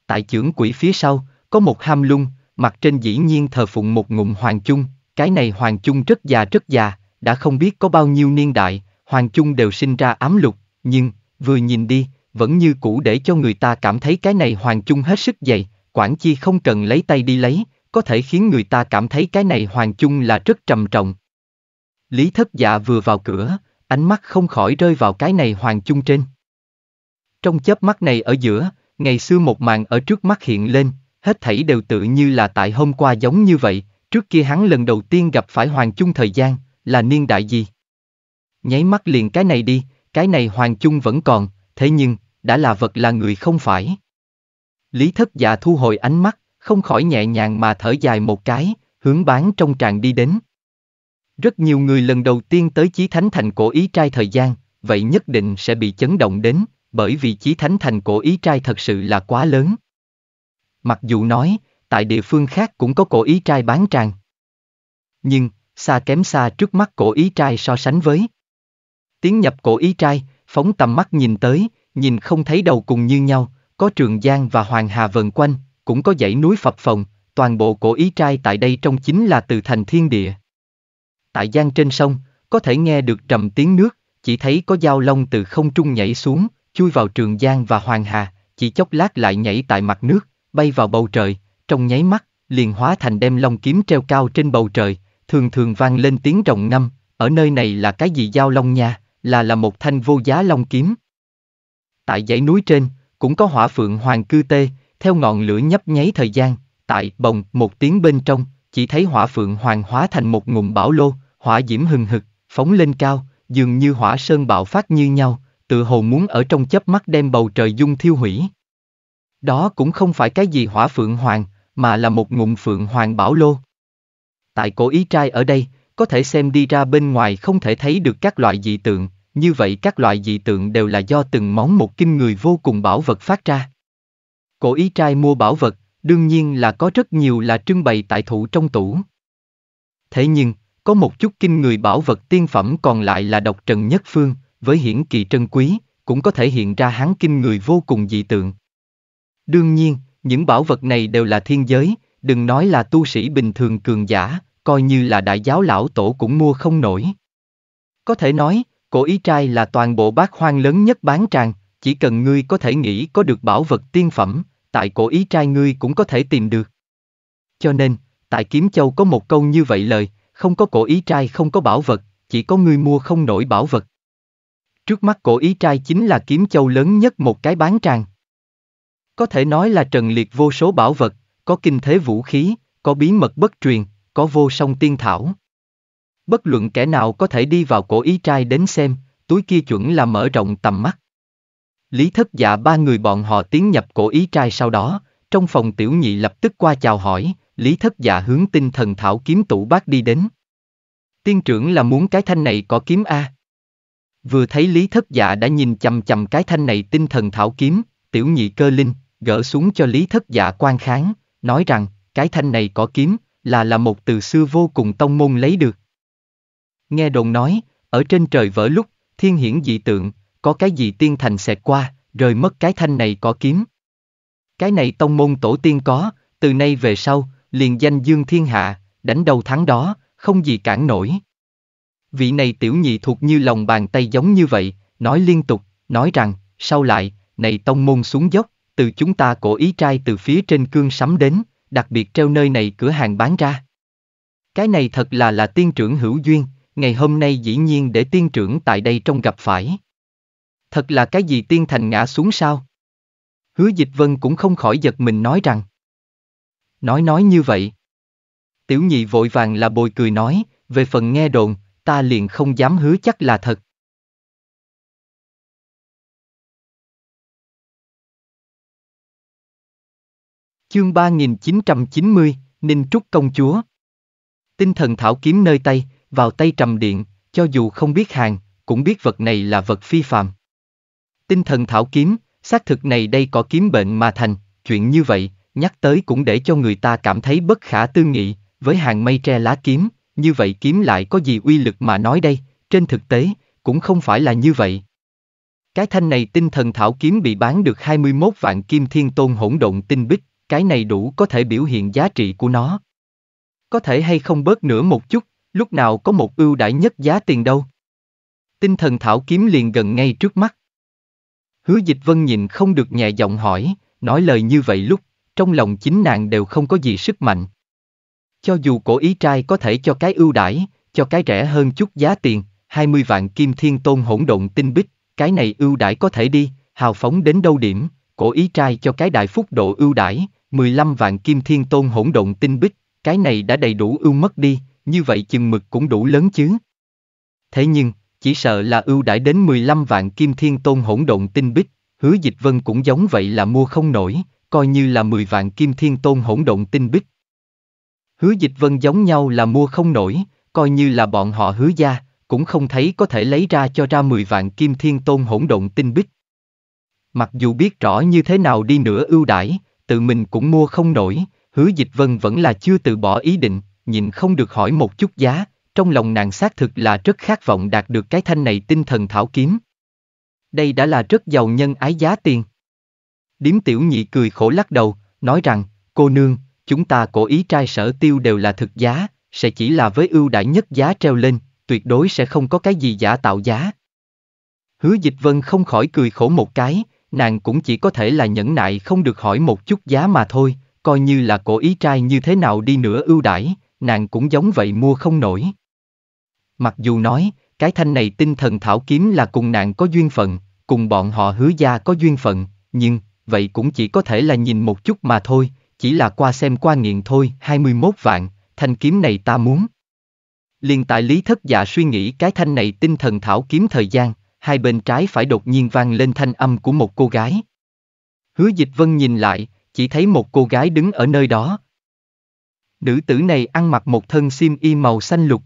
Tại trưởng quỷ phía sau, có một ham lung, mặt trên dĩ nhiên thờ phụng một ngụm hoàng chung, cái này hoàng chung rất già rất già, đã không biết có bao nhiêu niên đại, Hoàng trung đều sinh ra ám lục, nhưng, vừa nhìn đi, vẫn như cũ để cho người ta cảm thấy cái này Hoàng trung hết sức dày, quản chi không cần lấy tay đi lấy, có thể khiến người ta cảm thấy cái này Hoàng trung là rất trầm trọng. Lý thất dạ vừa vào cửa, ánh mắt không khỏi rơi vào cái này Hoàng trung trên. Trong chớp mắt này ở giữa, ngày xưa một màn ở trước mắt hiện lên, hết thảy đều tự như là tại hôm qua giống như vậy, trước kia hắn lần đầu tiên gặp phải Hoàng trung thời gian, là niên đại gì? Nháy mắt liền cái này đi, cái này Hoàng Chung vẫn còn, thế nhưng, đã là vật là người không phải. Lý thất dạ thu hồi ánh mắt, không khỏi nhẹ nhàng mà thở dài một cái, hướng bán trong tràng đi đến. Rất nhiều người lần đầu tiên tới Chí Thánh Thành cổ ý trai thời gian, vậy nhất định sẽ bị chấn động đến, bởi vì Chí Thánh Thành cổ ý trai thật sự là quá lớn. Mặc dù nói, tại địa phương khác cũng có cổ ý trai bán tràng. Nhưng, xa kém xa trước mắt cổ ý trai so sánh với. Tiến nhập cổ ý trai, phóng tầm mắt nhìn tới, nhìn không thấy đầu cùng như nhau, có trường giang và hoàng hà vần quanh, cũng có dãy núi phập phồng, toàn bộ cổ ý trai tại đây trong chính là từ thành thiên địa. Tại giang trên sông, có thể nghe được trầm tiếng nước, chỉ thấy có dao lông từ không trung nhảy xuống, chui vào trường giang và hoàng hà, chỉ chốc lát lại nhảy tại mặt nước, bay vào bầu trời, trong nháy mắt, liền hóa thành đem long kiếm treo cao trên bầu trời, thường thường vang lên tiếng rồng năm, ở nơi này là cái gì giao long nha, là là một thanh vô giá long kiếm. Tại dãy núi trên, cũng có hỏa phượng hoàng cư tê, theo ngọn lửa nhấp nháy thời gian, tại bồng một tiếng bên trong, chỉ thấy hỏa phượng hoàng hóa thành một ngụm bảo lô, hỏa diễm hừng hực, phóng lên cao, dường như hỏa sơn bạo phát như nhau, tự hồ muốn ở trong chớp mắt đem bầu trời dung thiêu hủy. Đó cũng không phải cái gì hỏa phượng hoàng, mà là một ngụm phượng hoàng bảo lô tại cố ý trai ở đây, có thể xem đi ra bên ngoài không thể thấy được các loại dị tượng, như vậy các loại dị tượng đều là do từng món một kinh người vô cùng bảo vật phát ra. cố ý trai mua bảo vật, đương nhiên là có rất nhiều là trưng bày tại thủ trong tủ. Thế nhưng, có một chút kinh người bảo vật tiên phẩm còn lại là độc trần nhất phương, với hiển kỳ trân quý, cũng có thể hiện ra hắn kinh người vô cùng dị tượng. Đương nhiên, những bảo vật này đều là thiên giới, đừng nói là tu sĩ bình thường cường giả, coi như là đại giáo lão tổ cũng mua không nổi. Có thể nói, cổ ý trai là toàn bộ bát hoang lớn nhất bán tràng, chỉ cần ngươi có thể nghĩ có được bảo vật tiên phẩm, tại cổ ý trai ngươi cũng có thể tìm được. Cho nên, tại Kiếm Châu có một câu như vậy lời, không có cổ ý trai không có bảo vật, chỉ có ngươi mua không nổi bảo vật. Trước mắt cổ ý trai chính là Kiếm Châu lớn nhất một cái bán tràng. Có thể nói là trần liệt vô số bảo vật, có kinh thế vũ khí, có bí mật bất truyền, có vô song tiên thảo. Bất luận kẻ nào có thể đi vào cổ ý trai đến xem, túi kia chuẩn là mở rộng tầm mắt. Lý thất dạ ba người bọn họ tiến nhập cổ ý trai sau đó, trong phòng tiểu nhị lập tức qua chào hỏi, Lý thất dạ hướng tinh thần thảo kiếm tủ bác đi đến. Tiên trưởng là muốn cái thanh này có kiếm A. Vừa thấy Lý thất dạ đã nhìn chầm chầm cái thanh này tinh thần thảo kiếm, tiểu nhị cơ linh, gỡ xuống cho Lý thất dạ quan kháng, nói rằng, cái thanh này có kiếm, là là một từ xưa vô cùng tông môn lấy được. Nghe đồn nói, ở trên trời vỡ lúc, thiên hiển dị tượng, có cái gì tiên thành xẹt qua, rời mất cái thanh này có kiếm. Cái này tông môn tổ tiên có, từ nay về sau, liền danh dương thiên hạ, đánh đầu thắng đó, không gì cản nổi. Vị này tiểu nhị thuộc như lòng bàn tay giống như vậy, nói liên tục, nói rằng, sau lại, này tông môn xuống dốc, từ chúng ta cổ ý trai từ phía trên cương sắm đến, đặc biệt treo nơi này cửa hàng bán ra. Cái này thật là là tiên trưởng hữu duyên, ngày hôm nay dĩ nhiên để tiên trưởng tại đây trong gặp phải. Thật là cái gì tiên thành ngã xuống sao? Hứa dịch vân cũng không khỏi giật mình nói rằng. Nói nói như vậy. Tiểu nhị vội vàng là bồi cười nói, về phần nghe đồn, ta liền không dám hứa chắc là thật. Chương 3990, Ninh Trúc Công Chúa Tinh thần thảo kiếm nơi tay, vào tay trầm điện, cho dù không biết hàng, cũng biết vật này là vật phi phàm. Tinh thần thảo kiếm, xác thực này đây có kiếm bệnh mà thành, chuyện như vậy, nhắc tới cũng để cho người ta cảm thấy bất khả tư nghị, với hàng mây tre lá kiếm, như vậy kiếm lại có gì uy lực mà nói đây, trên thực tế, cũng không phải là như vậy. Cái thanh này tinh thần thảo kiếm bị bán được 21 vạn kim thiên tôn hỗn độn tinh bích, cái này đủ có thể biểu hiện giá trị của nó. Có thể hay không bớt nữa một chút, lúc nào có một ưu đãi nhất giá tiền đâu. Tinh thần thảo kiếm liền gần ngay trước mắt. Hứa dịch vân nhìn không được nhẹ giọng hỏi, nói lời như vậy lúc, trong lòng chính nàng đều không có gì sức mạnh. Cho dù cổ ý trai có thể cho cái ưu đãi, cho cái rẻ hơn chút giá tiền, 20 vạn kim thiên tôn hỗn độn tinh bích, cái này ưu đãi có thể đi, hào phóng đến đâu điểm, cổ ý trai cho cái đại phúc độ ưu đãi, 15 vạn kim thiên tôn hỗn độn tinh bích, cái này đã đầy đủ ưu mất đi, như vậy chừng mực cũng đủ lớn chứ. Thế nhưng, chỉ sợ là ưu đãi đến 15 vạn kim thiên tôn hỗn độn tinh bích, hứa dịch vân cũng giống vậy là mua không nổi, coi như là 10 vạn kim thiên tôn hỗn độn tinh bích. Hứa dịch vân giống nhau là mua không nổi, coi như là bọn họ hứa gia, cũng không thấy có thể lấy ra cho ra 10 vạn kim thiên tôn hỗn độn tinh bích. Mặc dù biết rõ như thế nào đi nữa ưu đãi, tự mình cũng mua không nổi, hứa dịch vân vẫn là chưa từ bỏ ý định, nhìn không được hỏi một chút giá, trong lòng nàng xác thực là rất khát vọng đạt được cái thanh này tinh thần thảo kiếm. Đây đã là rất giàu nhân ái giá tiền. Điếm tiểu nhị cười khổ lắc đầu, nói rằng, cô nương, chúng ta cổ ý trai sở tiêu đều là thực giá, sẽ chỉ là với ưu đãi nhất giá treo lên, tuyệt đối sẽ không có cái gì giả tạo giá. Hứa dịch vân không khỏi cười khổ một cái, nàng cũng chỉ có thể là nhẫn nại không được hỏi một chút giá mà thôi, coi như là cổ ý trai như thế nào đi nữa ưu đãi, nàng cũng giống vậy mua không nổi. Mặc dù nói, cái thanh này tinh thần thảo kiếm là cùng nàng có duyên phận, cùng bọn họ hứa gia có duyên phận, nhưng, vậy cũng chỉ có thể là nhìn một chút mà thôi, chỉ là qua xem qua nghiện thôi, 21 vạn, thanh kiếm này ta muốn. Liên tại lý thất dạ suy nghĩ cái thanh này tinh thần thảo kiếm thời gian, hai bên trái phải đột nhiên vang lên thanh âm của một cô gái. Hứa dịch vân nhìn lại, chỉ thấy một cô gái đứng ở nơi đó. Nữ tử này ăn mặc một thân xiêm y màu xanh lục.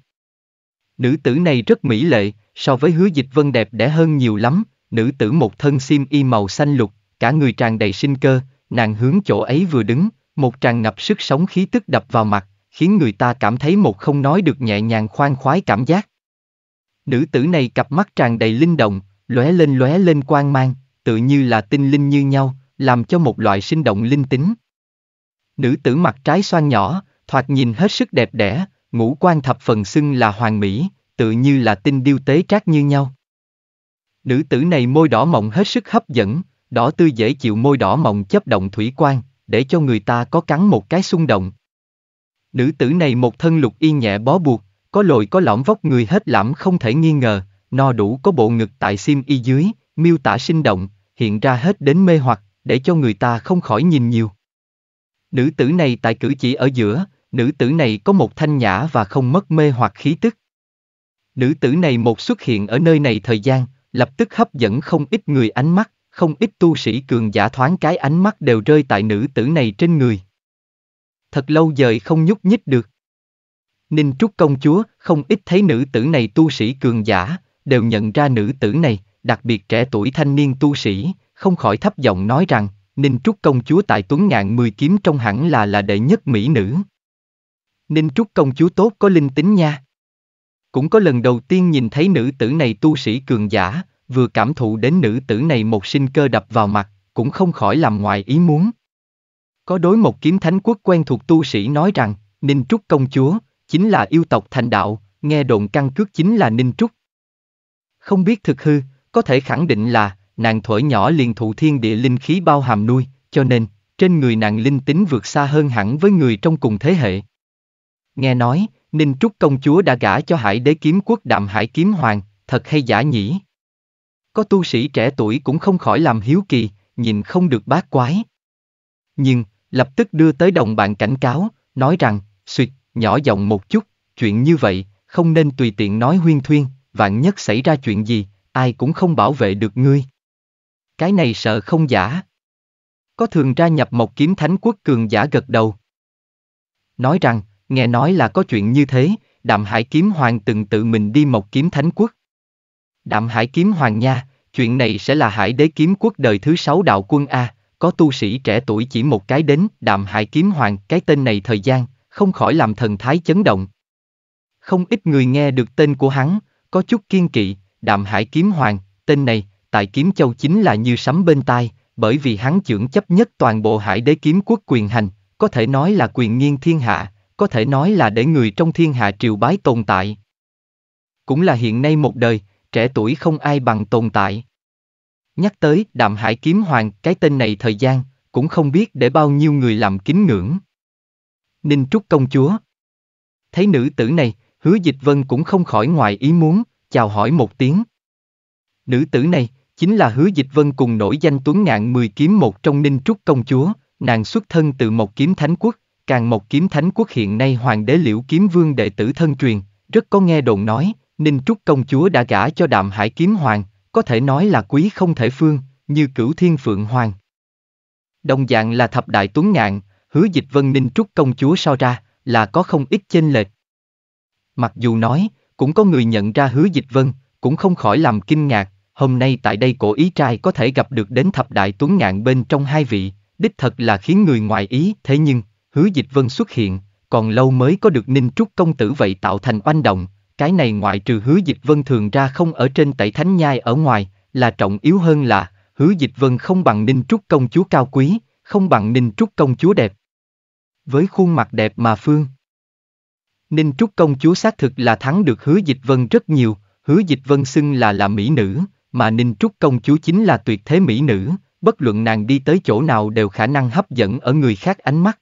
Nữ tử này rất mỹ lệ, so với hứa dịch vân đẹp đẽ hơn nhiều lắm, nữ tử một thân xiêm y màu xanh lục, cả người tràn đầy sinh cơ, nàng hướng chỗ ấy vừa đứng, một tràn ngập sức sống khí tức đập vào mặt, khiến người ta cảm thấy một không nói được nhẹ nhàng khoan khoái cảm giác. Nữ tử này cặp mắt tràn đầy linh động, lóe lên lóe lên quang mang, tự như là tinh linh như nhau, làm cho một loại sinh động linh tính. Nữ tử mặt trái xoan nhỏ, thoạt nhìn hết sức đẹp đẽ, ngũ quan thập phần xưng là hoàng mỹ, tự như là tinh điêu tế trác như nhau. Nữ tử này môi đỏ mộng hết sức hấp dẫn, đỏ tươi dễ chịu môi đỏ mộng chấp động thủy quan, để cho người ta có cắn một cái xung động. Nữ tử này một thân lục y nhẹ bó buộc, có lồi có lõm vóc người hết lãm không thể nghi ngờ, no đủ có bộ ngực tại sim y dưới, miêu tả sinh động, hiện ra hết đến mê hoặc, để cho người ta không khỏi nhìn nhiều. Nữ tử này tại cử chỉ ở giữa, nữ tử này có một thanh nhã và không mất mê hoặc khí tức. Nữ tử này một xuất hiện ở nơi này thời gian, lập tức hấp dẫn không ít người ánh mắt, không ít tu sĩ cường giả thoáng cái ánh mắt đều rơi tại nữ tử này trên người. Thật lâu dời không nhúc nhích được. Ninh Trúc công chúa, không ít thấy nữ tử này tu sĩ cường giả, đều nhận ra nữ tử này, đặc biệt trẻ tuổi thanh niên tu sĩ, không khỏi thấp giọng nói rằng, Ninh Trúc công chúa tại Tuấn Ngạn Mười Kiếm trong hẳn là là đệ nhất mỹ nữ. Ninh Trúc công chúa tốt có linh tính nha. Cũng có lần đầu tiên nhìn thấy nữ tử này tu sĩ cường giả, vừa cảm thụ đến nữ tử này một sinh cơ đập vào mặt, cũng không khỏi làm ngoài ý muốn. Có đối một kiếm thánh quốc quen thuộc tu sĩ nói rằng, Ninh Trúc công chúa, chính là yêu tộc thành đạo, nghe đồn căn cước chính là Ninh Trúc. Không biết thực hư, có thể khẳng định là, nàng thuở nhỏ liền thụ thiên địa linh khí bao hàm nuôi, cho nên, trên người nàng linh tính vượt xa hơn hẳn với người trong cùng thế hệ. Nghe nói, Ninh Trúc công chúa đã gả cho hải đế kiếm quốc đạm hải kiếm hoàng, thật hay giả nhỉ? Có tu sĩ trẻ tuổi cũng không khỏi làm hiếu kỳ, nhìn không được bát quái. Nhưng, lập tức đưa tới đồng bạn cảnh cáo, nói rằng, suyệt, nhỏ giọng một chút, chuyện như vậy, không nên tùy tiện nói huyên thuyên, vạn nhất xảy ra chuyện gì, ai cũng không bảo vệ được ngươi. Cái này sợ không giả. Có thường ra nhập một kiếm thánh quốc cường giả gật đầu. Nói rằng, nghe nói là có chuyện như thế, đạm hải kiếm hoàng từng tự mình đi một kiếm thánh quốc. Đạm hải kiếm hoàng nha, chuyện này sẽ là hải đế kiếm quốc đời thứ sáu đạo quân A, có tu sĩ trẻ tuổi chỉ một cái đến, đạm hải kiếm hoàng, cái tên này thời gian, không khỏi làm thần thái chấn động. Không ít người nghe được tên của hắn, có chút kiên kỵ, đạm hải kiếm hoàng, tên này, tại kiếm châu chính là như sấm bên tai, bởi vì hắn trưởng chấp nhất toàn bộ hải đế kiếm quốc quyền hành, có thể nói là quyền nghiêng thiên hạ, có thể nói là để người trong thiên hạ triều bái tồn tại. Cũng là hiện nay một đời, trẻ tuổi không ai bằng tồn tại. Nhắc tới đạm hải kiếm hoàng, cái tên này thời gian, cũng không biết để bao nhiêu người làm kính ngưỡng. Ninh Trúc công chúa. Thấy nữ tử này, hứa dịch vân cũng không khỏi ngoài ý muốn, chào hỏi một tiếng. Nữ tử này, chính là hứa dịch vân cùng nổi danh tuấn ngạn mười kiếm một trong Ninh Trúc công chúa, nàng xuất thân từ một kiếm thánh quốc, càng một kiếm thánh quốc hiện nay hoàng đế liễu kiếm vương đệ tử thân truyền, rất có nghe đồn nói, Ninh Trúc công chúa đã gả cho đạm hải kiếm hoàng, có thể nói là quý không thể phương, như cửu thiên phượng hoàng. Đồng dạng là thập đại tuấn ngạn, hứa dịch vân ninh trúc công chúa so ra, là có không ít chênh lệch. Mặc dù nói, cũng có người nhận ra hứa dịch vân, cũng không khỏi làm kinh ngạc, hôm nay tại đây cổ ý trai có thể gặp được đến thập đại tuấn ngạn bên trong hai vị, đích thật là khiến người ngoài ý, thế nhưng, hứa dịch vân xuất hiện, còn lâu mới có được ninh trúc công tử vậy tạo thành oanh động, cái này ngoại trừ hứa dịch vân thường ra không ở trên tẩy thánh nhai ở ngoài, là trọng yếu hơn là, hứa dịch vân không bằng ninh trúc công chúa cao quý, không bằng ninh trúc công chúa đẹp với khuôn mặt đẹp mà phương. Ninh Trúc công chúa xác thực là thắng được hứa dịch vân rất nhiều, hứa dịch vân xưng là là mỹ nữ, mà Ninh Trúc công chúa chính là tuyệt thế mỹ nữ, bất luận nàng đi tới chỗ nào đều khả năng hấp dẫn ở người khác ánh mắt.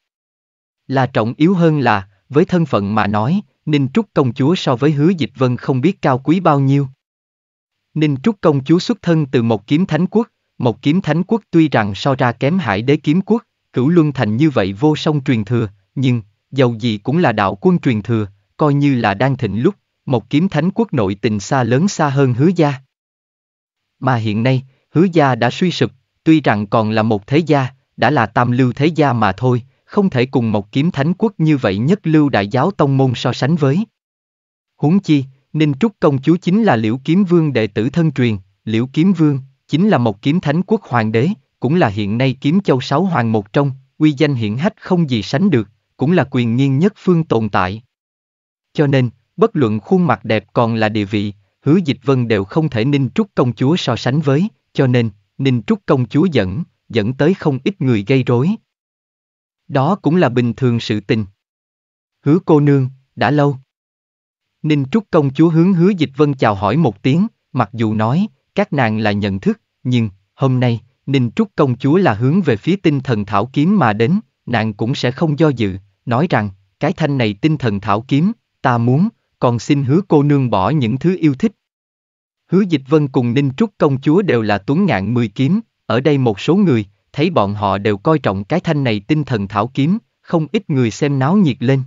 Là trọng yếu hơn là, với thân phận mà nói, Ninh Trúc công chúa so với hứa dịch vân không biết cao quý bao nhiêu. Ninh Trúc công chúa xuất thân từ một kiếm thánh quốc, một kiếm thánh quốc tuy rằng so ra kém hải đế kiếm quốc, Cửu Luân Thành như vậy vô song truyền thừa, nhưng, dầu gì cũng là đạo quân truyền thừa, coi như là đang thịnh lúc, một kiếm thánh quốc nội tình xa lớn xa hơn hứa gia. Mà hiện nay, hứa gia đã suy sụp, tuy rằng còn là một thế gia, đã là tam lưu thế gia mà thôi, không thể cùng một kiếm thánh quốc như vậy nhất lưu đại giáo tông môn so sánh với. Huống chi, Ninh Trúc Công Chúa chính là Liễu Kiếm Vương đệ tử thân truyền, Liễu Kiếm Vương, chính là một kiếm thánh quốc hoàng đế, cũng là hiện nay kiếm châu sáu hoàng một trong, uy danh hiển hách không gì sánh được, cũng là quyền nghiêng nhất phương tồn tại. Cho nên, bất luận khuôn mặt đẹp còn là địa vị, hứa dịch vân đều không thể ninh trúc công chúa so sánh với, cho nên, ninh trúc công chúa dẫn, dẫn tới không ít người gây rối. Đó cũng là bình thường sự tình. Hứa cô nương, đã lâu. Ninh trúc công chúa hướng hứa dịch vân chào hỏi một tiếng, mặc dù nói, các nàng là nhận thức, nhưng, hôm nay, Ninh Trúc công chúa là hướng về phía tinh thần thảo kiếm mà đến, nàng cũng sẽ không do dự, nói rằng, cái thanh này tinh thần thảo kiếm, ta muốn, còn xin hứa cô nương bỏ những thứ yêu thích. Hứa Dịch Vân cùng Ninh Trúc công chúa đều là tuấn ngạn mười kiếm, ở đây một số người, thấy bọn họ đều coi trọng cái thanh này tinh thần thảo kiếm, không ít người xem náo nhiệt lên.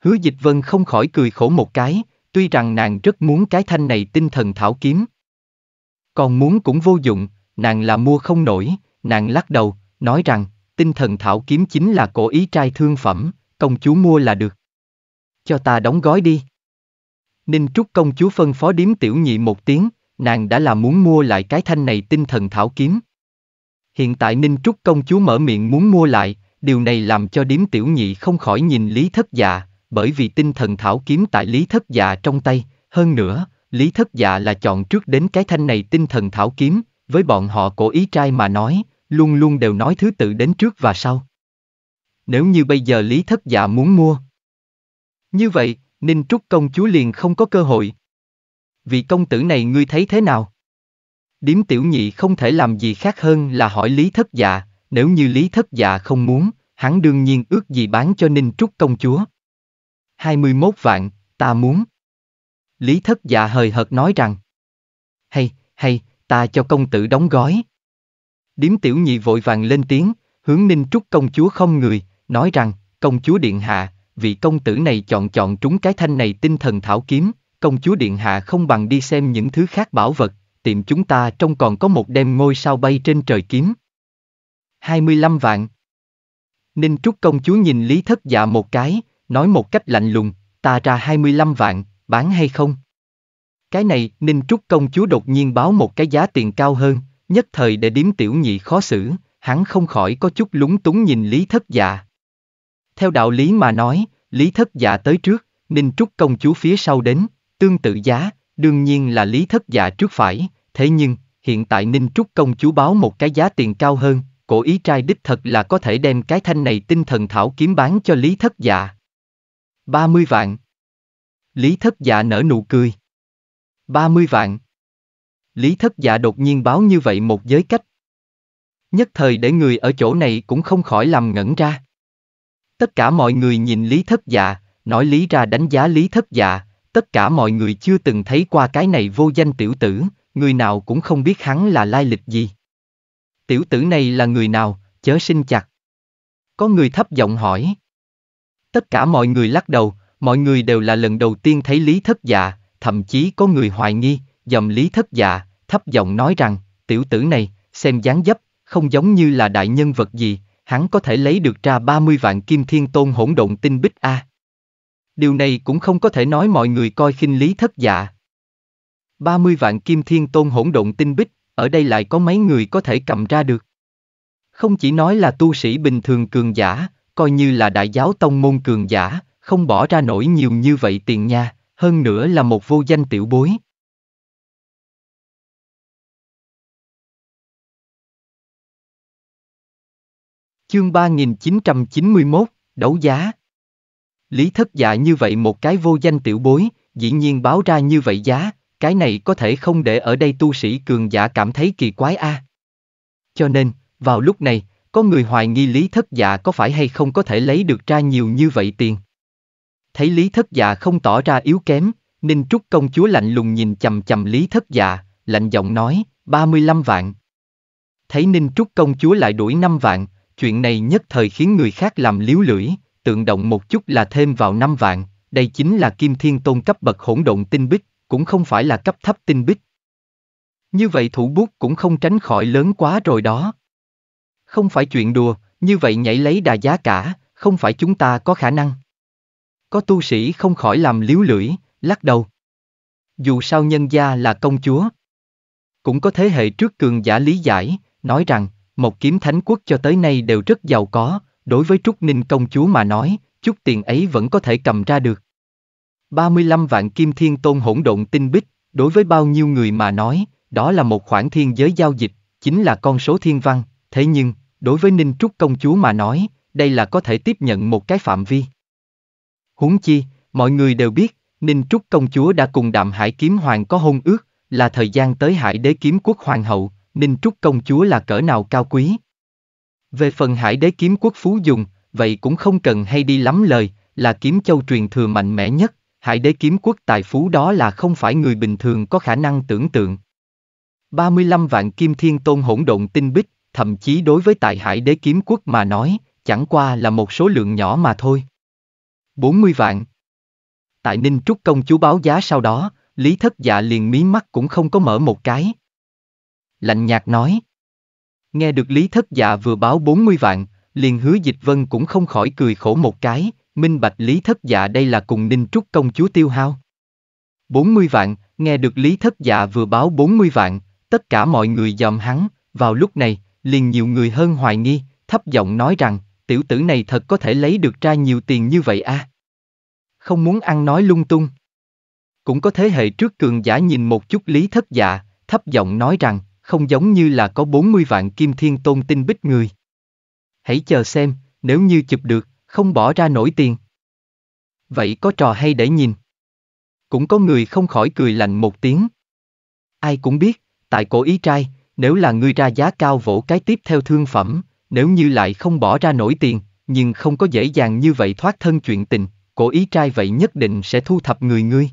Hứa Dịch Vân không khỏi cười khổ một cái, tuy rằng nàng rất muốn cái thanh này tinh thần thảo kiếm. Còn muốn cũng vô dụng, nàng là mua không nổi, nàng lắc đầu, nói rằng, tinh thần thảo kiếm chính là cổ ý trai thương phẩm, công chúa mua là được. Cho ta đóng gói đi. Ninh Trúc công chúa phân phó điếm tiểu nhị một tiếng, nàng đã là muốn mua lại cái thanh này tinh thần thảo kiếm. Hiện tại Ninh Trúc công chúa mở miệng muốn mua lại, điều này làm cho điếm tiểu nhị không khỏi nhìn Lý Thất Dạ, bởi vì tinh thần thảo kiếm tại Lý Thất Dạ trong tay, hơn nữa, Lý Thất Dạ là chọn trước đến cái thanh này tinh thần thảo kiếm, với bọn họ cổ ý trai mà nói, luôn luôn đều nói thứ tự đến trước và sau. Nếu như bây giờ Lý Thất Dạ muốn mua. Như vậy, Ninh Trúc công chúa liền không có cơ hội. Vị công tử này ngươi thấy thế nào? Điếm tiểu nhị không thể làm gì khác hơn là hỏi Lý Thất Dạ, nếu như Lý Thất Dạ không muốn, hắn đương nhiên ước gì bán cho Ninh Trúc công chúa. 21 vạn, ta muốn. Lý Thất Dạ hời hợt nói rằng. Hay, hay, ta cho công tử đóng gói. Điếm tiểu nhị vội vàng lên tiếng, hướng ninh trúc công chúa không người, nói rằng, công chúa điện hạ, vị công tử này chọn chọn trúng cái thanh này tinh thần thảo kiếm, công chúa điện hạ không bằng đi xem những thứ khác bảo vật, tiệm chúng ta trong còn có một đêm ngôi sao bay trên trời kiếm. 25 vạn Ninh Trúc công chúa nhìn Lý Thất Dạ một cái, nói một cách lạnh lùng, ta ra 25 vạn, bán hay không? Cái này, Ninh Trúc công chúa đột nhiên báo một cái giá tiền cao hơn, nhất thời để điếm tiểu nhị khó xử, hắn không khỏi có chút lúng túng nhìn Lý Thất Dạ. Theo đạo lý mà nói, Lý Thất Dạ tới trước, Ninh Trúc công chúa phía sau đến, tương tự giá, đương nhiên là Lý Thất Dạ trước phải, thế nhưng, hiện tại Ninh Trúc công chúa báo một cái giá tiền cao hơn, cổ ý trai đích thật là có thể đem cái thanh này tinh thần thảo kiếm bán cho Lý Thất Dạ. 30 vạn. Lý Thất Dạ nở nụ cười. 30 vạn. Lý thất dạ đột nhiên báo như vậy một giới cách. Nhất thời để người ở chỗ này cũng không khỏi làm ngẩn ra. Tất cả mọi người nhìn Lý thất dạ, nói Lý ra đánh giá Lý thất dạ, tất cả mọi người chưa từng thấy qua cái này vô danh tiểu tử, người nào cũng không biết hắn là lai lịch gì. Tiểu tử này là người nào, chớ sinh chặt. Có người thấp giọng hỏi. Tất cả mọi người lắc đầu, mọi người đều là lần đầu tiên thấy Lý thất dạ, thậm chí có người hoài nghi, dầm lý thất dạ, thấp giọng nói rằng, tiểu tử này, xem dáng dấp, không giống như là đại nhân vật gì, hắn có thể lấy được ra 30 vạn kim thiên tôn hỗn độn tinh bích A. Điều này cũng không có thể nói mọi người coi khinh lý thất dạ. 30 vạn kim thiên tôn hỗn độn tinh bích, ở đây lại có mấy người có thể cầm ra được. Không chỉ nói là tu sĩ bình thường cường giả, coi như là đại giáo tông môn cường giả, không bỏ ra nổi nhiều như vậy tiền nha, hơn nữa là một vô danh tiểu bối. Chương 3991, đấu giá. Lý thất dạ như vậy một cái vô danh tiểu bối, dĩ nhiên báo ra như vậy giá, cái này có thể không để ở đây tu sĩ cường giả cảm thấy kỳ quái a. Cho nên, vào lúc này, có người hoài nghi lý thất dạ có phải hay không có thể lấy được ra nhiều như vậy tiền thấy Lý Thất Dạ không tỏ ra yếu kém, Ninh Trúc công chúa lạnh lùng nhìn chầm chầm Lý Thất Dạ, lạnh giọng nói, 35 vạn. Thấy Ninh Trúc công chúa lại đuổi 5 vạn, chuyện này nhất thời khiến người khác làm liếu lưỡi, tượng động một chút là thêm vào 5 vạn, đây chính là kim thiên tôn cấp bậc hỗn độn tinh bích, cũng không phải là cấp thấp tinh bích. Như vậy thủ bút cũng không tránh khỏi lớn quá rồi đó. Không phải chuyện đùa, như vậy nhảy lấy đà giá cả, không phải chúng ta có khả năng có tu sĩ không khỏi làm liếu lưỡi, lắc đầu. Dù sao nhân gia là công chúa. Cũng có thế hệ trước cường giả lý giải, nói rằng, một kiếm thánh quốc cho tới nay đều rất giàu có, đối với Trúc Ninh công chúa mà nói, chút tiền ấy vẫn có thể cầm ra được. 35 vạn kim thiên tôn hỗn độn tinh bích, đối với bao nhiêu người mà nói, đó là một khoản thiên giới giao dịch, chính là con số thiên văn, thế nhưng, đối với Ninh Trúc công chúa mà nói, đây là có thể tiếp nhận một cái phạm vi. Huống chi, mọi người đều biết, Ninh Trúc công chúa đã cùng Đạm Hải Kiếm Hoàng có hôn ước, là thời gian tới Hải Đế Kiếm Quốc Hoàng hậu, Ninh Trúc công chúa là cỡ nào cao quý. Về phần Hải Đế Kiếm Quốc Phú Dùng, vậy cũng không cần hay đi lắm lời, là kiếm châu truyền thừa mạnh mẽ nhất, Hải Đế Kiếm Quốc tài phú đó là không phải người bình thường có khả năng tưởng tượng. 35 vạn kim thiên tôn hỗn độn tinh bích, thậm chí đối với tại Hải Đế Kiếm Quốc mà nói, chẳng qua là một số lượng nhỏ mà thôi. 40 vạn. Tại Ninh Trúc công chúa báo giá sau đó, Lý Thất Dạ liền mí mắt cũng không có mở một cái. Lạnh nhạt nói. Nghe được Lý Thất Dạ vừa báo 40 vạn, liền hứa dịch vân cũng không khỏi cười khổ một cái, minh bạch Lý Thất Dạ đây là cùng Ninh Trúc công chúa tiêu hao. 40 vạn, nghe được Lý Thất Dạ vừa báo 40 vạn, tất cả mọi người dòm hắn, vào lúc này, liền nhiều người hơn hoài nghi, thấp giọng nói rằng, tiểu tử này thật có thể lấy được ra nhiều tiền như vậy à? Không muốn ăn nói lung tung. Cũng có thế hệ trước cường giả nhìn một chút lý thất dạ, thấp giọng nói rằng, không giống như là có 40 vạn kim thiên tôn tinh bích người. Hãy chờ xem, nếu như chụp được, không bỏ ra nổi tiền. Vậy có trò hay để nhìn. Cũng có người không khỏi cười lạnh một tiếng. Ai cũng biết, tại cổ ý trai, nếu là ngươi ra giá cao vỗ cái tiếp theo thương phẩm, nếu như lại không bỏ ra nổi tiền, nhưng không có dễ dàng như vậy thoát thân chuyện tình, cổ ý trai vậy nhất định sẽ thu thập người ngươi.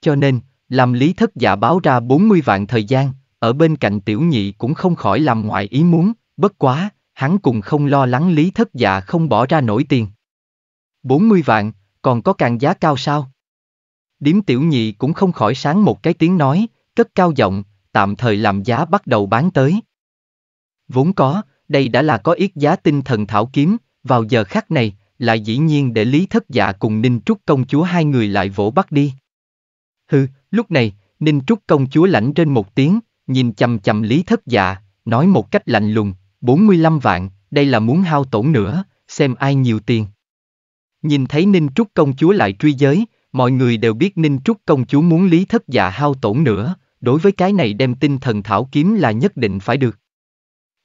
Cho nên, làm lý thất giả báo ra 40 vạn thời gian, ở bên cạnh tiểu nhị cũng không khỏi làm ngoại ý muốn, bất quá, hắn cùng không lo lắng lý thất giả không bỏ ra nổi tiền. 40 vạn, còn có càng giá cao sao? Điếm tiểu nhị cũng không khỏi sáng một cái tiếng nói, cất cao giọng, tạm thời làm giá bắt đầu bán tới. Vốn có, đây đã là có ít giá tinh thần thảo kiếm, vào giờ khắc này, lại dĩ nhiên để Lý Thất Dạ cùng Ninh Trúc công chúa hai người lại vỗ bắt đi. Hừ, lúc này, Ninh Trúc công chúa lãnh trên một tiếng, nhìn chầm chầm Lý Thất Dạ, nói một cách lạnh lùng, 45 vạn, đây là muốn hao tổn nữa, xem ai nhiều tiền. Nhìn thấy Ninh Trúc công chúa lại truy giới, mọi người đều biết Ninh Trúc công chúa muốn Lý Thất Dạ hao tổn nữa, đối với cái này đem tinh thần thảo kiếm là nhất định phải được.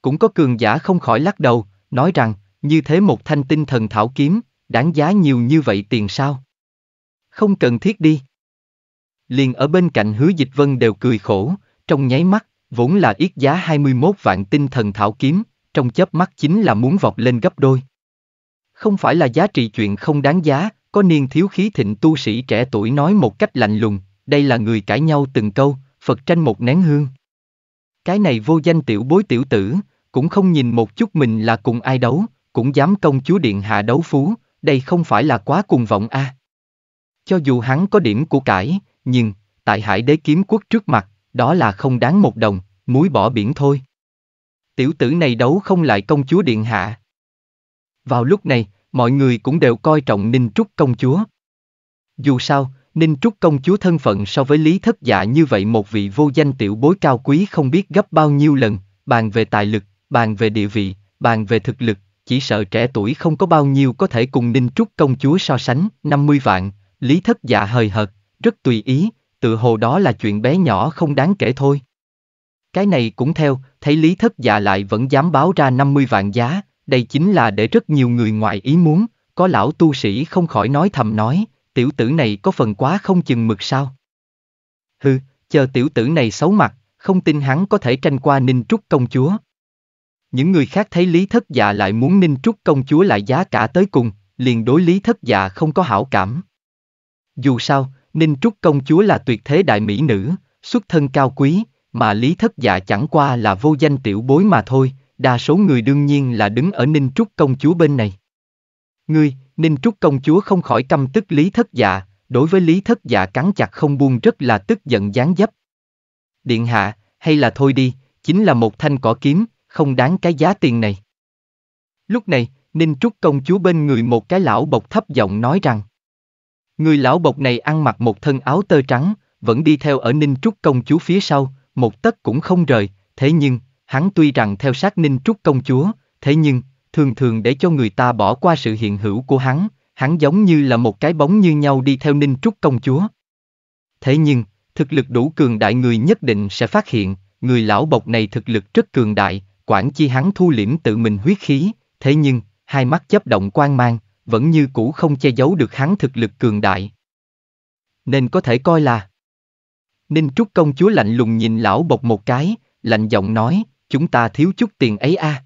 Cũng có cường giả không khỏi lắc đầu, nói rằng, như thế một thanh tinh thần thảo kiếm, đáng giá nhiều như vậy tiền sao? Không cần thiết đi. Liền ở bên cạnh hứa dịch vân đều cười khổ, trong nháy mắt, vốn là ít giá 21 vạn tinh thần thảo kiếm, trong chớp mắt chính là muốn vọt lên gấp đôi. Không phải là giá trị chuyện không đáng giá, có niên thiếu khí thịnh tu sĩ trẻ tuổi nói một cách lạnh lùng, đây là người cãi nhau từng câu, Phật tranh một nén hương. Cái này vô danh tiểu bối tiểu tử, cũng không nhìn một chút mình là cùng ai đấu, cũng dám công chúa điện hạ đấu phú, đây không phải là quá cùng vọng a. À. Cho dù hắn có điểm của cải, nhưng, tại hải đế kiếm quốc trước mặt, đó là không đáng một đồng, muối bỏ biển thôi. Tiểu tử này đấu không lại công chúa điện hạ. Vào lúc này, mọi người cũng đều coi trọng Ninh Trúc công chúa. Dù sao, Ninh Trúc công chúa thân phận so với lý thất dạ như vậy một vị vô danh tiểu bối cao quý không biết gấp bao nhiêu lần, bàn về tài lực, bàn về địa vị, bàn về thực lực, chỉ sợ trẻ tuổi không có bao nhiêu có thể cùng Ninh Trúc công chúa so sánh, 50 vạn, Lý Thất Dạ hời hợt, rất tùy ý, tự hồ đó là chuyện bé nhỏ không đáng kể thôi. Cái này cũng theo, thấy Lý Thất Dạ lại vẫn dám báo ra 50 vạn giá, đây chính là để rất nhiều người ngoại ý muốn, có lão tu sĩ không khỏi nói thầm nói, tiểu tử này có phần quá không chừng mực sao. Hừ, chờ tiểu tử này xấu mặt, không tin hắn có thể tranh qua Ninh Trúc công chúa, những người khác thấy Lý Thất Dạ lại muốn Ninh Trúc công chúa lại giá cả tới cùng, liền đối Lý Thất Dạ không có hảo cảm. Dù sao, Ninh Trúc công chúa là tuyệt thế đại mỹ nữ, xuất thân cao quý, mà Lý Thất Dạ chẳng qua là vô danh tiểu bối mà thôi, đa số người đương nhiên là đứng ở Ninh Trúc công chúa bên này. Ngươi, Ninh Trúc công chúa không khỏi căm tức Lý Thất Dạ, đối với Lý Thất Dạ cắn chặt không buông rất là tức giận gián dấp. Điện hạ, hay là thôi đi, chính là một thanh cỏ kiếm, không đáng cái giá tiền này. Lúc này, Ninh Trúc công chúa bên người một cái lão bộc thấp giọng nói rằng. Người lão bộc này ăn mặc một thân áo tơ trắng, vẫn đi theo ở Ninh Trúc công chúa phía sau, một tấc cũng không rời, thế nhưng, hắn tuy rằng theo sát Ninh Trúc công chúa, thế nhưng, thường thường để cho người ta bỏ qua sự hiện hữu của hắn, hắn giống như là một cái bóng như nhau đi theo Ninh Trúc công chúa. Thế nhưng, thực lực đủ cường đại người nhất định sẽ phát hiện, người lão bộc này thực lực rất cường đại, quản chi hắn thu liễm tự mình huyết khí, thế nhưng, hai mắt chấp động quan mang, vẫn như cũ không che giấu được hắn thực lực cường đại. Nên có thể coi là... Ninh Trúc công chúa lạnh lùng nhìn lão bộc một cái, lạnh giọng nói, chúng ta thiếu chút tiền ấy a. À.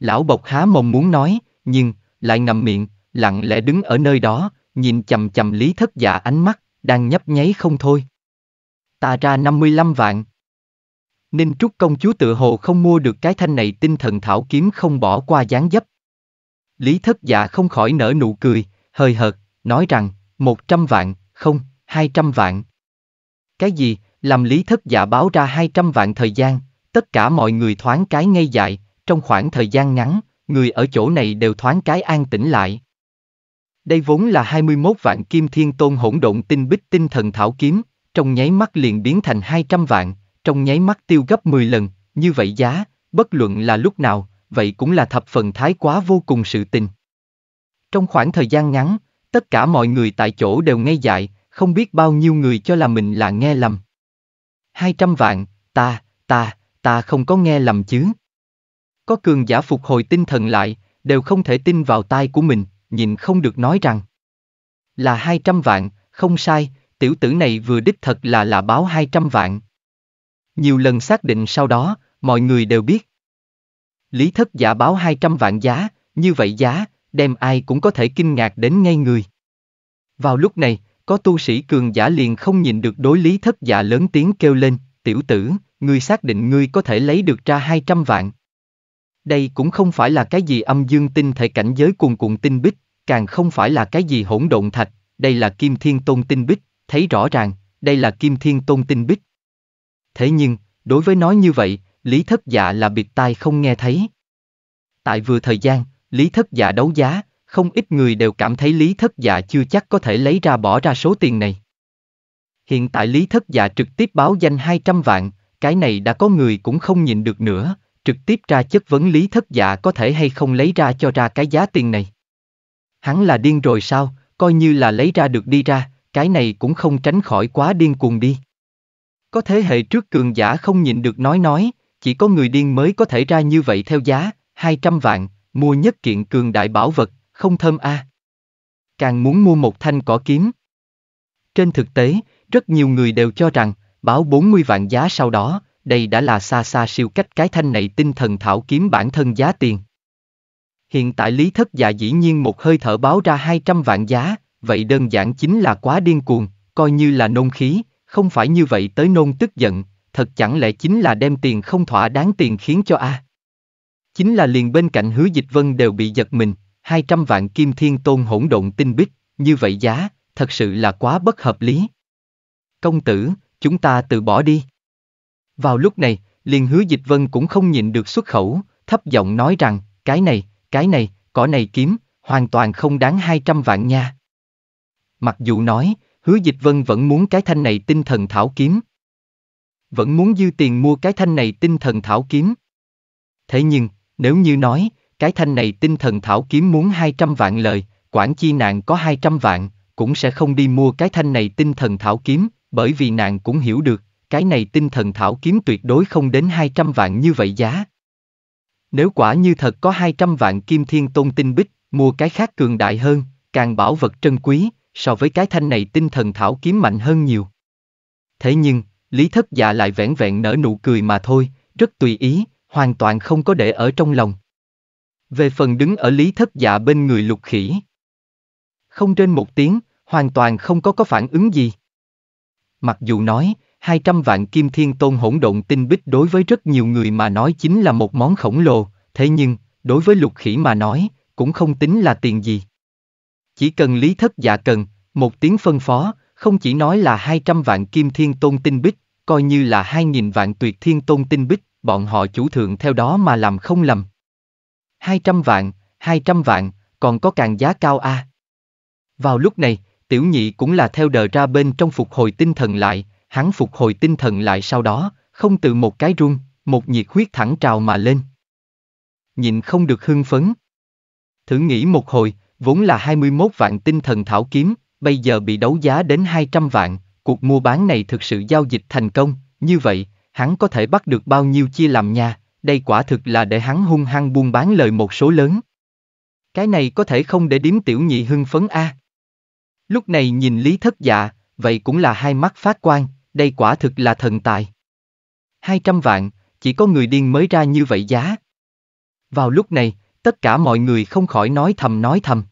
Lão bộc há mồm muốn nói, nhưng, lại ngậm miệng, lặng lẽ đứng ở nơi đó, nhìn chầm chầm lý thất dạ ánh mắt, đang nhấp nháy không thôi. Ta ra 55 vạn, nên Trúc công chúa tự hồ không mua được cái thanh này tinh thần thảo kiếm không bỏ qua dáng dấp. Lý thất dạ không khỏi nở nụ cười, hơi hợt, nói rằng, một trăm vạn, không, hai trăm vạn. Cái gì, làm lý thất dạ báo ra hai trăm vạn thời gian, tất cả mọi người thoáng cái ngây dại, trong khoảng thời gian ngắn, người ở chỗ này đều thoáng cái an tĩnh lại. Đây vốn là 21 vạn kim thiên tôn hỗn độn tinh bích tinh thần thảo kiếm, trong nháy mắt liền biến thành 200 vạn, trong nháy mắt tiêu gấp 10 lần, như vậy giá, bất luận là lúc nào, vậy cũng là thập phần thái quá vô cùng sự tình. Trong khoảng thời gian ngắn, tất cả mọi người tại chỗ đều ngây dại, không biết bao nhiêu người cho là mình là nghe lầm. 200 vạn, ta, ta, ta không có nghe lầm chứ. Có cường giả phục hồi tinh thần lại, đều không thể tin vào tai của mình, nhìn không được nói rằng. Là 200 vạn, không sai, tiểu tử này vừa đích thật là là báo 200 vạn. Nhiều lần xác định sau đó, mọi người đều biết. Lý thất giả báo 200 vạn giá, như vậy giá, đem ai cũng có thể kinh ngạc đến ngay người. Vào lúc này, có tu sĩ cường giả liền không nhìn được đối lý thất giả lớn tiếng kêu lên, tiểu tử, ngươi xác định ngươi có thể lấy được ra 200 vạn. Đây cũng không phải là cái gì âm dương tinh thể cảnh giới cuồn cuộn tinh bích, càng không phải là cái gì hỗn độn thạch, đây là kim thiên tôn tinh bích, thấy rõ ràng, đây là kim thiên tôn tinh bích thế nhưng, đối với nói như vậy, Lý Thất Dạ là biệt tai không nghe thấy. Tại vừa thời gian, Lý Thất Dạ đấu giá, không ít người đều cảm thấy Lý Thất Dạ chưa chắc có thể lấy ra bỏ ra số tiền này. Hiện tại Lý Thất Dạ trực tiếp báo danh 200 vạn, cái này đã có người cũng không nhìn được nữa, trực tiếp ra chất vấn Lý Thất Dạ có thể hay không lấy ra cho ra cái giá tiền này. Hắn là điên rồi sao, coi như là lấy ra được đi ra, cái này cũng không tránh khỏi quá điên cuồng đi. Có thế hệ trước cường giả không nhìn được nói nói, chỉ có người điên mới có thể ra như vậy theo giá, 200 vạn, mua nhất kiện cường đại bảo vật, không thơm a. À. Càng muốn mua một thanh cỏ kiếm. Trên thực tế, rất nhiều người đều cho rằng, báo 40 vạn giá sau đó, đây đã là xa xa siêu cách cái thanh này tinh thần thảo kiếm bản thân giá tiền. Hiện tại Lý Thất Dạ dĩ nhiên một hơi thở báo ra 200 vạn giá, vậy đơn giản chính là quá điên cuồng, coi như là nôn khí, không phải như vậy tới nôn tức giận, thật chẳng lẽ chính là đem tiền không thỏa đáng tiền khiến cho a? À? Chính là liền bên cạnh hứa dịch vân đều bị giật mình, 200 vạn kim thiên tôn hỗn độn tinh bích, như vậy giá, thật sự là quá bất hợp lý. Công tử, chúng ta từ bỏ đi. Vào lúc này, liền hứa dịch vân cũng không nhịn được xuất khẩu, thấp giọng nói rằng, cái này, cái này, cỏ này kiếm, hoàn toàn không đáng 200 vạn nha. Mặc dù nói, hứa dịch vân vẫn muốn cái thanh này tinh thần thảo kiếm. Vẫn muốn dư tiền mua cái thanh này tinh thần thảo kiếm. Thế nhưng, nếu như nói, cái thanh này tinh thần thảo kiếm muốn 200 vạn lời, quản chi nàng có 200 vạn, cũng sẽ không đi mua cái thanh này tinh thần thảo kiếm, bởi vì nàng cũng hiểu được, cái này tinh thần thảo kiếm tuyệt đối không đến 200 vạn như vậy giá. Nếu quả như thật có 200 vạn kim thiên tôn tinh bích, mua cái khác cường đại hơn, càng bảo vật trân quý, so với cái thanh này tinh thần thảo kiếm mạnh hơn nhiều. Thế nhưng, Lý Thất Dạ lại vẻn vẹn nở nụ cười mà thôi, rất tùy ý, hoàn toàn không có để ở trong lòng. Về phần đứng ở Lý Thất Dạ bên người lục khỉ. Không trên một tiếng, hoàn toàn không có có phản ứng gì. Mặc dù nói, 200 vạn kim thiên tôn hỗn độn tinh bích đối với rất nhiều người mà nói chính là một món khổng lồ, thế nhưng, đối với lục khỉ mà nói, cũng không tính là tiền gì. Chỉ cần lý thất dạ cần, một tiếng phân phó, không chỉ nói là 200 vạn kim thiên tôn tinh bích, coi như là 2.000 vạn tuyệt thiên tôn tinh bích, bọn họ chủ thượng theo đó mà làm không lầm. 200 vạn, 200 vạn, còn có càng giá cao a. À. Vào lúc này, tiểu nhị cũng là theo đờ ra bên trong phục hồi tinh thần lại, hắn phục hồi tinh thần lại sau đó, không từ một cái run, một nhiệt huyết thẳng trào mà lên. Nhịn không được hưng phấn. Thử nghĩ một hồi, vốn là 21 vạn tinh thần thảo kiếm, bây giờ bị đấu giá đến 200 vạn, cuộc mua bán này thực sự giao dịch thành công, như vậy, hắn có thể bắt được bao nhiêu chia làm nhà, đây quả thực là để hắn hung hăng buôn bán lời một số lớn. Cái này có thể không để điếm tiểu nhị hưng phấn a. À. Lúc này nhìn Lý Thất Dạ, vậy cũng là hai mắt phát quang, đây quả thực là thần tài. 200 vạn, chỉ có người điên mới ra như vậy giá. Vào lúc này, tất cả mọi người không khỏi nói thầm nói thầm.